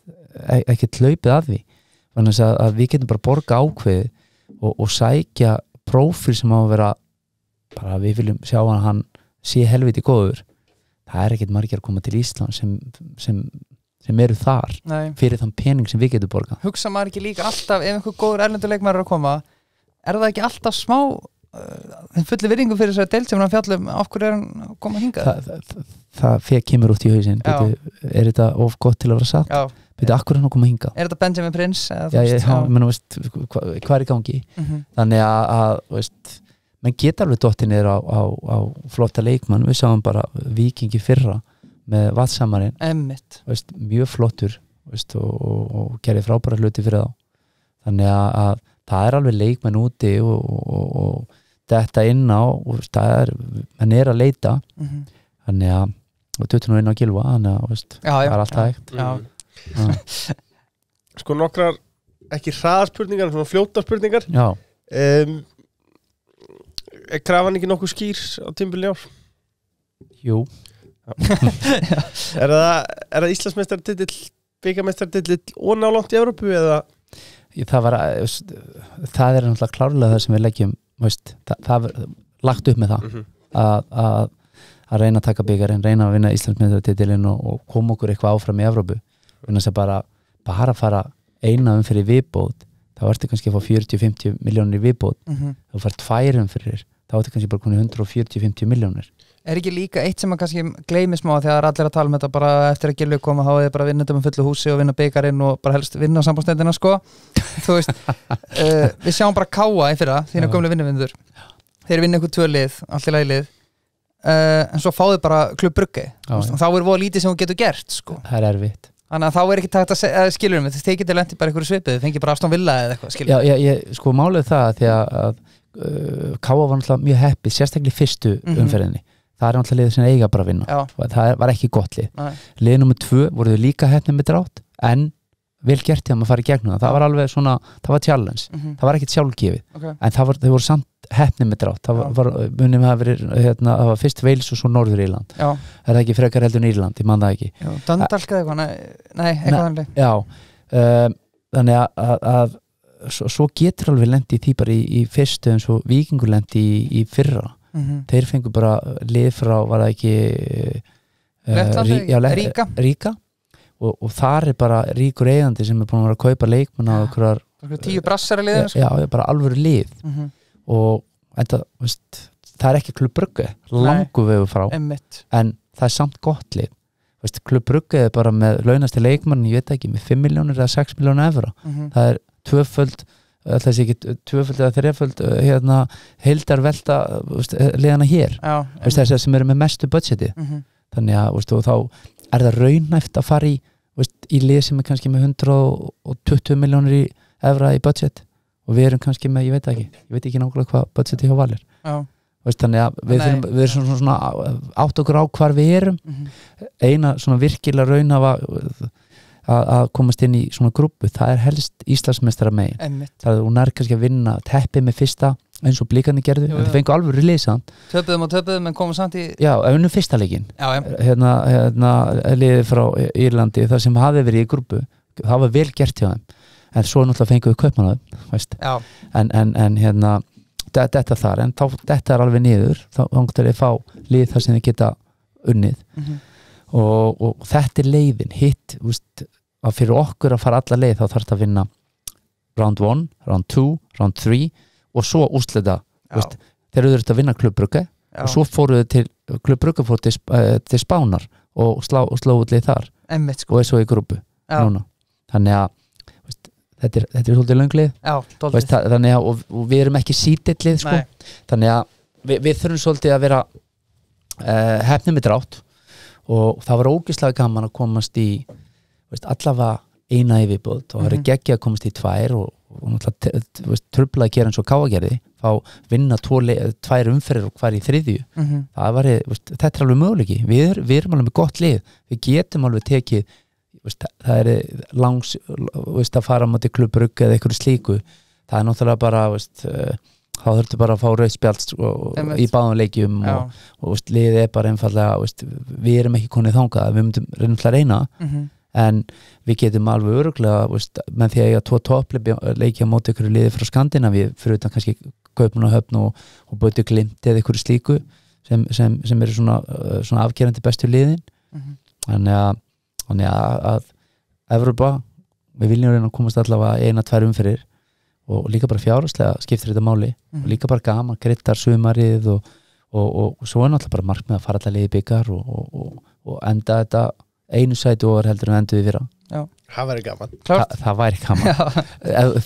e, ekkert hlaupið af því þannig að, að við getum bara borga ákveði og, og sækja prófil sem á að vera bara að við viljum sjá hann hann sé helviti góður það er ekkit margir að koma til Ísland sem, sem, sem eru þar Nei. fyrir þann pening sem við getum borgað hugsa maður ekki líka alltaf ef einhver góður erlenduleikmar er að koma er það ekki alltaf smá uh, fulli virðingu fyrir þess að deilt sem hann fjallum af hverju er hann komað hingað það, það, það, það fyrir að kemur út í hausin er þetta of gott til að vera satt Já. Veitu, akkur er hann að koma að hinga? Er þetta Benjamin Prince? Já, ég, hann, menn, veist, hva, hvað er í gangi? Mm -hmm. Þannig að, að veist, menn geta alveg dottir niður á, á, á flotta leikmann, við sáum bara vikingi fyrra með vatsamarinn mjög flottur veist, og, og, og gerði frábæra hluti fyrir þá þannig að, að það er alveg leikmann úti og, og þetta inn á það er, hann er að leita mm -hmm. þannig að, og tuttur nú inn á gilva þannig að veist, já, já, það er allt hægt já, Sko nokkrar ekki hraðspurningar, svona fljóta spurningar um, er krafan ekki nokkuð skýr á tímbilni ár? Jú [laughs] Er það, það Íslandsmeistartill byggamestartill og nálónt í Európu eða? Það, var, eh, það er náttúrulega klárlega það sem við leggjum veist, það, það er lagt upp með það mm -hmm. að, að, að reyna að taka byggjarinn reyna að vinna Íslandsmyndartitillin og, og koma okkur eitthvað áfram í Evrópu þannig að bara, bara fara eina um fyrir viðbót, þá ertu kannski að fá 40-50 miljónir viðbót mm -hmm. þá fara tværum fyrir þá er þetta kannski bara konið 140-50 miljónir Er ekki líka eitt sem maður kannski gleymi smá þegar allir að tala um þetta bara eftir að gilu koma þá er þið bara að vinna þetta með fullu húsi og vinna byggarinn og bara helst vinna á sambandstendina sko þú veist, uh, [laughs] við sjáum bara káa í fyrra, því það er gömlega vinnavindur þeir vinna ykkur tvölið, allir lælið uh, eh, en svo fáðu bara klubbruggi þá er voru lítið sem þú getur gert sko Það er erfitt Þannig að þá er ekki takt að eh, skiljum, þeir getur lendið bara einhverju svipið, þeir fengi bara afstofn vilja eða eitthvað, skiljum. Já, já, ég, sko málið það að því að, að Eh, Káa var náttúrulega mjög heppið sérstaklega í fyrstu mm -hmm. umferðinni það er náttúrulega liðið sem eiga bara að vinna Já. það var ekki gott lið Nei. lið nummið tvö voruð líka hefnið með drátt en vel gert því að maður farið gegnum það það var alveg svona, það var challenge mm -hmm. það var ekkert sjálfgefið okay. en það var, voru samt hefnið með drátt það var, munið með að verið, hérna, það var fyrst Veils og svo Norður Írland Já. er það ekki frekar heldur en Írland, ég man það ekki Döndalka eitthvað, nei, eitthvað þannig um, þannig að, að, að svo, svo getur alveg lendi því bara í, í fyrstu eins og vikingur lendi í, í fyrra mm -hmm. þeir fengur bara lið frá, var það ekki uh, eh, Lettland, rí, já, let, Ríka, Ríka. Og, og þar er bara ríkur eigandi sem er búin að vera að kaupa leikmenn á okkur tíu brassar að liða eh, sko? já, bara alvöru lið mm -hmm. og þetta, veist, það er ekki klubbrugge langu við frá Einmitt. en það er samt gott lið klubbrugge er bara með launasti leikmann, ég veit ekki, með 5 miljónir eða 6 miljónir efra mm -hmm. það er tvöföld þessi ekki tvöföld eða þreföld eh, hérna, heldar velta eh, eh, leðana hér, þess að sem eru með mestu budgeti, mm -hmm. þannig að veist, þá er það raunæft að fara í veist, í lið sem er kannski með 120 miljónir í efra í budget og við erum kannski með, ég veit ekki ég veit ekki nákvæmlega hvað budgeti hjá valir veist, þannig að við, Nei, þurfum, við erum svona, svona átt okkur á hvar við erum mm -hmm. eina svona virkilega raunæfa að komast inn í svona grúpu það er helst Íslandsmeistara megin það er hún er kannski að vinna teppið með fyrsta eins og blíkandi gerðu, jú, en það fengi alveg releasaðan Töpuðum og töpuðum en komum samt í Já, önum fyrsta leikin hérna, hérna liðið frá Írlandi þar sem hafi verið í grúpu það var vel gert hjá þeim, en svo náttúrulega fengið við köpmanað en, en, en hérna, þetta þar en þá, þetta er alveg niður þá hangur þeir fá lið þar sem þeir geta unnið mm -hmm. og, og þetta er leiðin hitt, þú veist að fyrir okkur að fara alla leið þá þarf þetta að vinna round 1, round 2, round 3 og svo úslita þeir eru þetta að vinna klubbrukka og svo fóruðu til klubbrukka fóruðu til, uh, til spánar og slóðu slá allir þar sko. og þessu í grúpu þannig að veist, þetta, er, þetta er svolítið lönglið veist, þannig að og, og við erum ekki sítillið sko. þannig að við, við þurfum svolítið að vera uh, eh, hefnum með drátt og það var ógislega gaman að komast í veist, allavega eina yfirbúð þá er mhm. ekki ekki að komast í tvær og, og tröfla að gera eins og káagerði þá vinna tóli, tvær umferðir og hvar í þriðju mm -hmm. var, veist, þetta er alveg möguleiki við, við erum alveg með gott lið við getum alveg tekið veist, það er langs veist, að fara á móti klubbrugg eða eitthvað slíku það er náttúrulega bara uh, þá þurftu bara að fá rauðspjálst sko, í báðanleikjum og, og liðið er bara einfallega við erum ekki konið þánga við erum reyna mm -hmm en við getum alveg öruglega menn því að ég hafa tvo toppleik leikið á móti ykkur liði frá Skandinavíu fyrir utan kannski Kaupunahöfn og, og Bötu Glimt eða ykkur slíku sem, sem, sem eru svona, eh, svona afgerandi bestu liðin mm -hmm. þannig að, þannig að, að Evropa, við viljum reyna að komast allavega eina, tvær umferir og líka bara fjáraslega skiptir þetta máli mm. og líka bara gama, grittar, sumarið og, og, og, og svo er náttúrulega bara markmið að fara allir í byggar og enda þetta einu sæti og var heldur en endur við fyrra Já. það væri gaman Þa, það væri gaman,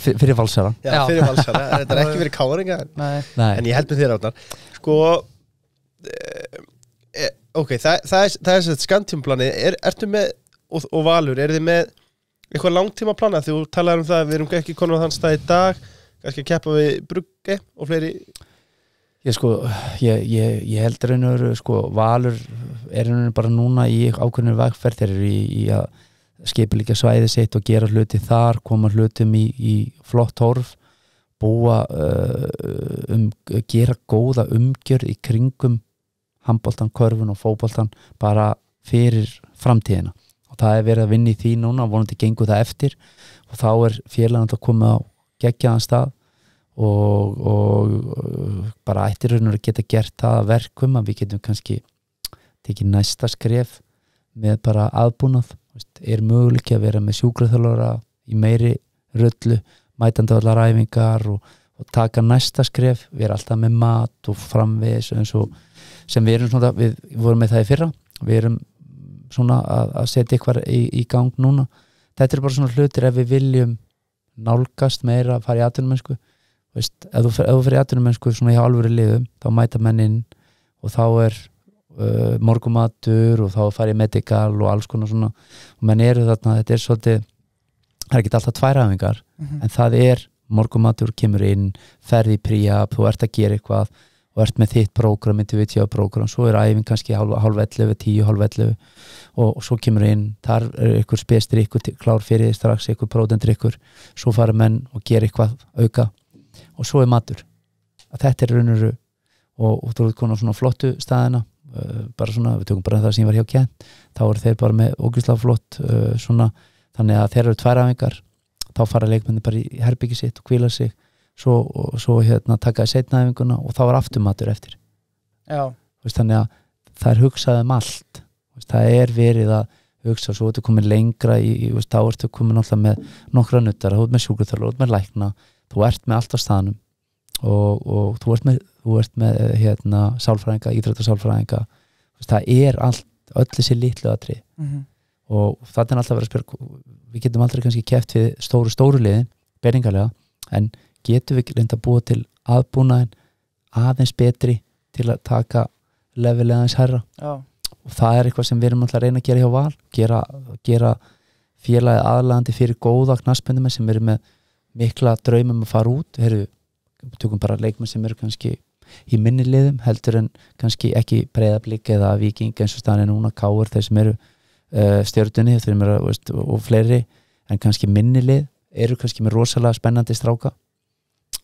fyrir valsara já, fyrir valsara, þetta er ekki fyrir káringa en, Nei. en ég held með þér átnar sko e, ok, það, það er, það er sem sagt skantímplanið, er, ertu með og, og valur, eru þið með eitthvað langtíma planað, þú talaður um það, við erum ekki konum á þann stað í dag kannski að keppa við brugge og fleiri Ég sko, ég, ég, ég held raun og veru sko, valur er raun og veru bara núna í ákveðinu vegferð þeir eru í, í að skipa líka svæði sitt og gera hluti þar, koma hlutum í, í flott horf, búa uh, um, gera góða umgjörð í kringum handbóltan, körfun og fóbóltan bara fyrir framtíðina og það er verið að vinna í því núna, vonandi gengur það eftir og þá er félagand að koma á gegjaðan stað og, og bara ættirhörnur að geta gert það að verkum að við getum kannski tekið næsta skref með bara aðbúnað er möguleik að vera með sjúklaþjálfara í meiri röllu mætandallar æfingar og, og taka næsta skref, við erum alltaf með mat og framvegis og sem við erum svona, við vorum með það í fyrra við erum svona að, að setja eitthvað í, í gang núna þetta er bara svona hlutir ef við viljum nálgast meira að fara í aðtunumensku veist, ef þú fyrir aðtunum mennsku svona í halvöru liðum, þá mæta mennin og þá er uh, morgumatur og þá farið medikal og alls konar svona og menn eru þarna, þetta er svolítið það er ekki alltaf tværaðingar mm -hmm. en það er morgumatur, kemur inn ferði í príap, þú ert að gera eitthvað og ert með þitt prógram, individuál prógram svo er æfing kannski halv 11, 10, halv 11 og, og svo kemur inn þar er ykkur spestir, ykkur klár fyrir strax, ykkur prótendri ykkur, svo fara menn og gera eitthvað auka og svo er matur að þetta er raun og raun og þú erum konar svona flottu staðina uh, bara svona, við tökum bara það sem ég var hjá kent þá eru þeir bara með ógísla flott uh, svona, þannig að þeir eru tværafingar þá fara leikmenni bara í herbyggi sitt og kvíla sig svo, og, svo hérna, taka í setnaefinguna og þá er afturmatur eftir Vist, þannig að það er hugsað um allt Vist, það er verið að hugsa svo ertu komin lengra í, í, þá ertu komin alltaf með nokkra nuttar, þú ert með sjúkvöldar, þú ert með lækna þú ert með allt á staðnum og, og þú ert með, þú ert með eh, hérna, sálfræðinga, ídrættarsálfræðinga það er allt, öll þessi litlu aðri mm -hmm. og það er alltaf að vera að spyrja við getum aldrei kannski kæft við stóru stóru liðin, beiringarlega en getum við reynda að búa til aðbúnaðin aðeins betri til að taka lefilega aðeins herra Já. og það er eitthvað sem við erum alltaf að reyna að gera hjá val gera, gera félagi aðlandi fyrir góða knaspendum sem eru með mikla draumum að fara út Heru, tökum bara leikmenn sem eru kannski í minni liðum heldur en kannski ekki breyðablík eða viking eins og staðin er núna káur þeir sem eru uh, eh, stjórnunni er, og fleiri en kannski minni lið eru kannski með rosalega spennandi stráka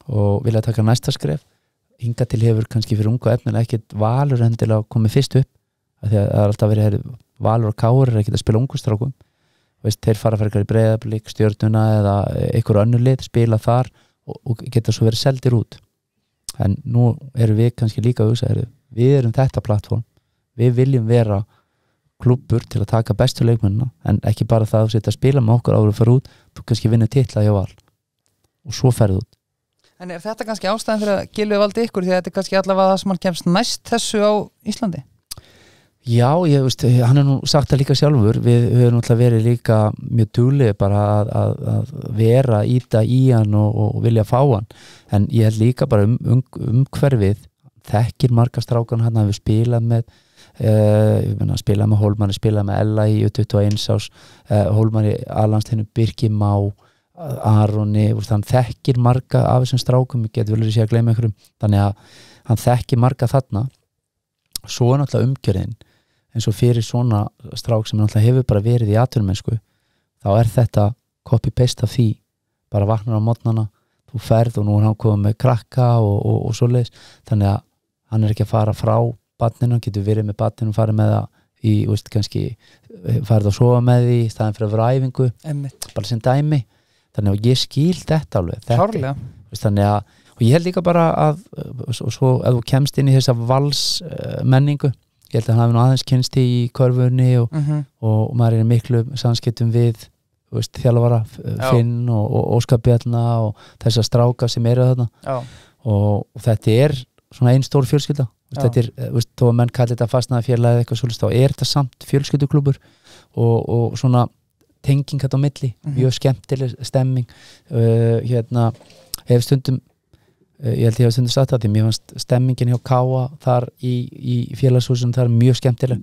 og vilja taka næsta skref hinga til hefur kannski fyrir unga efnilega ekkert valur endilega komið fyrst upp að það er alltaf verið valur og káur er ekkert að spila ungustrákum veist, þeir fara fyrir breiðablík, stjórnuna eða einhverju annu lið, spila þar og, og geta svo verið seldir út en nú eru við kannski líka auðvitað, við erum þetta plattform við viljum vera klubur til að taka bestu leikmennina en ekki bara það að þú setja að spila með okkur ára og fara út, þú kannski vinna tilla hjá all og svo ferðu út En er þetta kannski ástæðan fyrir að gilvið valdi ykkur því að þetta er kannski allavega það sem hann kemst næst þessu á Íslandi? Já, ég veist, hann er nú sagt það líka sjálfur, við höfum náttúrulega verið líka mjög dúlið bara að, að, að vera, íta í hann og, og vilja fá hann, en ég held líka bara um, um, umhverfið þekkir marga strákan hann hérna, að við spila með uh, eh, spila með Hólmanni, spila með Ella í 21 ás, uh, eh, Hólmanni Alanstinu, Birki Má Aroni, hann þekkir marga af þessum strákum, ég get vilja sér að gleyma einhverjum, þannig að hann þekkir marga þarna svo er náttúrulega umkjörðin en svo fyrir svona strák sem náttúrulega hefur bara verið í atvinnumensku þá er þetta copy-paste af því bara vaknar á mótnana, þú ferð og nú er hann komið með krakka og, og, og svo leiðis þannig að hann er ekki að fara frá batninu, hann getur verið með batninu og farið með það í, veist, kannski eh, farið að sofa með því, staðin fyrir að vera æfingu, Einmitt. bara sem dæmi þannig að ég skýl þetta alveg þetta, veist, þannig að, og ég held líka bara að, eh, og svo, að þú kemst inn í þessa vals eh, menningu ég held að hann hafi nú aðeins kynsti í korfunni og, mm -hmm. og, og maður er miklu samskiptum við veist, þjálfara Finn og, og Óskarbjörna og þessar stráka sem eru þarna og þetta er svona einn stór fjölskylda veist, þetta er, eh, veist, þó að menn kallir þetta fastnaða fjarlæði eitthvað svolítið þá er þetta samt fjölskylduklubur og svona tenging þetta á milli, mm -hmm. mjög skemmtileg stemming uh, hérna, hefur stundum Eh, ég held ég að senda satt að því mér fannst stemmingin hjá Káa þar í, í félagshúsum þar mjög skemmtileg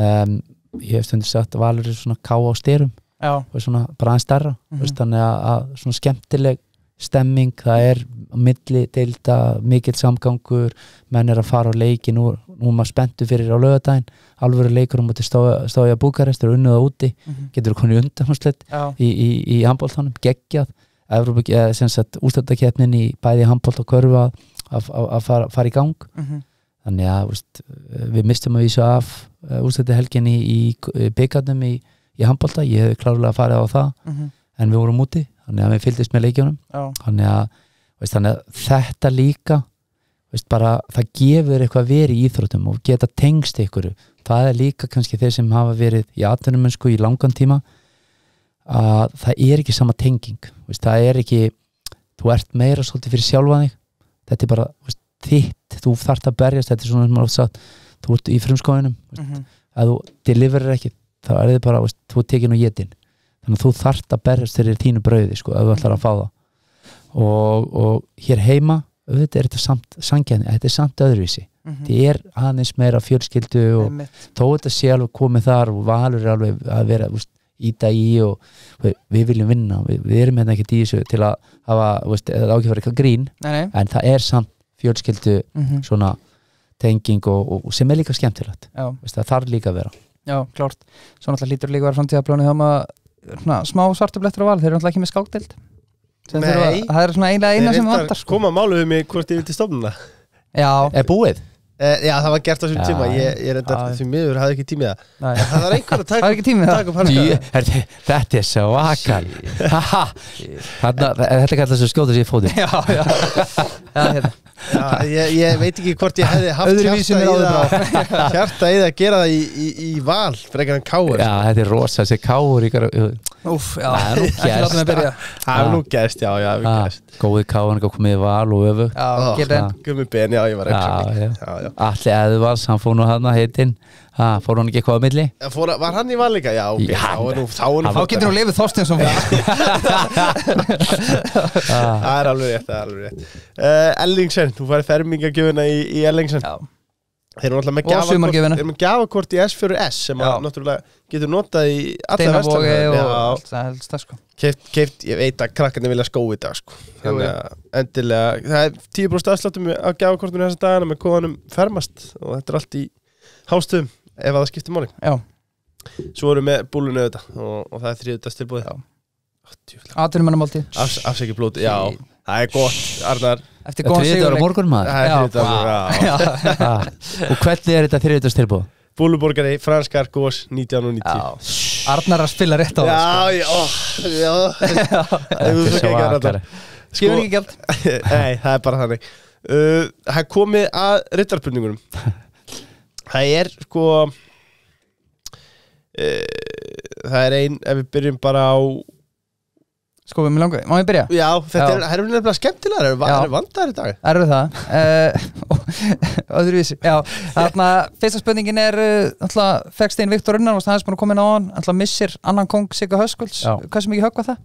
um, ég hef stundir satt að Valur er svona Káa á styrum og svona bara aðeins starra mm -hmm. þannig að, að svona skemmtileg stemming, það er milli deilda, mikill samgangur menn er að fara á leiki nú, nú er maður spenntu fyrir á lögadaginn alvöru leikur um átti stója búkarest er unnuða úti, mm -hmm. getur konið undan í, í, í ambóltanum, geggjað Eh, ústöldakeppnin í bæði handbólt og körfa að fara, fara í gang mm -hmm. þannig að veist, við mistum að vísa af eh, ústöldahelginni í byggandum í, í handbólta, ég hef klárlega farið á það mm -hmm. en við vorum úti, þannig að við fyldist með leikjónum oh. þannig, að, veist, þannig að þetta líka veist, bara, það gefur eitthvað verið í íþrótum og geta tengst ykkur það er líka kannski þeir sem hafa verið í atvinnumönsku í langan tíma að það er ekki sama tenging veist, það er ekki, þú ert meira svolítið fyrir sjálfa þig þetta er bara veist, þitt, þú þart að berjast þetta er svona sem maður oft sagt, þú ert í frumskóinum mm -hmm. að þú deliverir ekki þá er þið bara, veist, þú tekir nú jedin þannig að þú þart að berjast þegar þér þínu brauði sko, ef þú ætlar að fá það og, og hér heima auðvitað er þetta samt sangjarni, þetta er samt öðruvísi mm -hmm. þetta er aðeins meira fjölskyldu og þó þetta sé alveg komið þar og valur alveg að vera, veist, íta í og við, við viljum vinna við, við erum hérna ekkert í þessu til að hafa, veist, það er ákveður eitthvað grín nei, nei. en það er samt fjölskyldu mm -hmm. svona tenging og, og sem er líka skemmtilegt veist, það þarf líka að vera Já, klárt, svo náttúrulega lítur líka að vera framtíðablónu þá maður smá svartu blettur á val þeir eru náttúrulega ekki með skáktild það er svona eiginlega eina sem vantar sko. koma máluðum í hvort ég vil til stofnuna Já, er búið Eh, já, það var gert á svona tíma, ég, ég reyndar að... því miður hafði ekki tímið það Það var einhver að [laughs] taka upp um, um Þetta er svo akal eh, Þetta kallar svo skjóður sér fóði Já, já, [laughs] já, hérna. já ég, ég veit ekki hvort ég hefði haft hjarta [laughs] í það að gera það í, í, í val fyrir einhverjan káur Já, þetta er rosa, þessi káur ykkur Úf, já, það er nú gæst [laughs] Það er nú gæst, já, já, við gæst Góði káðan, góðið með val og öfu Góðið með ben, já, ég var ekki Alli Eðvars, hann fóð nú hann að heitin Fór hann ekki eitthvað að milli? Fór, var hann í val líka? Já, ok, þá er nú Þá getur nú lefið Þorstinsson [laughs] Það er alveg rétt eh, Ellingsen, þú færði fermingagjöfuna í Ellingsen Já Þeir eru náttúrulega með gafakort, er með gafakort í S4S sem maður náttúrulega getur notað í alla vestarna. Steinabógi og allt það. Sko. Ég veit að krakkarnir vilja skói þetta sko. Þannig að endilega, það er 10% afsláttum af gafakortinu þessa dagana með kóðanum fermast og þetta er allt í hástöðum ef að það skiptir máli. Já. Svo erum við búlinu auðvitað og, og það er þriðutast tilbúið. Já. Atvinnumannamálti. Afsækjablóti, já. Það er gott, Arnar Eftir góðan sigur Það er þriðdagur á morgun maður Það er þriðdagur, já, já. [laughs] Og hvernig er þetta þriðdagstilbúð? Búluborgari, franskar, gós, 1990 Arnar að spila rétt á það Já, sko. já, já [laughs] Það er svo aðkara Skifur ekki gælt sko- [laughs] Nei, það er bara þannig uh, Það komið að ryttarpunningunum Það er sko uh, Það er einn Ef við byrjum bara á Sko við með langaði, má ég byrja? Já, þetta já. er herfilega skemmtilega, það er vandar í dag Það eru eh, [laughs] það Öðruvís, já Þannig að fyrsta spurningin er eh, Fegstein Viktor Unnar, hann er spúin að koma inn á hann Þannig að missir annan kong Sigga Höskulds Hvað sem ekki högg var það?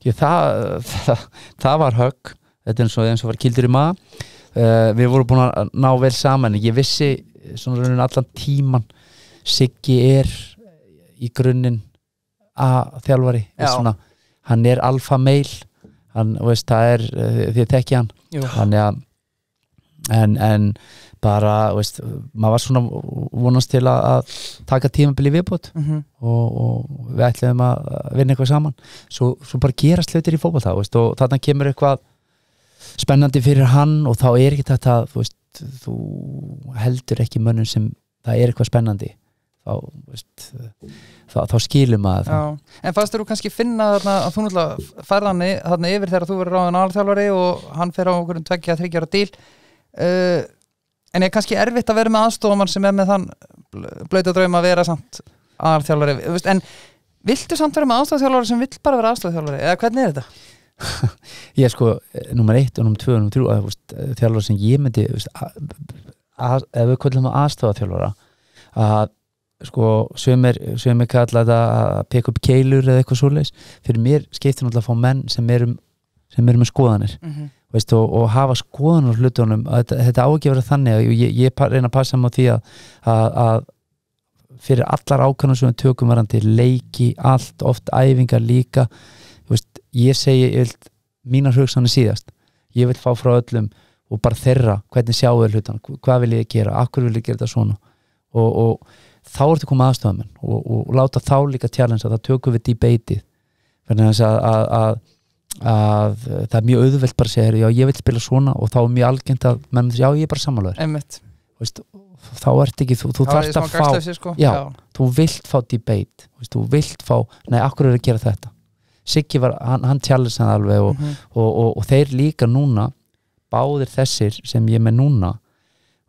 Já, það, það, það var högg Þetta er eins og, eins og var kildur í maður uh, eh, Við vorum búin að ná vel saman Ég vissi svona raunin allan tíman Siggi er í grunninn að þjálfari, svona hann er alfa meil hann, veist, það er, því að tekja hann þannig að en, en bara, veist maður var svona vonast til að taka tímabili viðbútt mm -hmm. og, og við ætlum að vinna eitthvað saman svo, svo bara gera slutir í fólkvall það og þarna kemur eitthvað spennandi fyrir hann og þá er ekki þetta þú, veist, þú heldur ekki mönnum sem það er eitthvað spennandi þá veist þá, þá skilum maður það En fannst þú kannski finna þarna að þú náttúrulega ferðan þarna yfir þegar þú verður ráðin aðalþjálfari og hann fer á okkur um tveggja, þryggjara díl uh, en er kannski erfitt að vera með aðstofamann sem er með þann blöita draum að vera samt aðalþjálfari en viltu samt vera með aðstofaþjálfari sem vill bara vera aðstofaþjálfari eða hvernig er þetta? [laughs] ég sko, eh, nummer 1 og nummer 2 og nummer 3 eh, þjálfari sem ég myndi að, að, ef við kvöldum að aðstofaþjálfara að sko, sem er, er kallað að peka upp keilur eða eitthvað svoleiðis fyrir mér skiptir náttúrulega að fá menn sem eru er með skoðanir mm -hmm. Veist, og, og hafa skoðan á hlutunum þetta, þetta ágifra þannig að ég, ég reyna að passa mig á því að, að, að fyrir allar ákvæmum sem við tökum varandi, leiki, allt oft æfingar líka veist, ég segi, ég vil, mínar hugsanir síðast ég vil fá frá öllum og bara þeirra, hvernig sjáu þér hlutunum, hvað vil ég gera, akkur vil ég gera þetta svona og, og þá ertu komið aðstofamenn og, og láta þá líka challenge að það tökum við debatið þannig að, að, að, að það er mjög auðvelt bara að segja, já ég vil spila svona og þá er mjög algjönd að menn þess, já ég er bara samanlöður þá ert ekki, þú, þú þarfst að fá sko? já, já, þú vilt fá debate veist, þú vilt fá, nei, akkur er að gera þetta Siggi var, hann, hann challenge hann alveg og, mm -hmm. og, og þeir líka núna báðir þessir sem ég með núna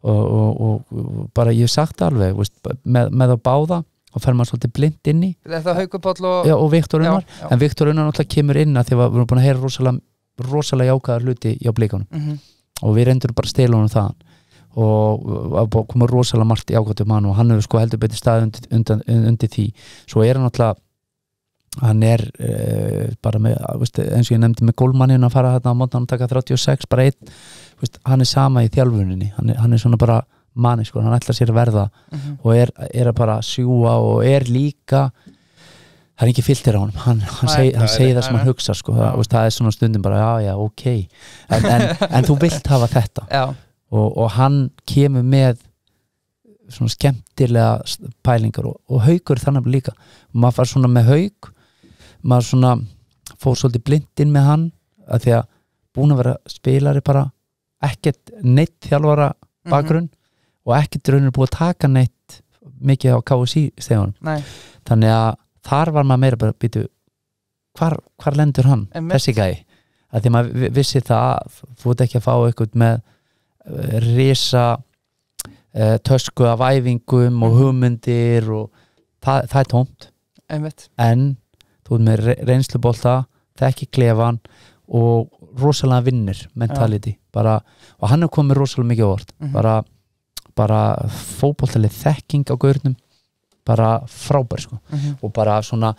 og, og, og bara ég hef sagt alveg veist, með, með að báða og fær maður svolítið blind inn í og, já, og Viktor Unnar já, já. en Viktor Unnar náttúrulega kemur inn að því að við erum búin að heyra rosalega rosalega jákaðar hluti hjá blíkanum mm -hmm. og við reyndurum bara stilunum það og komum rosalega margt jákvæmt um hann og hann hefur sko heldur betið stað undir, undir, undir því svo er hann náttúrulega hann er uh, bara með, veist, eins og ég nefndi með gólmannin að fara hérna á mótnarnum taka 36 bara einn veist, hann er sama í þjálfuninni hann er, hann er svona bara manni sko, hann ætlar sér að verða uh mhm. -huh. og er, er að bara sjúa og er líka það er ekki filtir á hann hann, hann segir það, segi það sem hann hugsa sko. það, veist, það er svona stundum bara, já já, ok en, en, [laughs] en þú vilt hafa þetta og, og hann kemur með svona skemmtilega pælingar og, og haugur þannig líka og maður far svona með haug maður svona fór svolítið blindin með hann að því að búin að vera spilari bara ekkert neitt þjálfara mhm. bakgrunn mm -hmm. og ekkert raunir búið að taka neitt mikið á KSI stegunum þannig að þar var maður meira bara býtu hvar, hvar lendur hann, Emitt. þessi gæi að því maður vissi það þú ert ekki að fá eitthvað með eh, risa uh, tösku af æfingum mm. og mhm. hugmyndir og það, það er tómt Emitt. en þú ert með reynslubólta það er ekki klefan og rosalega vinnir mentality ja bara, og hann er komið rosalega mikið á orð mm -hmm. bara, bara fókbóltalið þekking á gaurnum bara frábær sko. mm -hmm. og bara svona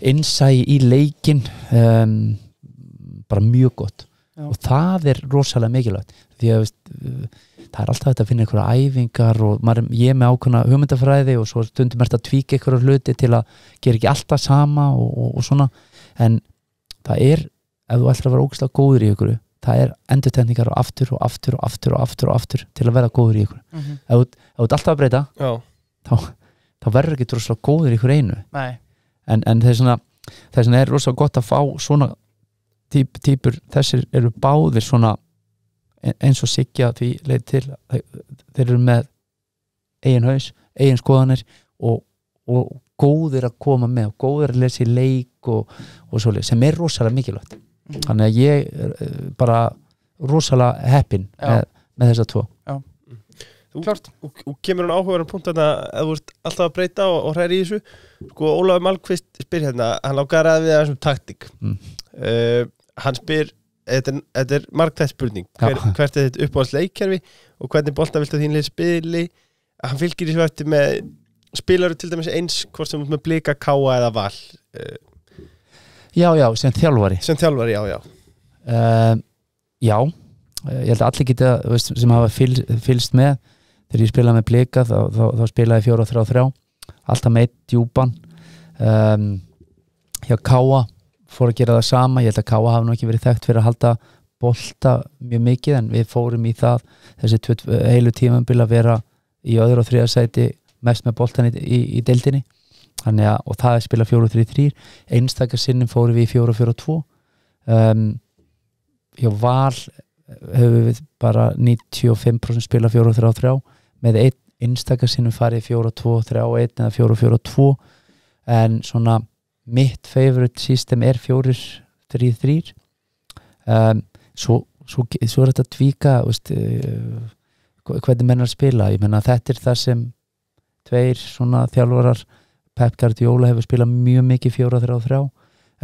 innsæi í leikin um, bara mjög gott Já. og það er rosalega mikilvægt því að veist, það er alltaf þetta að finna einhverja æfingar og maður, ég er með ákveðna hugmyndafræði og svo stundum er þetta að tvíka einhverju hluti til að gera ekki alltaf sama og, og, og svona en það er ef þú ætlar að vera ógust að góður í einhverju það er endurtegningar og aftur og aftur og aftur og aftur, og aftur til að vera góður í ykkur mm -hmm. ef þú ert alltaf að breyta þá, þá verður ekki droslega góður í ykkur einu en, en það er svona það er, svona, er rosalega gott að fá svona típ, típur, þessir eru báðir svona e, eins og sigja því leið til þeir eru með eigin haus, eigin skoðanir og, og góðir að koma með og góðir að lesa í leik og, og svolítið sem er rosalega mikilvægt mm. þannig að ég eh, bara rosalega heppin með, með þessa tvo Klart og kemur hún áhugaverðan punkt að það vart alltaf að breyta og, og hræri í þessu sko Ólaður Malmqvist spyr hérna hann lágar að við þessum taktík mm. uh, hann spyr þetta er, er margtætt spurning Hver, hvert er þetta uppáhaldsleikkerfi og hvernig bólta vilt að þínlega spili hann fylgir þessu eftir með spilaru til dæmis eins hvort sem út með blika, káa eða val uh, Já, já, sem þjálfari Sem þjálfari, já, já uh, Já, eh, ég held að allir geta veist, sem hafa fylst, fylst með þegar ég spilaði með blika þá, þá, þá spilaði ég 4-3-3 alltaf meitt djúpan um, hjá Káa fór að gera það sama, ég held að Káa hafa nú ekki verið þekkt fyrir að halda bolta mjög mikið en við fórum í það þessi heilu tímanbíl að vera í öðru og þriðarsæti mest með boltan í, í, í deildinni þannig að, og það er spila 4-3-3 einstakarsinnum fóru við í 4-4-2 um, hjá Val eh, höfum við bara 95% spila 4-3-3 með einn einstakarsinnum farið 4-2-3-1 eða 4-4-2 en svona mitt favorite system er 4-3-3 um, svo, svo, svo er þetta dvíka veist, uh, hvernig mennar spila ég menna þetta er það sem tveir svona þjálfarar Pep Guardiola hefur spilað mjög mikið fjóra þrjá þrjá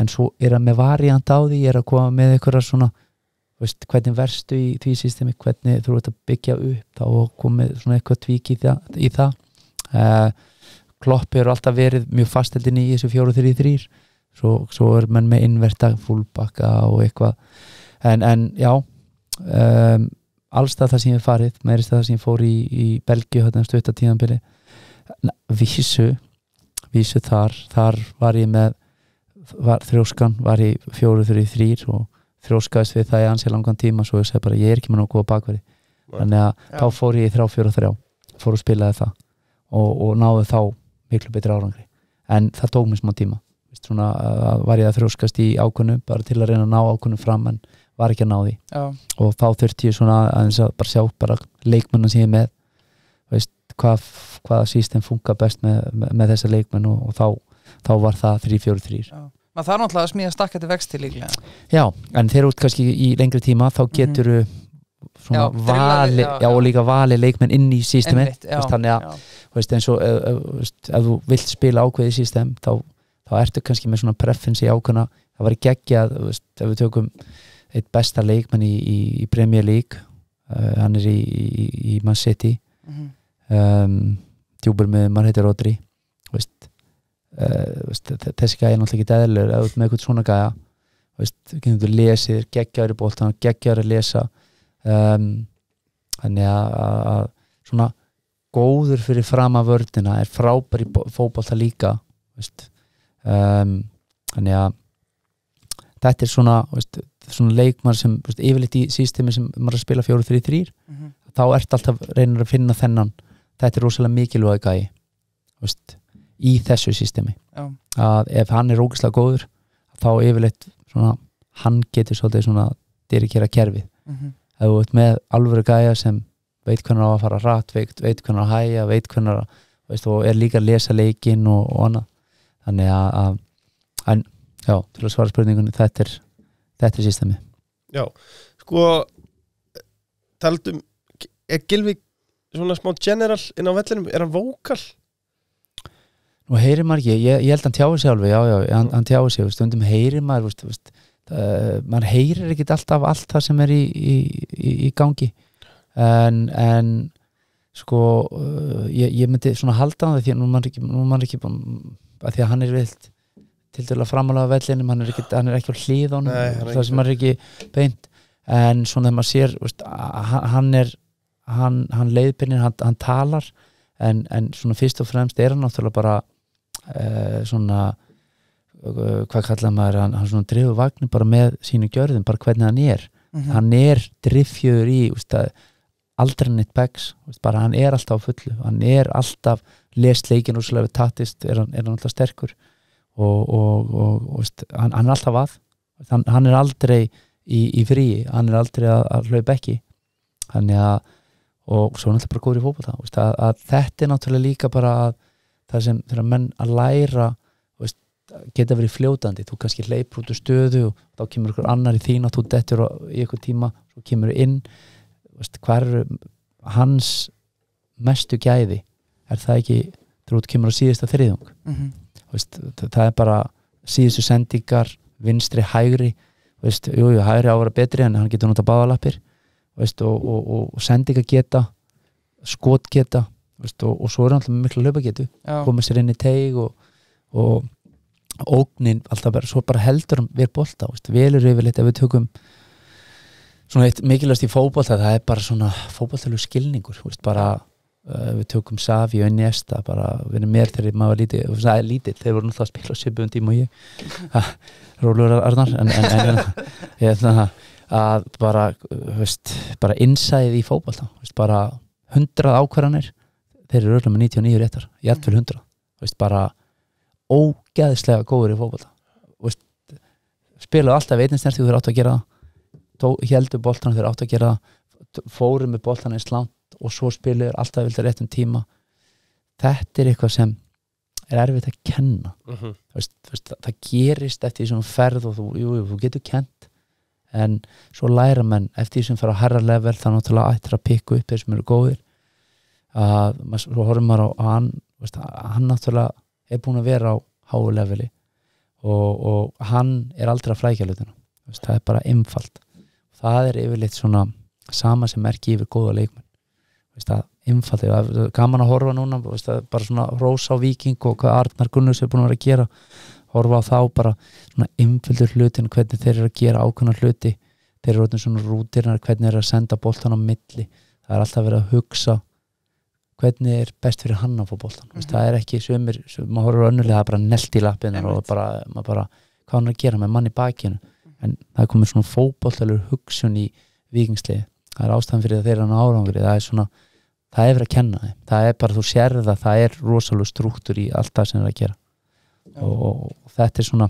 en svo er að með variant á því er að koma með einhverja svona veist, hvernig verstu í því systemi hvernig þú ert að byggja upp og komið svona eitthvað tvík í það, í það. Uh, eh, Klopp eru alltaf verið mjög fastildin í þessu fjóru þrjú þrýr svo, svo er mann með innverta fullbacka og eitthvað en, en já um, ehm, allstað það sem ég farið meirist það sem ég fór í, í Belgiu hérna stöttatíðanbili vísu vísu þar, þar var ég með var, þrjóskan, var ég fjóru þrjú þrýr og þrjóskaðist við það í ansi langan tíma svo ég segi bara ég er ekki með nokkuð á bakverði þannig að ja. þá fór ég í þrá fjóru þrjá fór og spilaði það og, og náðu þá miklu betri árangri en það tók mér smá tíma Svona, var ég að þrjóskast í ákvönum bara til að reyna að ná ákvönum fram en var ekki að ná því Já. og þá þurfti ég svona að bara sjá bara leikmennan sem ég er með veist, hvað, hvað sístem funka best með, með, með þessa leikmenn og, og þá, þá var það 3-4-3 maður þarf náttúrulega að smíða stakkætti vexti líka já, en þeir eru kannski í lengri tíma þá mhm. getur mm -hmm. Já, vali, við, já, já, og líka vali leikmenn inn í sístemi þannig að veist, eins og ef, eh, eh, ef þú vilt spila ákveði sístem þá, þá ertu kannski með svona preference í ákveðina það var ekki að veist, ef við tökum eitt besta leikmenn í, í, í Premier League uh, hann er í, í Man City mm -hmm um, ehm, tjúpur með mann heitir Rodri veist, uh, veist, þessi gæði er náttúrulega ekki dæðilegur eða með eitthvað svona gæða getur þú lesið, geggjaður í bóltan geggjaður að lesa um, þannig að svona góður fyrir fram að vördina er frábær í fókbólta líka um, þannig að þetta er svona, veist, svona leikmar sem veist, yfirleitt í sístemi sem maður spila fjóru þrý þrýr mhm. þá ert alltaf reynir að finna þennan þetta er rosalega mikilvæg gæi veist, í þessu systemi Já. að ef hann er ógislega góður þá yfirleitt svona, hann getur svolítið svona dirikera kerfið mm -hmm. ef þú ert með alvöru gæja sem veit hvernig á að fara rætt veit, veit hvernig að hæja, veit hvernig að og er líka að lesa leikin og, og annað þannig að, að já, til að svara spurningunni þetta er, þetta er systemi Já, sko taldum, er Gilvík svona smá general inn á vellinum, er hann vókal? Nú heyrir maður ekki, ég, ég held að hann tjáði sig alveg, já já, hann, hann tjáði sig, stundum heyrir maður, veist, veist, uh, maður heyrir ekkit alltaf allt það sem er í, í, í, í gangi, en, en sko, uh, ég, ég myndi svona halda á það því að nú maður ekki, nú maður ekki, að því að hann er vilt til dæla framalega vellinum, hann er ekki, hann er ekki á hlið á hann, það sem maður er ekki beint, en svona þegar maður sér, veist, hann er hann, hann leiðbyrnir, hann, hann talar en, en svona fyrst og fremst er hann náttúrulega bara uh, svona uh, hvað kallað maður hann, hann svona drifur vagnir bara með sínu gjörðum, bara hvernig hann er mm -hmm. hann er driffjöður í aldrinitt bags, bara hann er alltaf fullu, hann er alltaf lest leikin og svolítið tattist er hann, er hann alltaf sterkur og, og, og, og hann, hann er alltaf að hann, hann er aldrei í, í fríi, hann er aldrei að, að hlaupa ekki þannig að og svo er hann alltaf bara góður í fókbalta að, að þetta er náttúrulega líka bara að það sem þeirra menn að læra veist, geta verið fljótandi þú kannski leipur út úr stöðu og þá kemur ykkur annar í þín og þú dettur í ykkur tíma og kemur inn veist, hver hans mestu gæði er það ekki þú kemur á síðasta þriðung mm -hmm. veist, það, það er bara síðustu sendingar vinstri, hægri jújú, jú, hægri á að vera betri en hann getur nota báðalappir veist, og, og, og sendinga geta skot geta veist, og, og svo er hann alltaf miklu löpa getu komið sér inn í teig og ógnin alltaf bara, svo bara heldur við er bólta, við erum yfir litt ef við tökum svona eitt mikilvægast í fókbólta það er bara svona fókbóltalur skilningur veist, bara Uh, við tökum Safi og Iniesta bara, við erum meir þegar maður lítið, er lítið þeir voru náttúrulega að spila sipum tíma og ég Rólur Arnar en, en, en, en að bara, veist, bara insæðið í fókbalta bara 100 ákvarðanir þeir eru öllum með 99 réttar ég ætti vel 100 veist, bara ógeðslega góður í fókbalta spilaði alltaf veitinsnerti þegar áttu að gera heldur bóltan þegar áttu að gera fórum með bóltan eins langt og svo spilaði alltaf vilja rétt um tíma þetta er eitthvað sem er erfitt að kenna uh mhm. -huh. veist, það gerist eftir því sem þú ferð og þú, jú, jú, þú getur kent en svo læra menn eftir því sem fer á herra level það er náttúrulega ættir að pikku upp þeir sem eru góðir að svo horfum maður á hann veist, hann náttúrulega er búin að vera á háu leveli og, og hann er aldrei að flækja hlutinu það er bara einfalt það er yfirleitt svona sama sem er gífur góða leikmenn það er einfalt, það er gaman að horfa núna veist, bara svona rosa viking og hvað Arnar Gunnus er búin að vera að gera horfa á þá bara einföldur hlutin hvernig þeir eru að gera ákveðna hluti þeir eru orðin svona rútirnar hvernig eru að senda bóltan á milli það er alltaf verið að hugsa hvernig er best fyrir hann að fá bóltan mm -hmm. það er ekki sömur, maður horfur önnulega það er bara nelt í lappinu og bara, bara hvað hann er að gera með mann í bakinu mm -hmm. en það er komið svona fókbóltalur hugsun í vikingslegi það er ástæðan fyrir þeirra árangri það er svona, það er verið að kenna þeim það er bara, þú sér það, það er rosalega struktúr í allt það sem það er að gera og, og þetta er svona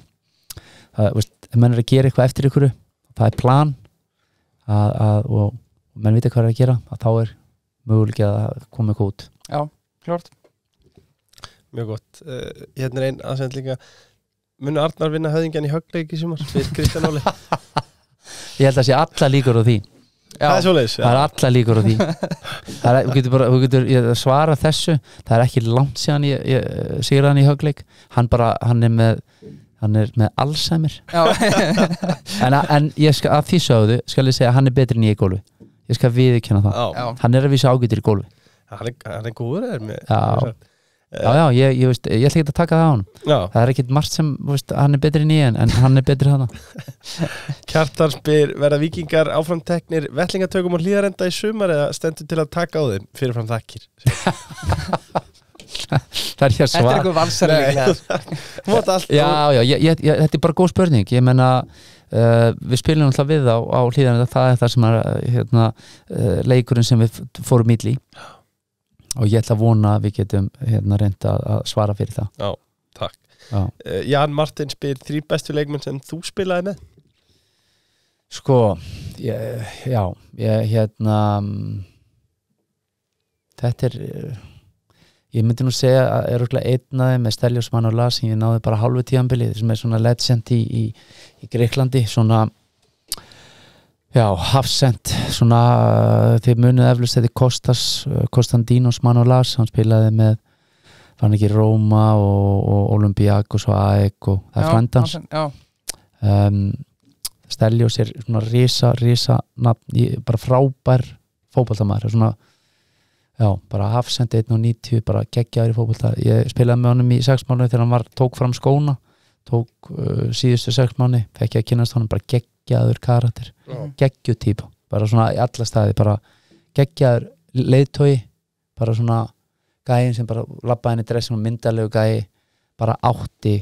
það, veist, menn er að gera eitthvað eftir ykkur það er plan að, að, og menn vita hvað er að gera að þá er möguleik að koma ykkur út Já, klart Mjög gott uh, Hérna er einn aðsend líka Munu Arnar vinna höðingjan í högleiki sem var fyrir Kristján Óli [laughs] Ég held að sé alla líkur á því það er svolítið það er alla líkur á því [laughs] er, við getum bara, við getum svara þessu það er ekki langt síðan ég, ég eh, sigur hann í högleik hann bara, hann er með hann er með Alzheimer [laughs] en, en ég skal, af því sögðu skal ég segja að hann er betri en ég í gólu ég skal viðkjöna það, Já. hann er að vísa ágættir í gólu hann er, hann er góður eða með Já, já, ég, ég, veist, ég ætla ekki að taka það á hann já. það er ekkit margt sem, veist, hann er betri en ég en hann er betri hann [laughs] Kjartan spyr, verða vikingar áframteknir vellingatökum og hlýðarenda í sumar eða stendur til að taka á þeim fyrirfram þakkir [laughs] Það er hér svar Þetta er eitthvað valsarleik [laughs] Já, já, ég, þetta er bara góð spörning ég menna, uh, við spilum alltaf við á, á hlýðarenda, það er það sem er hérna, uh, leikurinn sem við fórum íli í og ég ætla að vona að við getum hérna, reynda að svara fyrir það Já, takk Já. Uh, Jan Martin spyr þrý bestu leikmenn sem þú spilaði með Sko ég, já, ég, hérna þetta er eh, ég myndi nú segja að er örgulega einnaði með Steljós Mann og Lars sem ég náði bara halvu tíanbilið sem er svona legend í, í, í Greiklandi svona Já, Hafsend, svona þið munið eflust þetta er Kostas eh, Konstantínos Manolas, hann spilaði með fann ekki Róma og Olympiakos og AEK og það er frendans um, Stelios er svona risa, risa nafn, bara frábær fókbaltamæður, svona já, bara Hafsend 1.90, bara geggjaður í fókbalta ég spilaði með honum í sexmálunum þegar hann var, tók fram skóna tók uh, síðustu sex mánu fekk ég að kynast honum bara geggjaður karatir mm. geggjutýpa, bara svona í alla staði bara geggjaður leiðtói bara svona gæin sem bara lappaði henni dressum og myndalegu gæi bara átti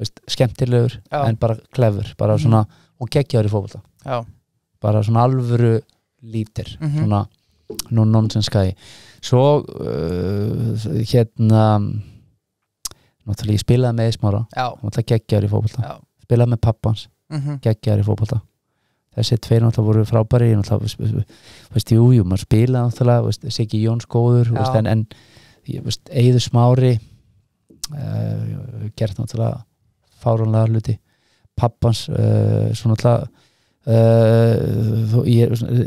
veist, skemmtilegur Já. en bara klefur bara mhm. svona, mm. og geggjaður í fólkvölda Já. bara svona alvöru líftir, mm -hmm. svona nú nonsens gæi svo uh, hérna náttúrulega ég spilaði með Ísmára náttúrulega geggjar í fókbalta spilaði með pappans, mm -hmm. geggjar í fókbalta þessi tveir náttúrulega voru frábæri náttúrulega, veist, jú, jú, maður spilaði náttúrulega, Siggi Jóns góður veist, en, en Eður Smári uh, gert náttúrulega fáránlega hluti pappans uh, eh, svona náttúrulega Uh,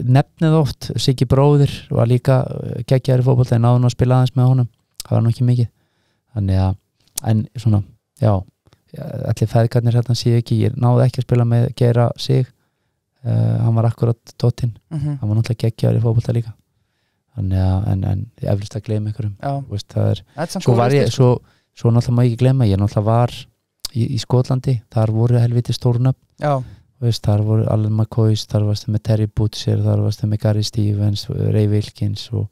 nefnið oft Siggi bróðir var líka geggjaður í fókból þegar náðun að spila aðeins með honum það var nú ekki mikið þannig að en svona, já allir feðgarnir hérna séu ekki ég náði ekki að spila með gera sig uh, hann var akkurat tóttinn uh mhm. -huh. hann var náttúrulega geggjar í fókbalta líka en, ja, en, en ég eflust að gleyma ykkurum Vist, það er, það svo var ég svo, svo náttúrulega má ég ekki gleyma, ég náttúrulega var í, í Skotlandi, þar voru helviti stórnöfn já Veist, þar voru Alan McCoys, þar varstu með Terry Butcher þar varstu með Gary Stevens Ray Wilkins og,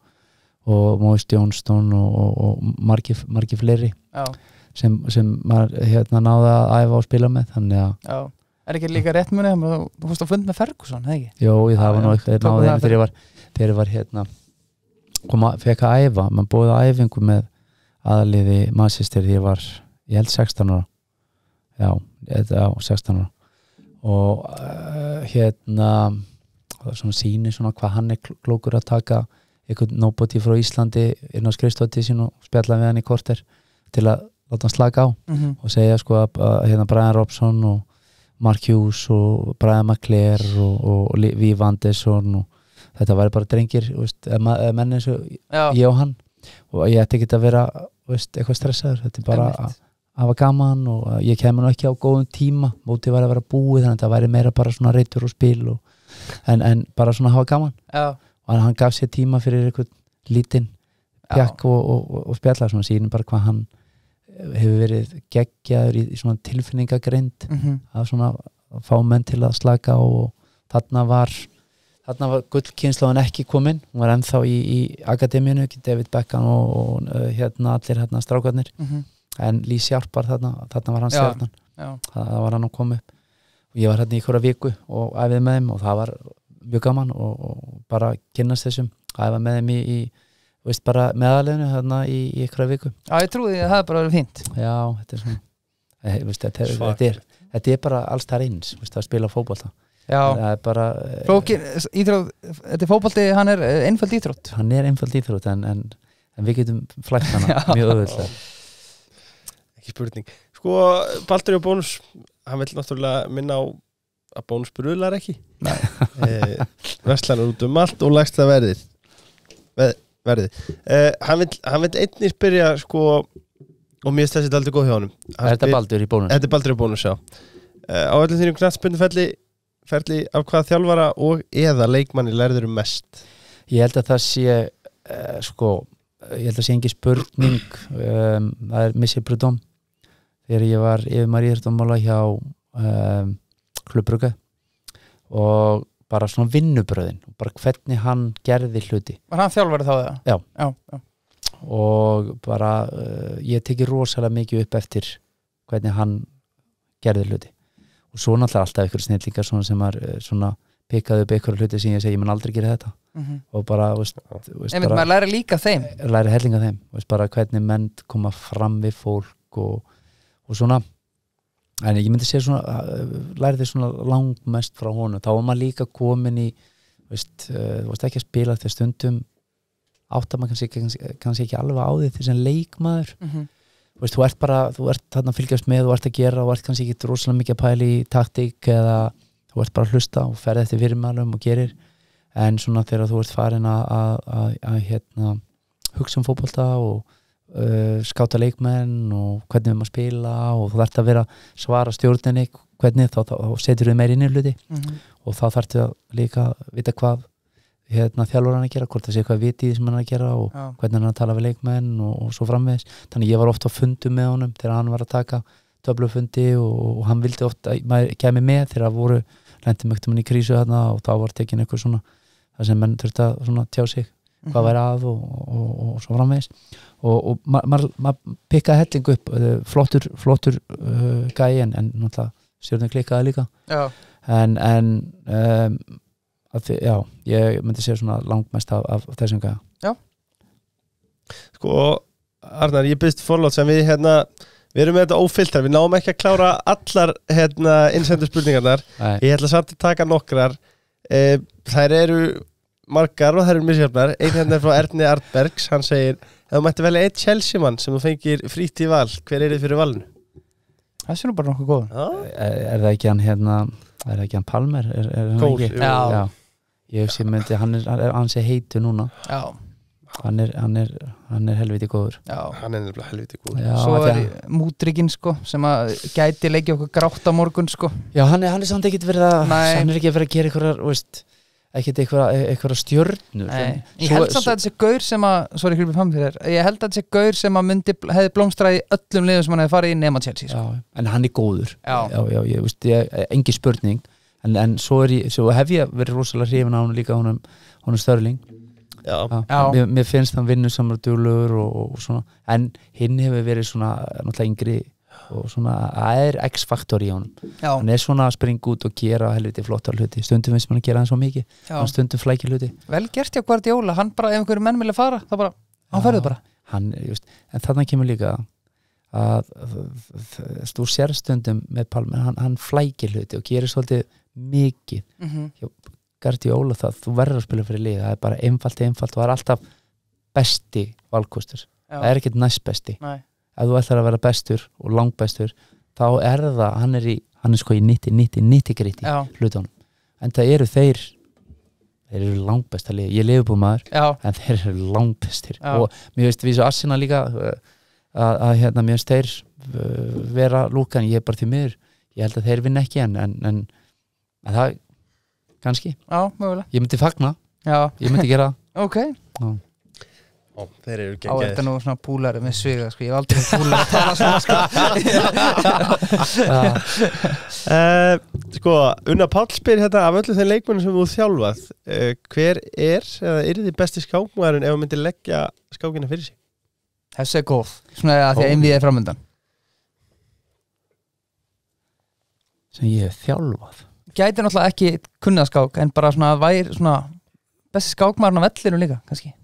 og Moise Johnston og, og, og margi, margi fleiri Já sem, sem maður hérna, náða að æfa og spila með þannig að já. er ekki líka rétt munið að þú fórst á fund með Ferguson, hefði ekki? Jó, ég, það ah, var nú eitthvað náðið þegar ég var, þegar ég var hérna koma, fekk að æfa, maður bóði æfingu með aðaliði massistir þegar ég var, ég held 16 ára já, já 16 ára og uh, hérna svona síni svona hvað hann er klókur að taka einhvern nobody frá Íslandi inn á skrifstótið sín og spjallaði við hann í korter til að láta hann slaka á mm -hmm. og segja sko að, að hérna Brian Robson og Mark Hughes og Brian McClare og, og, og Viv Anderson og þetta væri bara drengir veist, menn eins og ég og hann og ég ætti ekki að vera veist, eitthvað stressaður, þetta er bara að hafa gaman og ég kemur nú ekki á góðum tíma mótið væri að vera búið þannig að þetta væri meira bara svona reytur og spil og, en, en bara svona að hafa gaman Já. og hann gaf sér tíma fyrir eitthvað lítinn pjakk og spjallar svona síðan bara hvað hann hefur verið geggjaður í, í svona tilfinningagreind mm -hmm. að svona fá menn til að slaka og þarna var þarna var gullkynnslóðan ekki komin hún var ennþá í, í akademíunu David Beckham og, og uh, hérna allir hérna strákarnir mm -hmm. en Lís Járpar þarna, þarna var hans hjartan það var hann að koma upp og ég var hérna í hverja viku og æfið með þeim og það var mjög gaman og, og bara kynast þessum æfa með þeim í, í veist, bara meðaleginu hérna í, í ykkur að viku Já, ég trúi að það er bara verið fínt Já, þetta er svona ég, eh, veist, þetta, er, þetta, er, þetta er bara alls það eins veist, að spila fókból þá eh, Íþrótt, þetta er fókbólti hann er eh, einfald íþrótt Hann er einfald íþrótt en, en, en við getum flægt hana [laughs] mjög öðvöldlega Ekki spurning Sko, Baldur og Bónus hann vil náttúrulega minna á að Bónus brular ekki Vestlanar út um allt og lægst það verðir Veð verðið. Uh, hann vil, vil einnig spyrja sko, og mér stæsir þetta aldrei góð hjá hann Þetta er baldur í bónus Þetta er baldur í bónus, já uh, Á öllum þínum knastbunduferli ferli af hvaða þjálfara og eða leikmanni lærður um mest Ég held að það sé uh, sko, ég held að það sé engi spurning um, það er Missy Brudom þegar ég var yfir Maríður Dómála hjá um, Klubbrugge og bara svona vinnubröðin bara hvernig hann gerði hluti Var hann þjálfverði þá það? Já. Já, já og bara uh, ég teki rosalega mikið upp eftir hvernig hann gerði hluti og svo náttúrulega alltaf ykkur snillingar sem er eh, svona pekað upp ykkur hluti sem ég segi ég mun aldrei gera þetta mm -hmm. og bara, veist, veist Einmitt, bara læri líka þeim læri hellinga þeim veist, hvernig menn koma fram við fólk og, og svona en ég myndi segja svona eh, lærið þið svona langmest frá honu þá var maður líka komin í veist, uh, þú veist ekki að spila þegar stundum áttar maður kannski, kannski, kannski ekki alveg á því því sem leikmaður mm -hmm. þú veist, þú ert bara, þú ert þarna að fylgjast með þú ert að gera, þú ert kannski ekki droslega mikið að pæli í taktík eða þú ert bara að hlusta og ferði eftir virðmælum og gerir en svona þegar þú ert farin að, að, að, að hérna, hugsa um fókbólta og uh, skáta leikmenn og hvernig við máum spila og þú þarfst að vera svara stjórninni hvernig þá, þá, þá setur við meir inn í hluti mm -hmm. og þá þarfst við að líka vita hvað hérna, þjálfur hann að gera, hvort það sé hvað viti sem hann að gera og Já. hvernig hann að tala við leikmenn og, og svo framvegs, þannig ég var ofta á fundu með honum þegar hann var að taka töflufundi og, og hann vildi ofta kemi með þegar það voru lendi mögtum hann í krísu hérna og þá var tekin eitthvað svona það sem menn þurfti að tjá sig hvað væri að og, og, og, og svo framvegis og maður ma, ma pikkaði helling upp eh, flottur, flottur uh, gæi en, en náttúrulega stjórnum klikkaði líka já. en, en um, því, já, ég myndi segja svona langmest af, af þessum gæi Já Sko, Arnar, ég byrst fórlót sem við hérna Við erum með þetta ófiltar, hérna. við náum ekki að klára allar hérna, innsendu spurningarnar Nei. Ég ætla samt að taka nokkrar eh, Þær eru margar og það eru misjöfnar einn hérna er frá Erni Artbergs hann segir, ef þú mætti velja eitt Chelsea mann sem þú fengir frít í val, hver er þið fyrir valinu? Það sé nú bara nokkuð góð er, er það ekki hann hérna er það ekki hann Palmer? Er, er hann Gól, ekki? Já. Já. ég hef sem myndi, hann er hann sé heitu núna já Hann er, hann, er, hann er helviti góður Já. hann er nefnilega helviti góður Já, svo er ég... mútrikinn sko sem að gæti leikja okkur grátt á morgun sko Já, hann er, hann er samt ekkert verið að Nei. hann er ekki verið að gera eitthvað ekkert einhverja stjörnur Nei, ég held samt að þetta sé gaur sem að sorry, fyrir, ég held að þetta sé gaur sem að myndi hefði blómstraði öllum liðum sem hann hefði farið í nema Chelsea sko. já, en hann er góður já. Já, ég, veist, ég, engi spörning en, en svo, ég, svo hef ég verið rosalega hrifin á hann líka honum, honum Störling mér, mér finnst hann vinnu samar djúluður en hinn hefur verið svona náttúrulega yngri og svona, það er x-faktor í honum Já. hann er svona að springa út og gera helviti flottar hluti, stundum finnst maður að gera hann svo mikið hann stundum flækir hluti Vel gert ég að hvort jóla, hann bara, ef einhverju menn vilja fara þá bara, hann ferður bara hann, just, En þannig kemur líka að þú sér stundum með Palmer, hann, hann flækir hluti og gerir svolítið mikið mm -hmm. Gert ég óla það, þú verður að spila fyrir liða, það er bara einfalt, einfalt og það er alltaf besti valkostur, það er ekkert næst besti Nei ef þú ætlar að vera bestur og langbestur þá er það, hann er í hann er sko í 90-90-90 gríti hlutunum, en það eru þeir þeir eru langbesta lið, ég lefur búið maður Já. en þeir eru langbestir Já. og mér veist við svo Assina líka eh, að hérna mér veist þeir uh, vera lúkan, ég er bara því miður ég held að þeir vinna ekki en, en, en það, kannski Já, ég myndi fagna, ég myndi gera [laughs] ok, já og þeir eru geggjaðir. Á þetta nú svona púlari með sviga sko, ég hef aldrei púlari að tala svona sko. uh, [laughs] sko, Unna Pálsbyr hérna, af öllu þeir leikmennu sem þú þjálfað, uh, hver er, eða er þið besti skákmæðarinn ef þú myndir leggja skákina fyrir sig? Hefs er góð, svona að því að einvið er framöndan. Sem ég hef þjálfað? Gæti náttúrulega ekki kunnaskák, en bara svona að væri svona besti skákmæðarinn á vellinu líka, kannski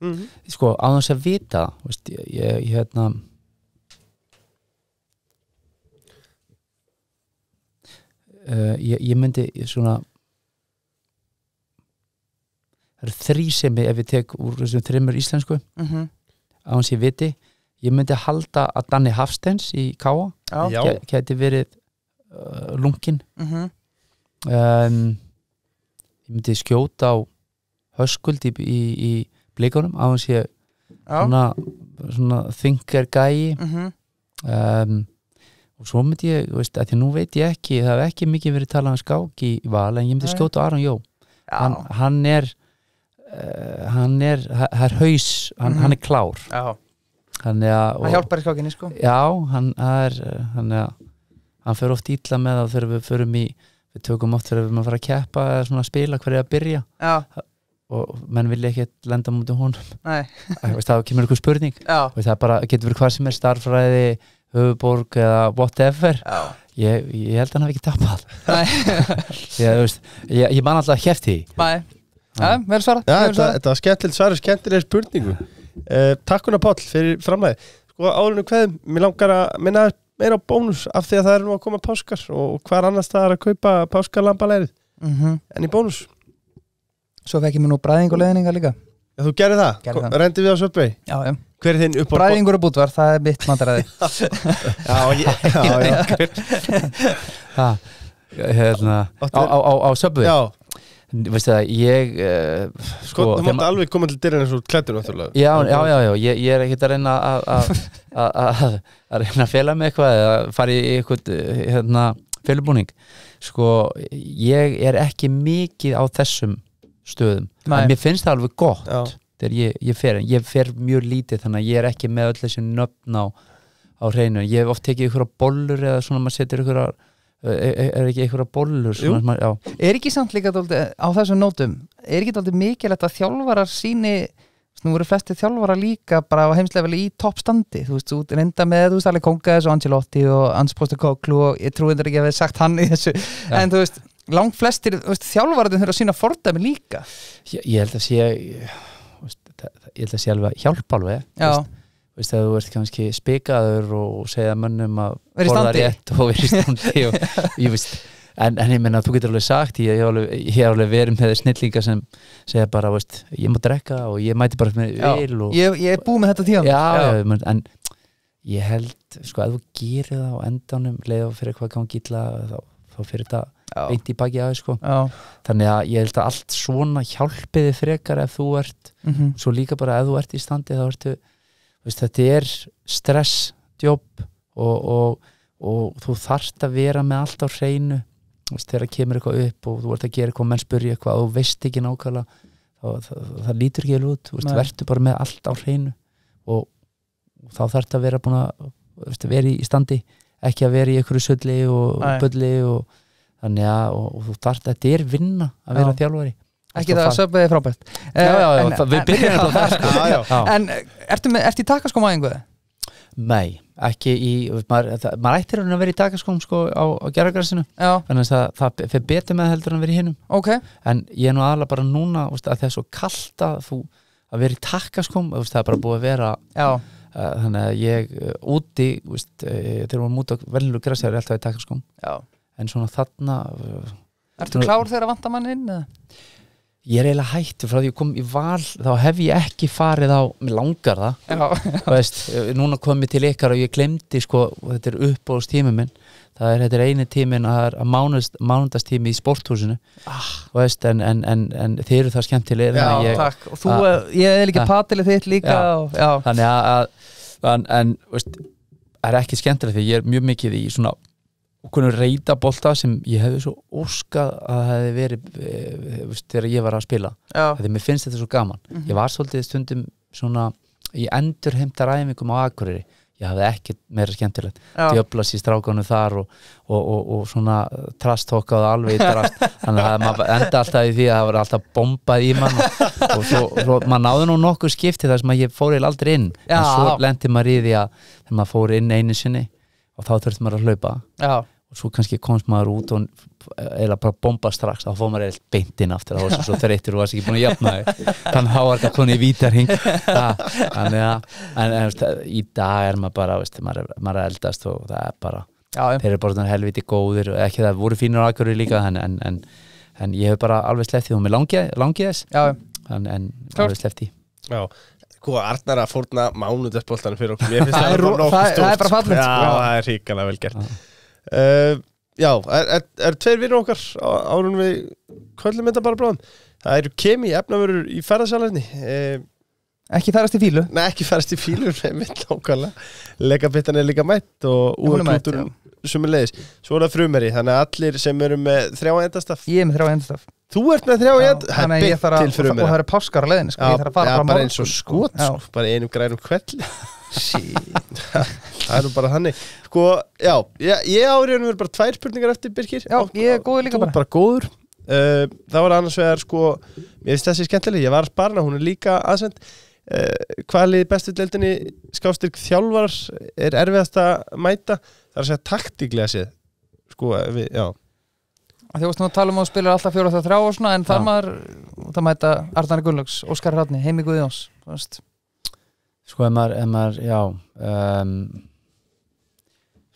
mm -hmm. sko á þess að vita veist, ég, ég hérna uh, ég, ég myndi svona það eru þrý sem ég, ef ég tek úr þessum þreymur íslensku mm -hmm. á hans ég viti ég myndi halda að Danni Hafstens í Káa geti verið uh, lunkin mm -hmm. um, ég myndi skjóta á höskuld í, í, í líkunum á hans ég svona, svona þingar gæi mm -hmm. um, og svo myndi ég, veist, að því nú veit ég ekki það hef ekki mikið verið talað um skák í val en ég myndi Nei. skjóta Aron Jó hann, hann er uh, hann er, hann er haus hann, mm -hmm. hann er mhm. klár já. hann er að, hann hjálpar í skákinni sko já, hann er, hann er hann fyrir oft ítla með að þegar við förum í við tökum oft fyrir að við maður fara að keppa eða svona að spila hverja að byrja já og menn vilja ekki lenda mútið honum [laughs] það kemur eitthvað spurning það bara, getur verið hvað sem er starfræði höfuborg eða whatever ég, ég held að hann hafi ekki tapað ég, [laughs] ég, ég man alltaf hefti verður svara þetta var skemmtilegt svara, skemmtilega spurningu uh, eh, takkuna Páll fyrir framæði sko álunum hvaðum, mér langar að minna meira á bónus af því að það er nú að koma páskar og hvar annars það er að kaupa páskarlambalegri mm -hmm. en í bónus svo fekk ég mér nú bræðing og leðninga líka Já, þú gerir það? Gerði það. Rendi við á Söpvei? Já, já. Hver er þinn upp á... Bræðingur og bútvar, það er mitt mataræði. [laughs] já, ég, [laughs] já, já. Það, hérna, á, á, á, á Söpvei? Já. Veistu það, ég... Uh, sko, þú mátt alveg koma til dyrjan eins og klættur náttúrulega. Já, já, já, já, ég, ég er ekkert að reyna að að reyna að fela með eitthvað eða fara í eitthvað, eh, hérna, felubúning. Sko, ég er ekki mikið á þessum stöðum mér finnst það alveg gott Já. þegar ég, ég fer, en ég fer mjög lítið þannig að ég er ekki með öll þessi nöfn á, á hreinu, ég hef oft tekið ykkur á bollur eða svona maður setur ykkur á er, er ekki ykkur á bollur svona, maður, er ekki samt líka dóldi, á þessum nótum er ekki alltaf mikilvægt að þjálfarar síni nú eru flesti þjálfara líka bara á heimslefili í toppstandi, þú veist, út reynda með þú veist, allir Kongas og Angelotti og Hans Postekoglu og ég trúi þetta ekki að við hefði sagt hann í þessu, ja. en þú veist langt flestir þjálfvarðin þurfa að sína fordæmi líka ég, ég held að sé ég, ég held að sé alveg hjálp alveg þegar þú ert kannski spikaður og segja mönnum að borða rétt og verið standi og, [laughs] ég veist, en, en ég menna þú getur alveg sagt, ég hef alveg, alveg verið með snillinga sem segja bara veist, ég má drekka og ég mæti bara með vil og, ég, ég er búið með þetta tíðan já, já. en ég held sko að þú gerir það á endanum leiða fyrir hvað gangi illa þá, þá fyrir það beint í baki aðeins sko. þannig að ég held að allt svona hjálpiði frekar ef þú ert mm -hmm. svo líka bara ef þú ert í standi þá ertu, veist, þetta er stressdjóp og, og, og þú þarft að vera með allt á hreinu þegar kemur eitthvað upp og þú ert að gera eitthvað menn spyrja eitthvað og þú veist ekki nákvæmlega það, það, það lítur ekki alveg út þú ertu bara með allt á hreinu og, og þá þarft að vera búin að vera í standi ekki að vera í einhverju sölli og bölli og þannig að og, og þú þarft að þetta er vinna að vera þjálfari ekki það að söpðið er frábært já já, já eh, en, við byrjum en, þetta sko. já, já, en ertu, með, ertu í takaskóm á einhverju? Nei, ekki í maður, það, maður ættir að vera í takaskóm sko, á, á gerðargræsinu þannig að það fyrir betur með heldur en verið hinnum okay. en ég er nú aðalega bara núna veist, að það er svo kallt að þú að vera í takaskóm, veist, það er bara búið að vera já eh, þannig að ég eh, úti veist, þegar maður múta velur græsjar er alltaf í takaskóm já en svona þarna uh, Ertu klár þegar að vanda mann inn? Ég er eiginlega hættu frá því að ég kom í val þá hef ég ekki farið á mér langar það já, já. [laughs] Veist, núna kom ég til ykkar og ég glemdi sko, þetta er uppbóðstími minn það er, er eini tímin að, að mánast, mánundastími í sporthúsinu ah. veist, en, en, en, en þeir eru það skemmtilega Já, ég, takk, og þú, að, ah. eh, ég er líka ah. patilið þitt líka já, og, Þannig að, en, veist, það er ekki skemmtilega því ég er mjög mikið í svona og konur reyta bolta sem ég hefði svo óskað að það hefði verið e, þegar ég var að spila þegar mér finnst þetta svo gaman mm -hmm. ég var svolítið stundum svona ég endur heimta ræðingum á Akureyri ég hafði ekki meira skemmtilegt djöblast í strákanu þar og, og, og, og svona trasthokkaði alveg í drast [laughs] þannig að maður enda alltaf í því að það var alltaf bombað í mann og svo, svo maður náði nú nokkur skipti þar sem að ég fór eil aldrei inn Já. en svo lendi maður í því að þegar maður fór inn einu sinni og þá þurft maður að hlaupa já. og svo kannski komst maður út og eða bara bomba strax þá fóð maður eða beintinn aftur þá var það svo [laughs] þreyttur og það var ekki búin að jafna þannig að það var svona í vítarhing þannig að en, en, í dag er maður bara veist, maður, maður er eldast og það er bara já, þeir eru bara helviti góðir ekki það voru fínur aðgöru líka en, en ég hef bara alveg slepptið og mér langiðis langi en alveg slepptið Já, Góða sko, Arnar að fórna mánuðsbóltanum fyrir okkur Ég finnst það að það er nokkuð stórt Það er bara fallin Já, sko. það er hríkala vel gert uh, Já, er, er, er tveir vinnur okkar árunum við kvöllum þetta bara bráðum Það eru kemi efnavörur í ferðarsalarni uh, eh, Ekki færast í fílu Nei, ekki færast í fílu Nei, [laughs] mitt ákvæmlega Legabittan er líka mætt og úr kúturum sumulegis Svo er það frumeri, þannig að allir sem eru með þrjá endastaf Ég er með þrjá endastaf Þú ert með þrjá endastaf? Þannig að ég þarf að, og það eru páskar að leiðin sko. Ég þarf að fara já, bara eins og skot sko. Bara einum grænum kveld [laughs] Það er nú bara þannig Sko, já, ég, ég áriðunum verið bara tvær spurningar eftir Birkir Já, og, ég er góður líka bara Þú er bara góður uh, Það var annars vegar, sko Ég veist þessi skemmtileg, ég var sparna, hún er líka aðsend Eh, hvað er liðið bestu deildinni skástyrk þjálfar er erfiðast að mæta það er að segja taktíklega séð sko, eh, við, já um Þú veist, þá talum við að spila alltaf fjóra þegar þrá og svona en þar maður, það mæta Arnari Gunnlaugs, Óskar Hradni, Heimi Guðjóns Sko, ef maður, ef maður já um,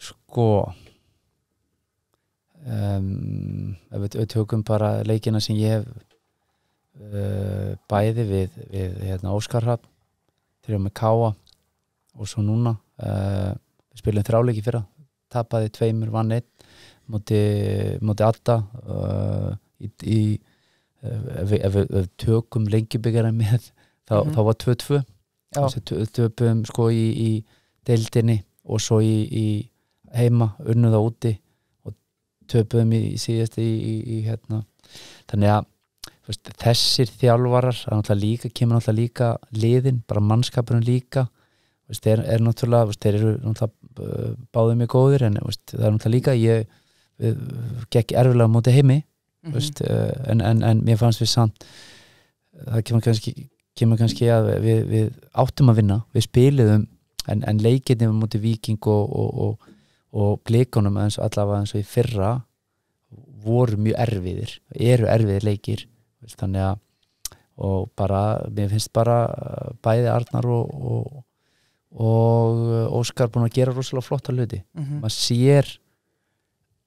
sko um, ef við tökum bara leikina sem ég hef uh, bæði við, við hérna, Óskarhafn þrjum með Káa og svo núna uh, við spilum þráleiki fyrra tapaði tveimur vann eitt móti, móti Atta uh, eh, í, í ef við, ef við tökum lengjubiggjara með þá, mm. þá var 2-2 töpum sko í, í deildinni og svo í, í heima, unnuða úti og töpuðum í síðast í, í, í hérna þannig að veist, þessir þjálfarar það náttúrulega líka, kemur náttúrulega líka liðin, bara mannskapurinn líka veist, þeir, er náttúrulega, þeir eru náttúrulega uh, báðið mjög góðir en veist, það er náttúrulega líka ég gekk erfilega á móti heimi mm -hmm. en, en, en mér fannst við samt það kemur kannski, kemur kannski að við, við áttum að vinna, við spiliðum en, en leikinni var mútið viking og, og, og, og blikonum allavega eins og í fyrra voru mjög erfiðir, eru erfiðir leikir þannig að og bara, mér finnst bara uh, bæði Arnar og og, og uh, Óskar búin að gera rosalega flotta hluti mm -hmm. maður sér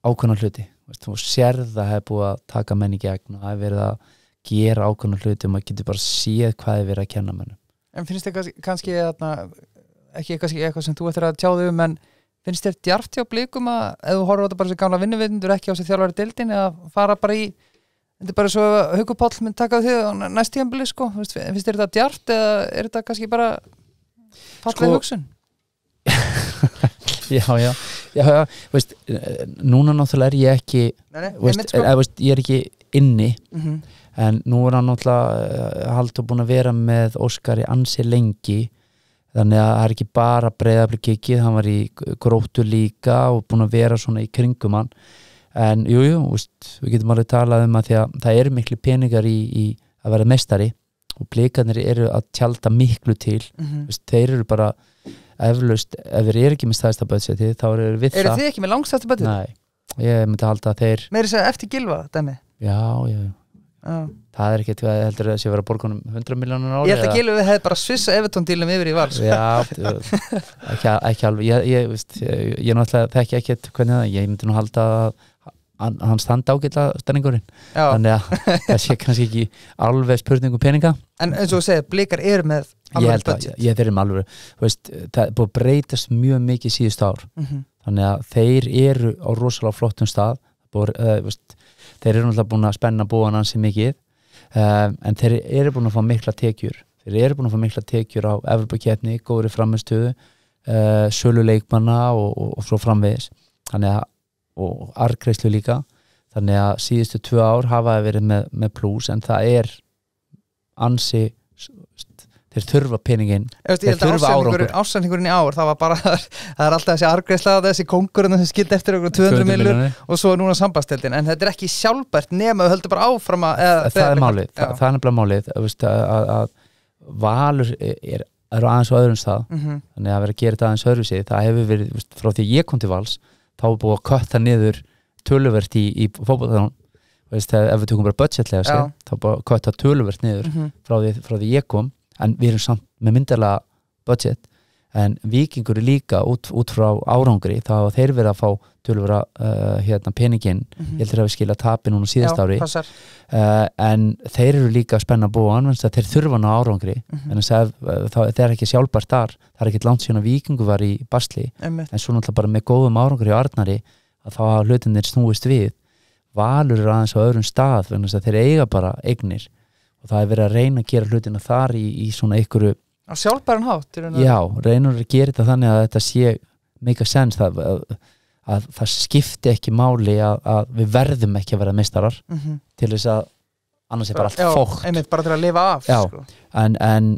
ákvæmna hluti þú sérð að hefur búið að taka menni gegn og hefur verið að gera ákvæmna hluti og maður getur bara séð hvað hefur verið að kenna mennum En finnst þér kannski eðna, ekki kannski eitthvað sem þú ættir að tjáðu um en finnst þér djarftjá blíkum að ef þú horfður á þetta bara sem gamla vinnuvindur ekki á sér þjálfari dildin eða fara bara í Þetta er bara svo að Hugur Páll mynd taka því á næstíðanbili sko, finnst þér þetta djart eða er þetta kannski bara fallið sko... hugsun? [laughs] já, já, já, já, veist, eh, núna náttúrulega er ég ekki, nei, nei, veist, sko? er, eh, veist, ég er ekki inni mm -hmm. en nú er hann náttúrulega eh, haldur búin að vera með Óskar í ansi lengi þannig að það er ekki bara breiðaflikið, hann var í grótu líka og búin að vera svona í kringum hann en jújú, jú, við getum alveg talað um að, að það eru miklu peningar í, í að vera mestari og blikarnir eru að tjálta miklu til mm -hmm. veist, þeir eru bara eflaust, ef þeir eru ekki með staðistaböðseti þá eru við það eru þið ekki með langstaðistaböðseti? Nei, ég myndi að halda að þeir með þess að eftir gilva, dæmi? Já, já, já Ah. það er ekki eitthvað að ég heldur að það sé að vera borgunum 100 miljónun ári ég held að Gilvi eða... hefði bara svissa evitóndílum yfir í vals já, [laughs] ekki, ekki alveg ég, ég, ég, ég náttúrulega þekki ekkert hvernig það ég myndi nú halda að hann standa ágætla stanningurinn þannig að það sé kannski ekki alveg spurningum peninga En eins og þú segir, blikar eru með alveg budget Ég þeir eru með alveg, veist, það er búin að breytast mjög mikið síðust ár mm -hmm. þannig að þeir eru á rosalega flottum stað búið, uh, veist, þeir eru náttúrulega búin að spenna búan hansi mikið uh, en þeir eru búin að fá mikla tekjur þeir eru búin að fá mikla tekjur á eflbaketni, góðri framistuðu uh, eh, sölu leikmanna og, og, og frá framvegis þannig að og argreyslu líka þannig að síðustu tvö ár hafa það verið með, með plús en það er ansi þeir þurfa peningin þeir þurfa árangur ásendingurinn í ár, það var bara [laughs] það er alltaf þessi argreysla, þessi kongurinn sem skildi eftir okkur 200 millur og svo núna sambastildin, en þetta er ekki sjálfbært nema við höldum bara áfram að eða, það, er málið, það, það er nefnilega málið að, að valur er aðeins og öðrum stað mm -hmm. þannig að vera að gera þetta aðeins hörfið sig, það hefur verið frá því ég kom til vals þá er búið að kötta niður töluvert í, í fókbóðan ef við tökum bara budgetlega sér, þá er búið að kötta töluvert niður mm -hmm. frá, því, frá því ég kom en við erum samt með myndarlega budget en vikingur líka út, út frá árangri þá þeir verið að fá tölvera uh, hérna, peningin, mm -hmm. ég heldur að við skilja tapin núna síðast Já, ári uh, en þeir eru líka spenna búan þeir þurfa ná árangri mm -hmm. en það, það, það er ekki sjálfbært þar það er ekki langt síðan að vikingu var í basli mm -hmm. en svo náttúrulega bara með góðum árangri og arnari að þá hafa hlutinir snúist við valur er aðeins á öðrum stað þeir eiga bara eignir og það er verið að reyna að gera hlutina þar í, í svona ykkuru á sjálfbæran hátt já, reynur að gera þetta þannig að þetta sé make a sense að, að, að það skipti ekki máli að, að við verðum ekki að vera mistarar mm -hmm. til þess að annars er bara allt já, fókt einmitt bara til að lifa af já, sko. en, en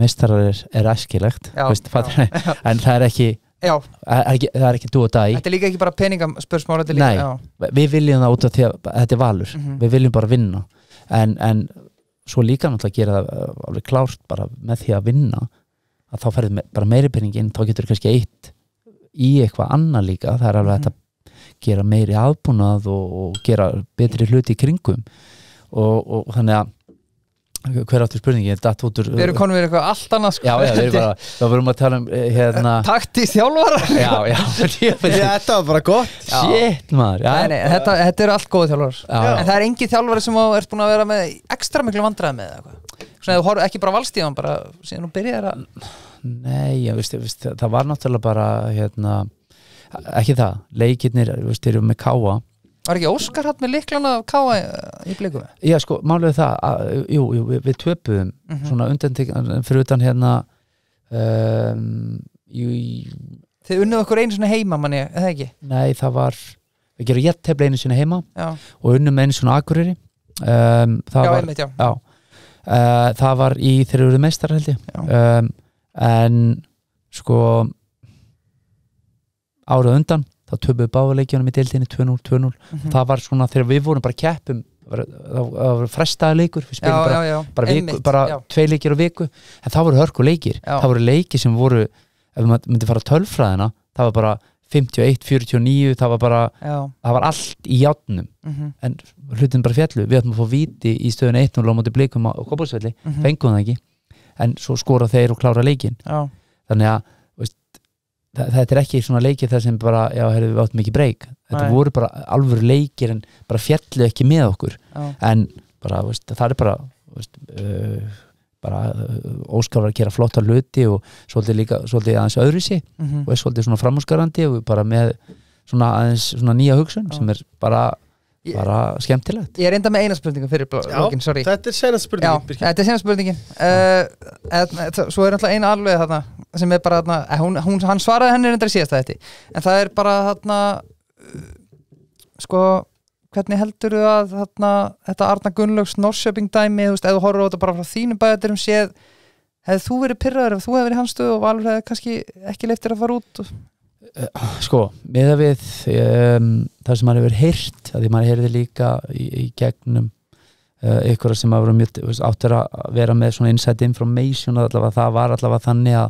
mistarar er, er æskilegt já, veist, [laughs] en það er ekki Já. það er ekki þú og dæ þetta er líka ekki bara peningaspörsmála við viljum það út af því að þetta er valur mm -hmm. við viljum bara vinna en, en svo líka náttúrulega gera það eh, alveg klárt bara með því að vinna að þá ferður bara meiri peningin þá getur kannski eitt í eitthvað annað líka það er alveg mm. að mhm. gera meiri aðbúnað og, og gera betri hluti í kringum og, og þannig að hver áttur spurningi, ég er datt út úr við erum konum við eitthvað allt annars sko. já, já, við erum bara, [laughs] þá verum við að tala um eh, hérna... takt í þjálfara já, já, þetta var bara gott shit maður nei, nei, þetta, þetta eru allt góð þjálfar en það er engi þjálfari sem er búin að vera með ekstra miklu vandræð með eitthvað svona þú horfðu ekki bara valstíðan bara síðan þú byrjar að nei, ég veist, ég veist það var náttúrulega bara hérna, ekki það, leikirnir, við veist, erum með káa Var ekki Óskar hatt með liklana af K.A. í bliku? Já sko, málið það að, jú, jú, við, við töpuðum mm -hmm. svona undan fyrir utan hérna um, ehm, jú, Þið unnuðu okkur einu svona heima manni, eða ekki? Nei, það var við gerum ég tefla einu svona heima já. og unnum einu svona akureyri um, Já, einmitt, já, já. Uh, Það var í þegar við erum meistar held ég um, en sko árað undan þá töfum við báleikjunum í deildinni 2-0, 2-0 mm -hmm. það var svona þegar við vorum bara keppum það var frestaði leikur við spilum já, bara, já, já. bara, viku, bara tvei leikir á viku en það voru hörku leikir það voru leikir sem voru ef við myndum fara tölfræðina það var bara 51, 49 það var bara það var allt í játnum mm -hmm. en hlutin bara fjallu við ætlum að fá viti í stöðun 1-0 á móti blikum á, á kopulsvelli, mm -hmm. fengum það ekki en svo skora þeir og klára leikin þannig að þetta er ekki svona leikið það sem bara, já, hefur við átt mikið breyk þetta Nei. voru bara alvöru leikir en bara fjallu ekki með okkur já. en bara, veist, það er bara veist, uh, bara uh, óskálar að gera flotta luti og svolítið líka, svolítið aðeins öðruðsi mm -hmm. og er svolítið svona framhúsgarandi og bara með svona aðeins svona nýja hugsun já. sem er bara bara skemmtilegt Ég er enda með eina spurningu fyrir blókin, sorry Þetta er sena spurningin Þetta er sena spurningin eh, Svo er alltaf eina alveg þarna sem er bara, þarna, eh, hún, hún, hann svaraði henni reyndar í síðasta þetta en það er bara þarna eh, sko hvernig heldur þú að þarna, þetta Arna Gunnlaugs Norrköping dæmi, þú veist, eða horfur á þetta bara frá þínu bæðarum séð hefðu þú verið pyrraður ef þú hefði verið hans stöð og Valur hefði kannski ekki leiftir að fara út og Eh, sko, með að við um, það sem maður hefur heyrt því maður heyrði líka í, í gegnum uh, eh, ykkur sem hafa verið mjög áttur að vera með svona inside information allavega það var allavega þannig að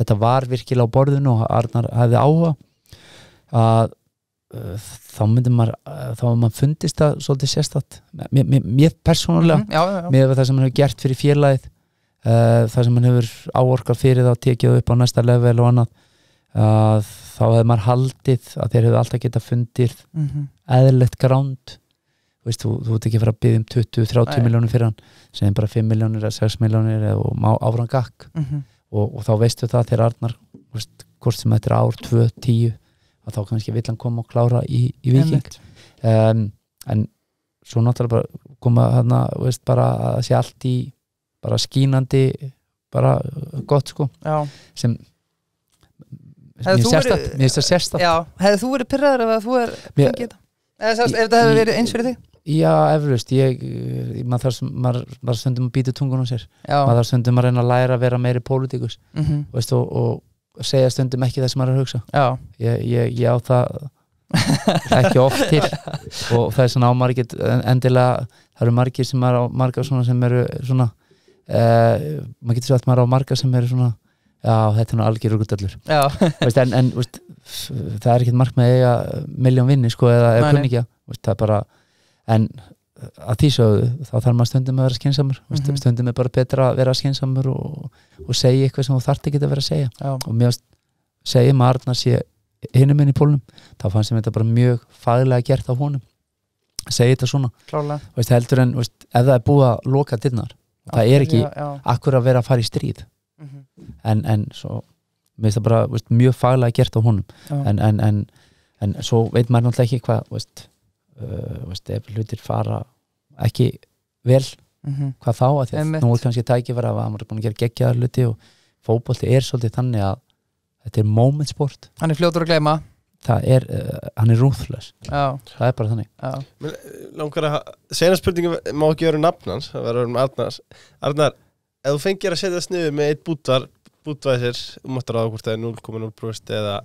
þetta var virkilega á borðinu og Arnar hefði áhuga að uh, þá myndi maður uh, þá maður fundist það svolítið sérstatt mér, mér, mér persónulega mm, já, já, já. með það sem maður hefur gert fyrir félagið það sem maður hefur áorkað fyrir þá tekið upp á næsta level og annað að þá hefði maður haldið að þeir hefði alltaf getað fundir mm -hmm. eðlert gránd Veist, þú, þú ert ekki að fara að byggja um 20-30 miljónir fyrir hann sem bara 5 miljónir eða 6 miljónir eða áfram gakk mm -hmm. og, og þá veistu það þegar Arnar veist, hvort sem þetta er ár, 2-10 að þá kannski vill hann koma og klára í, í viking um, en svo náttúrulega koma hérna, veist, bara að sé allt í bara skínandi bara gott sko Já. sem mér finnst það sérstatt hefðu þú verið pyrraður ef þú er mér, ef það hefur verið eins fyrir þig já, eflust eh, maður þarf stundum að býta tungunum sér já. maður þarf stundum að reyna að læra að vera meiri pólitíkus mm -hmm. veist, og, og segja stundum ekki það sem maður er að hugsa ég, ég, ég á það ekki oft til [laughs] og það er svona ámargit endilega það eru margir sem er á margar sem eru svona uh, maður getur svo að maður er á margar sem eru svona já, þetta er nú algjörur guttallur en, en veist, það er ekkert markmið eiga miljón vinni sko eða kunningja en að því sögðu þá þarf maður stundum að vera skinsamur mm -hmm. stundum er bara betra að vera skinsamur og, og segja eitthvað sem þú þart ekki að vera að segja já. og mjög segja maður um að sé hinn um henni í pólunum þá fannst ég þetta bara mjög faglega gert á honum segja þetta svona veist, heldur en veist, ef það er búið að loka dittnar það er ekki já, já. akkur að vera að fara í stríð mm -hmm. en, en svo mér finnst það bara veist, mjög faglega gert á honum en, en, en, en svo veit maður náttúrulega ekki hvað veist, uh, veist, ef hlutir fara ekki vel mm -hmm. hvað þá að því nú er kannski tækifæra að maður er búin að gera gegjaðar hluti og fókbólti er svolítið þannig að þetta er moment sport hann er fljóður að gleyma er, uh, hann er rúðflös það er bara þannig langar að segna spurningu má ekki vera um nafnans það verður um Arnar Arnar ef þú fengir að setja sniðu með eitt bútvar bútvæðisir, umáttur að hvort það er 0,0% eða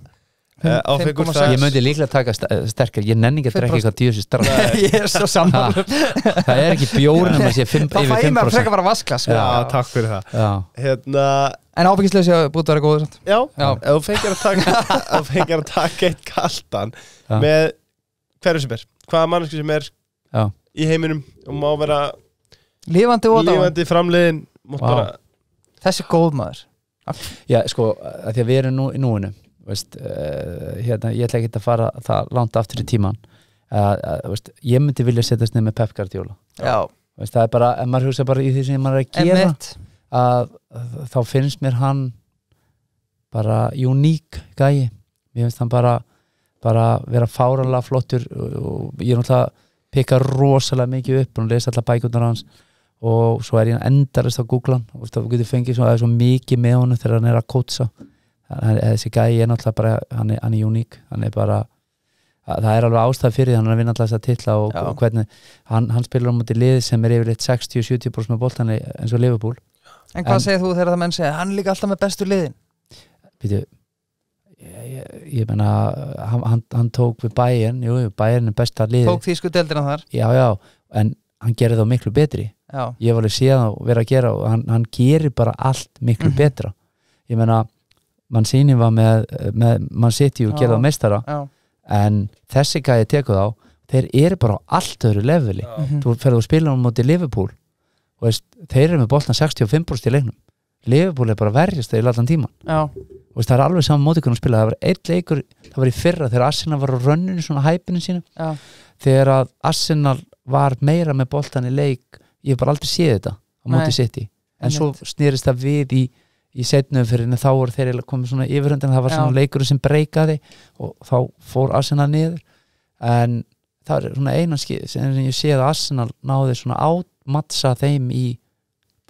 áfengur það ég möndi líklega að taka sterkar ég nenni ekki að drekka eitthvað djursi starf ég er svo saman það er ekki bjórnum að sé yfir 5% það fæði mig að freka bara vaskla sko. já, takk fyrir það hérna- en áfengislega séu bútvar er góður já, ef þú fengir að taka [laughs] eitt kaltan með hverju sem er hvaða mannsku sem er í heiminum og má vera lífandi framlegin Mátt bara Þessi góð maður Já, sko, að því að við erum nú í núinu veist, uh, hérna, ég ætla ekki að fara það langt aftur í tíman uh, eh, uh, eh, veist, ég myndi vilja setjast nefn með Pep Guardiola veist, það er bara, en maður hugsa bara í því sem maður er að gera að, að, þá finnst mér hann bara uník gæi, ég finnst hann bara bara vera fáranlega flottur og ég er náttúrulega að peka rosalega mikið upp og lesa alltaf bækundar hans og svo er ég endarist á Googlan og þú getur fengið svo, svo mikið með honum þegar hann er að kótsa þessi gæi er náttúrulega bara hann er, hann er uník, hann er bara það er alveg ástæð fyrir því hann er að vinna alltaf þess að tilla og, og hvernig, hann, hann spilur á mútið liði sem er yfirleitt 60-70% með bóltanli eins og Liverpool En hvað en, segir þú þegar það menn segja, hann er líka alltaf með bestu liðin? Býtu ég, ég, ég menna hann, hann, hann tók við bæin, jú, bæin er besta liði Tók þýsku deldina þar? Já, já, en hann gerir þá miklu betri Já. ég var alveg séð að vera að gera og hann, hann gerir bara allt miklu mm -hmm. betra ég menna, mann síni var með, með mann sitti og gerða mestara Já. en þessi gæði tekuð á þeir eru bara á allt öðru leveli mm -hmm. þú ferðu að spila um mútið Liverpool og veist, þeir eru með bólna 65% í leiknum Liverpool er bara verjast þegar allan tíman veist, það er alveg saman mótið hvernig að spila það var eitt leikur, það var í fyrra þegar Arsenal var á rönninu svona hæpinu sína Já. þegar að Arsenal var meira með bóltan í leik ég hef bara aldrei séð þetta á móti sitt í en svo snýrist það við í, í setnum fyrir en þá voru þeir komið svona yfirhundan það var svona leikur sem breykaði og þá fór Arsenal niður en það er svona einanskið sem ég séð að Arsenal náði svona átmatsa þeim í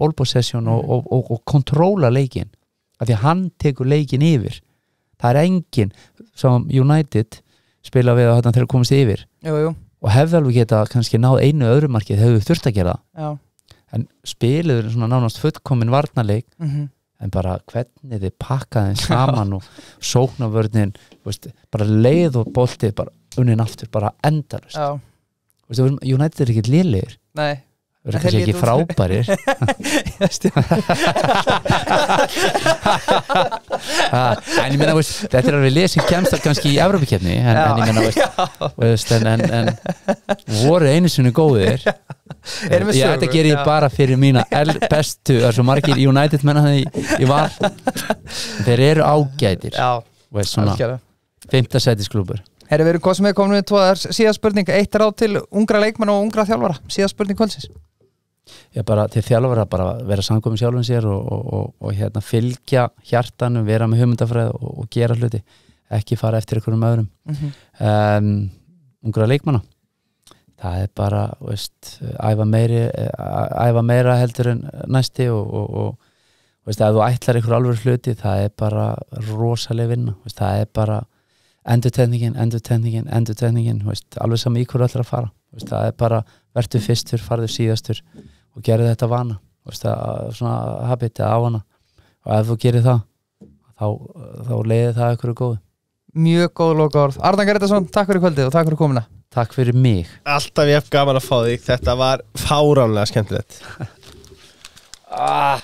bólbósessjón og, mm. og, og, og kontróla leikin af því að hann tekur leikin yfir það er enginn sem United spila við að þeir komast yfir jú, jú og hefði alveg geta kannski náð einu öðru markið hefur þú þurft að gera Já. en spiliður svona nánast fullkomin varnarleik mm -hmm. en bara hvernig þið pakkaði saman Já. og sóknavörnin veist, bara leið og boltið bara unin aftur, bara endar United er ekki liðleir Nei verður kannski ekki frábærir [laughs] en ég menna þetta er alveg lið sem kemst kannski í Evrópikefni en, en ég menna en, en voru einu sinni góðir ég ætti að gera ég bara fyrir mína bestu, það er svo margir United menna það ég, ég var þeir eru ágætir og er svona femtasætisklúpur Herri verið, hvað sem hefur komin við tóðar síðaspurning, eitt er á til ungra leikmann og ungra þjálfara síðaspurning kvöldsins Ég bara, til þjálfur að bara vera samkominn sjálfum sér og, og, og, og hérna fylgja hjartanum, vera með hugmyndafræð og gera hluti, ekki fara eftir einhverjum öðrum mm -hmm. um, Ungra leikmanna það er bara, veist, æfa meiri æfa meira heldur en næsti og veist, að þú ætlar einhver alveg hluti, það er bara rosalega vinna, veist, það er bara endur tenningin, endur tenningin, endur tenningin alveg saman í hverju allar að fara það er bara, verður fyrstur, farður síðastur og gerði þetta vana veist, að, svona habitið á hana og ef þú gerir það þá, þá leiði það ykkur góð Mjög góð loka orð. Arðan Gerðarsson, takk fyrir kvöldið og takk fyrir komina. Takk fyrir mig. Alltaf ég hef gaman að fá þig. Þetta var fáránlega skemmtilegt. [laughs] Ah.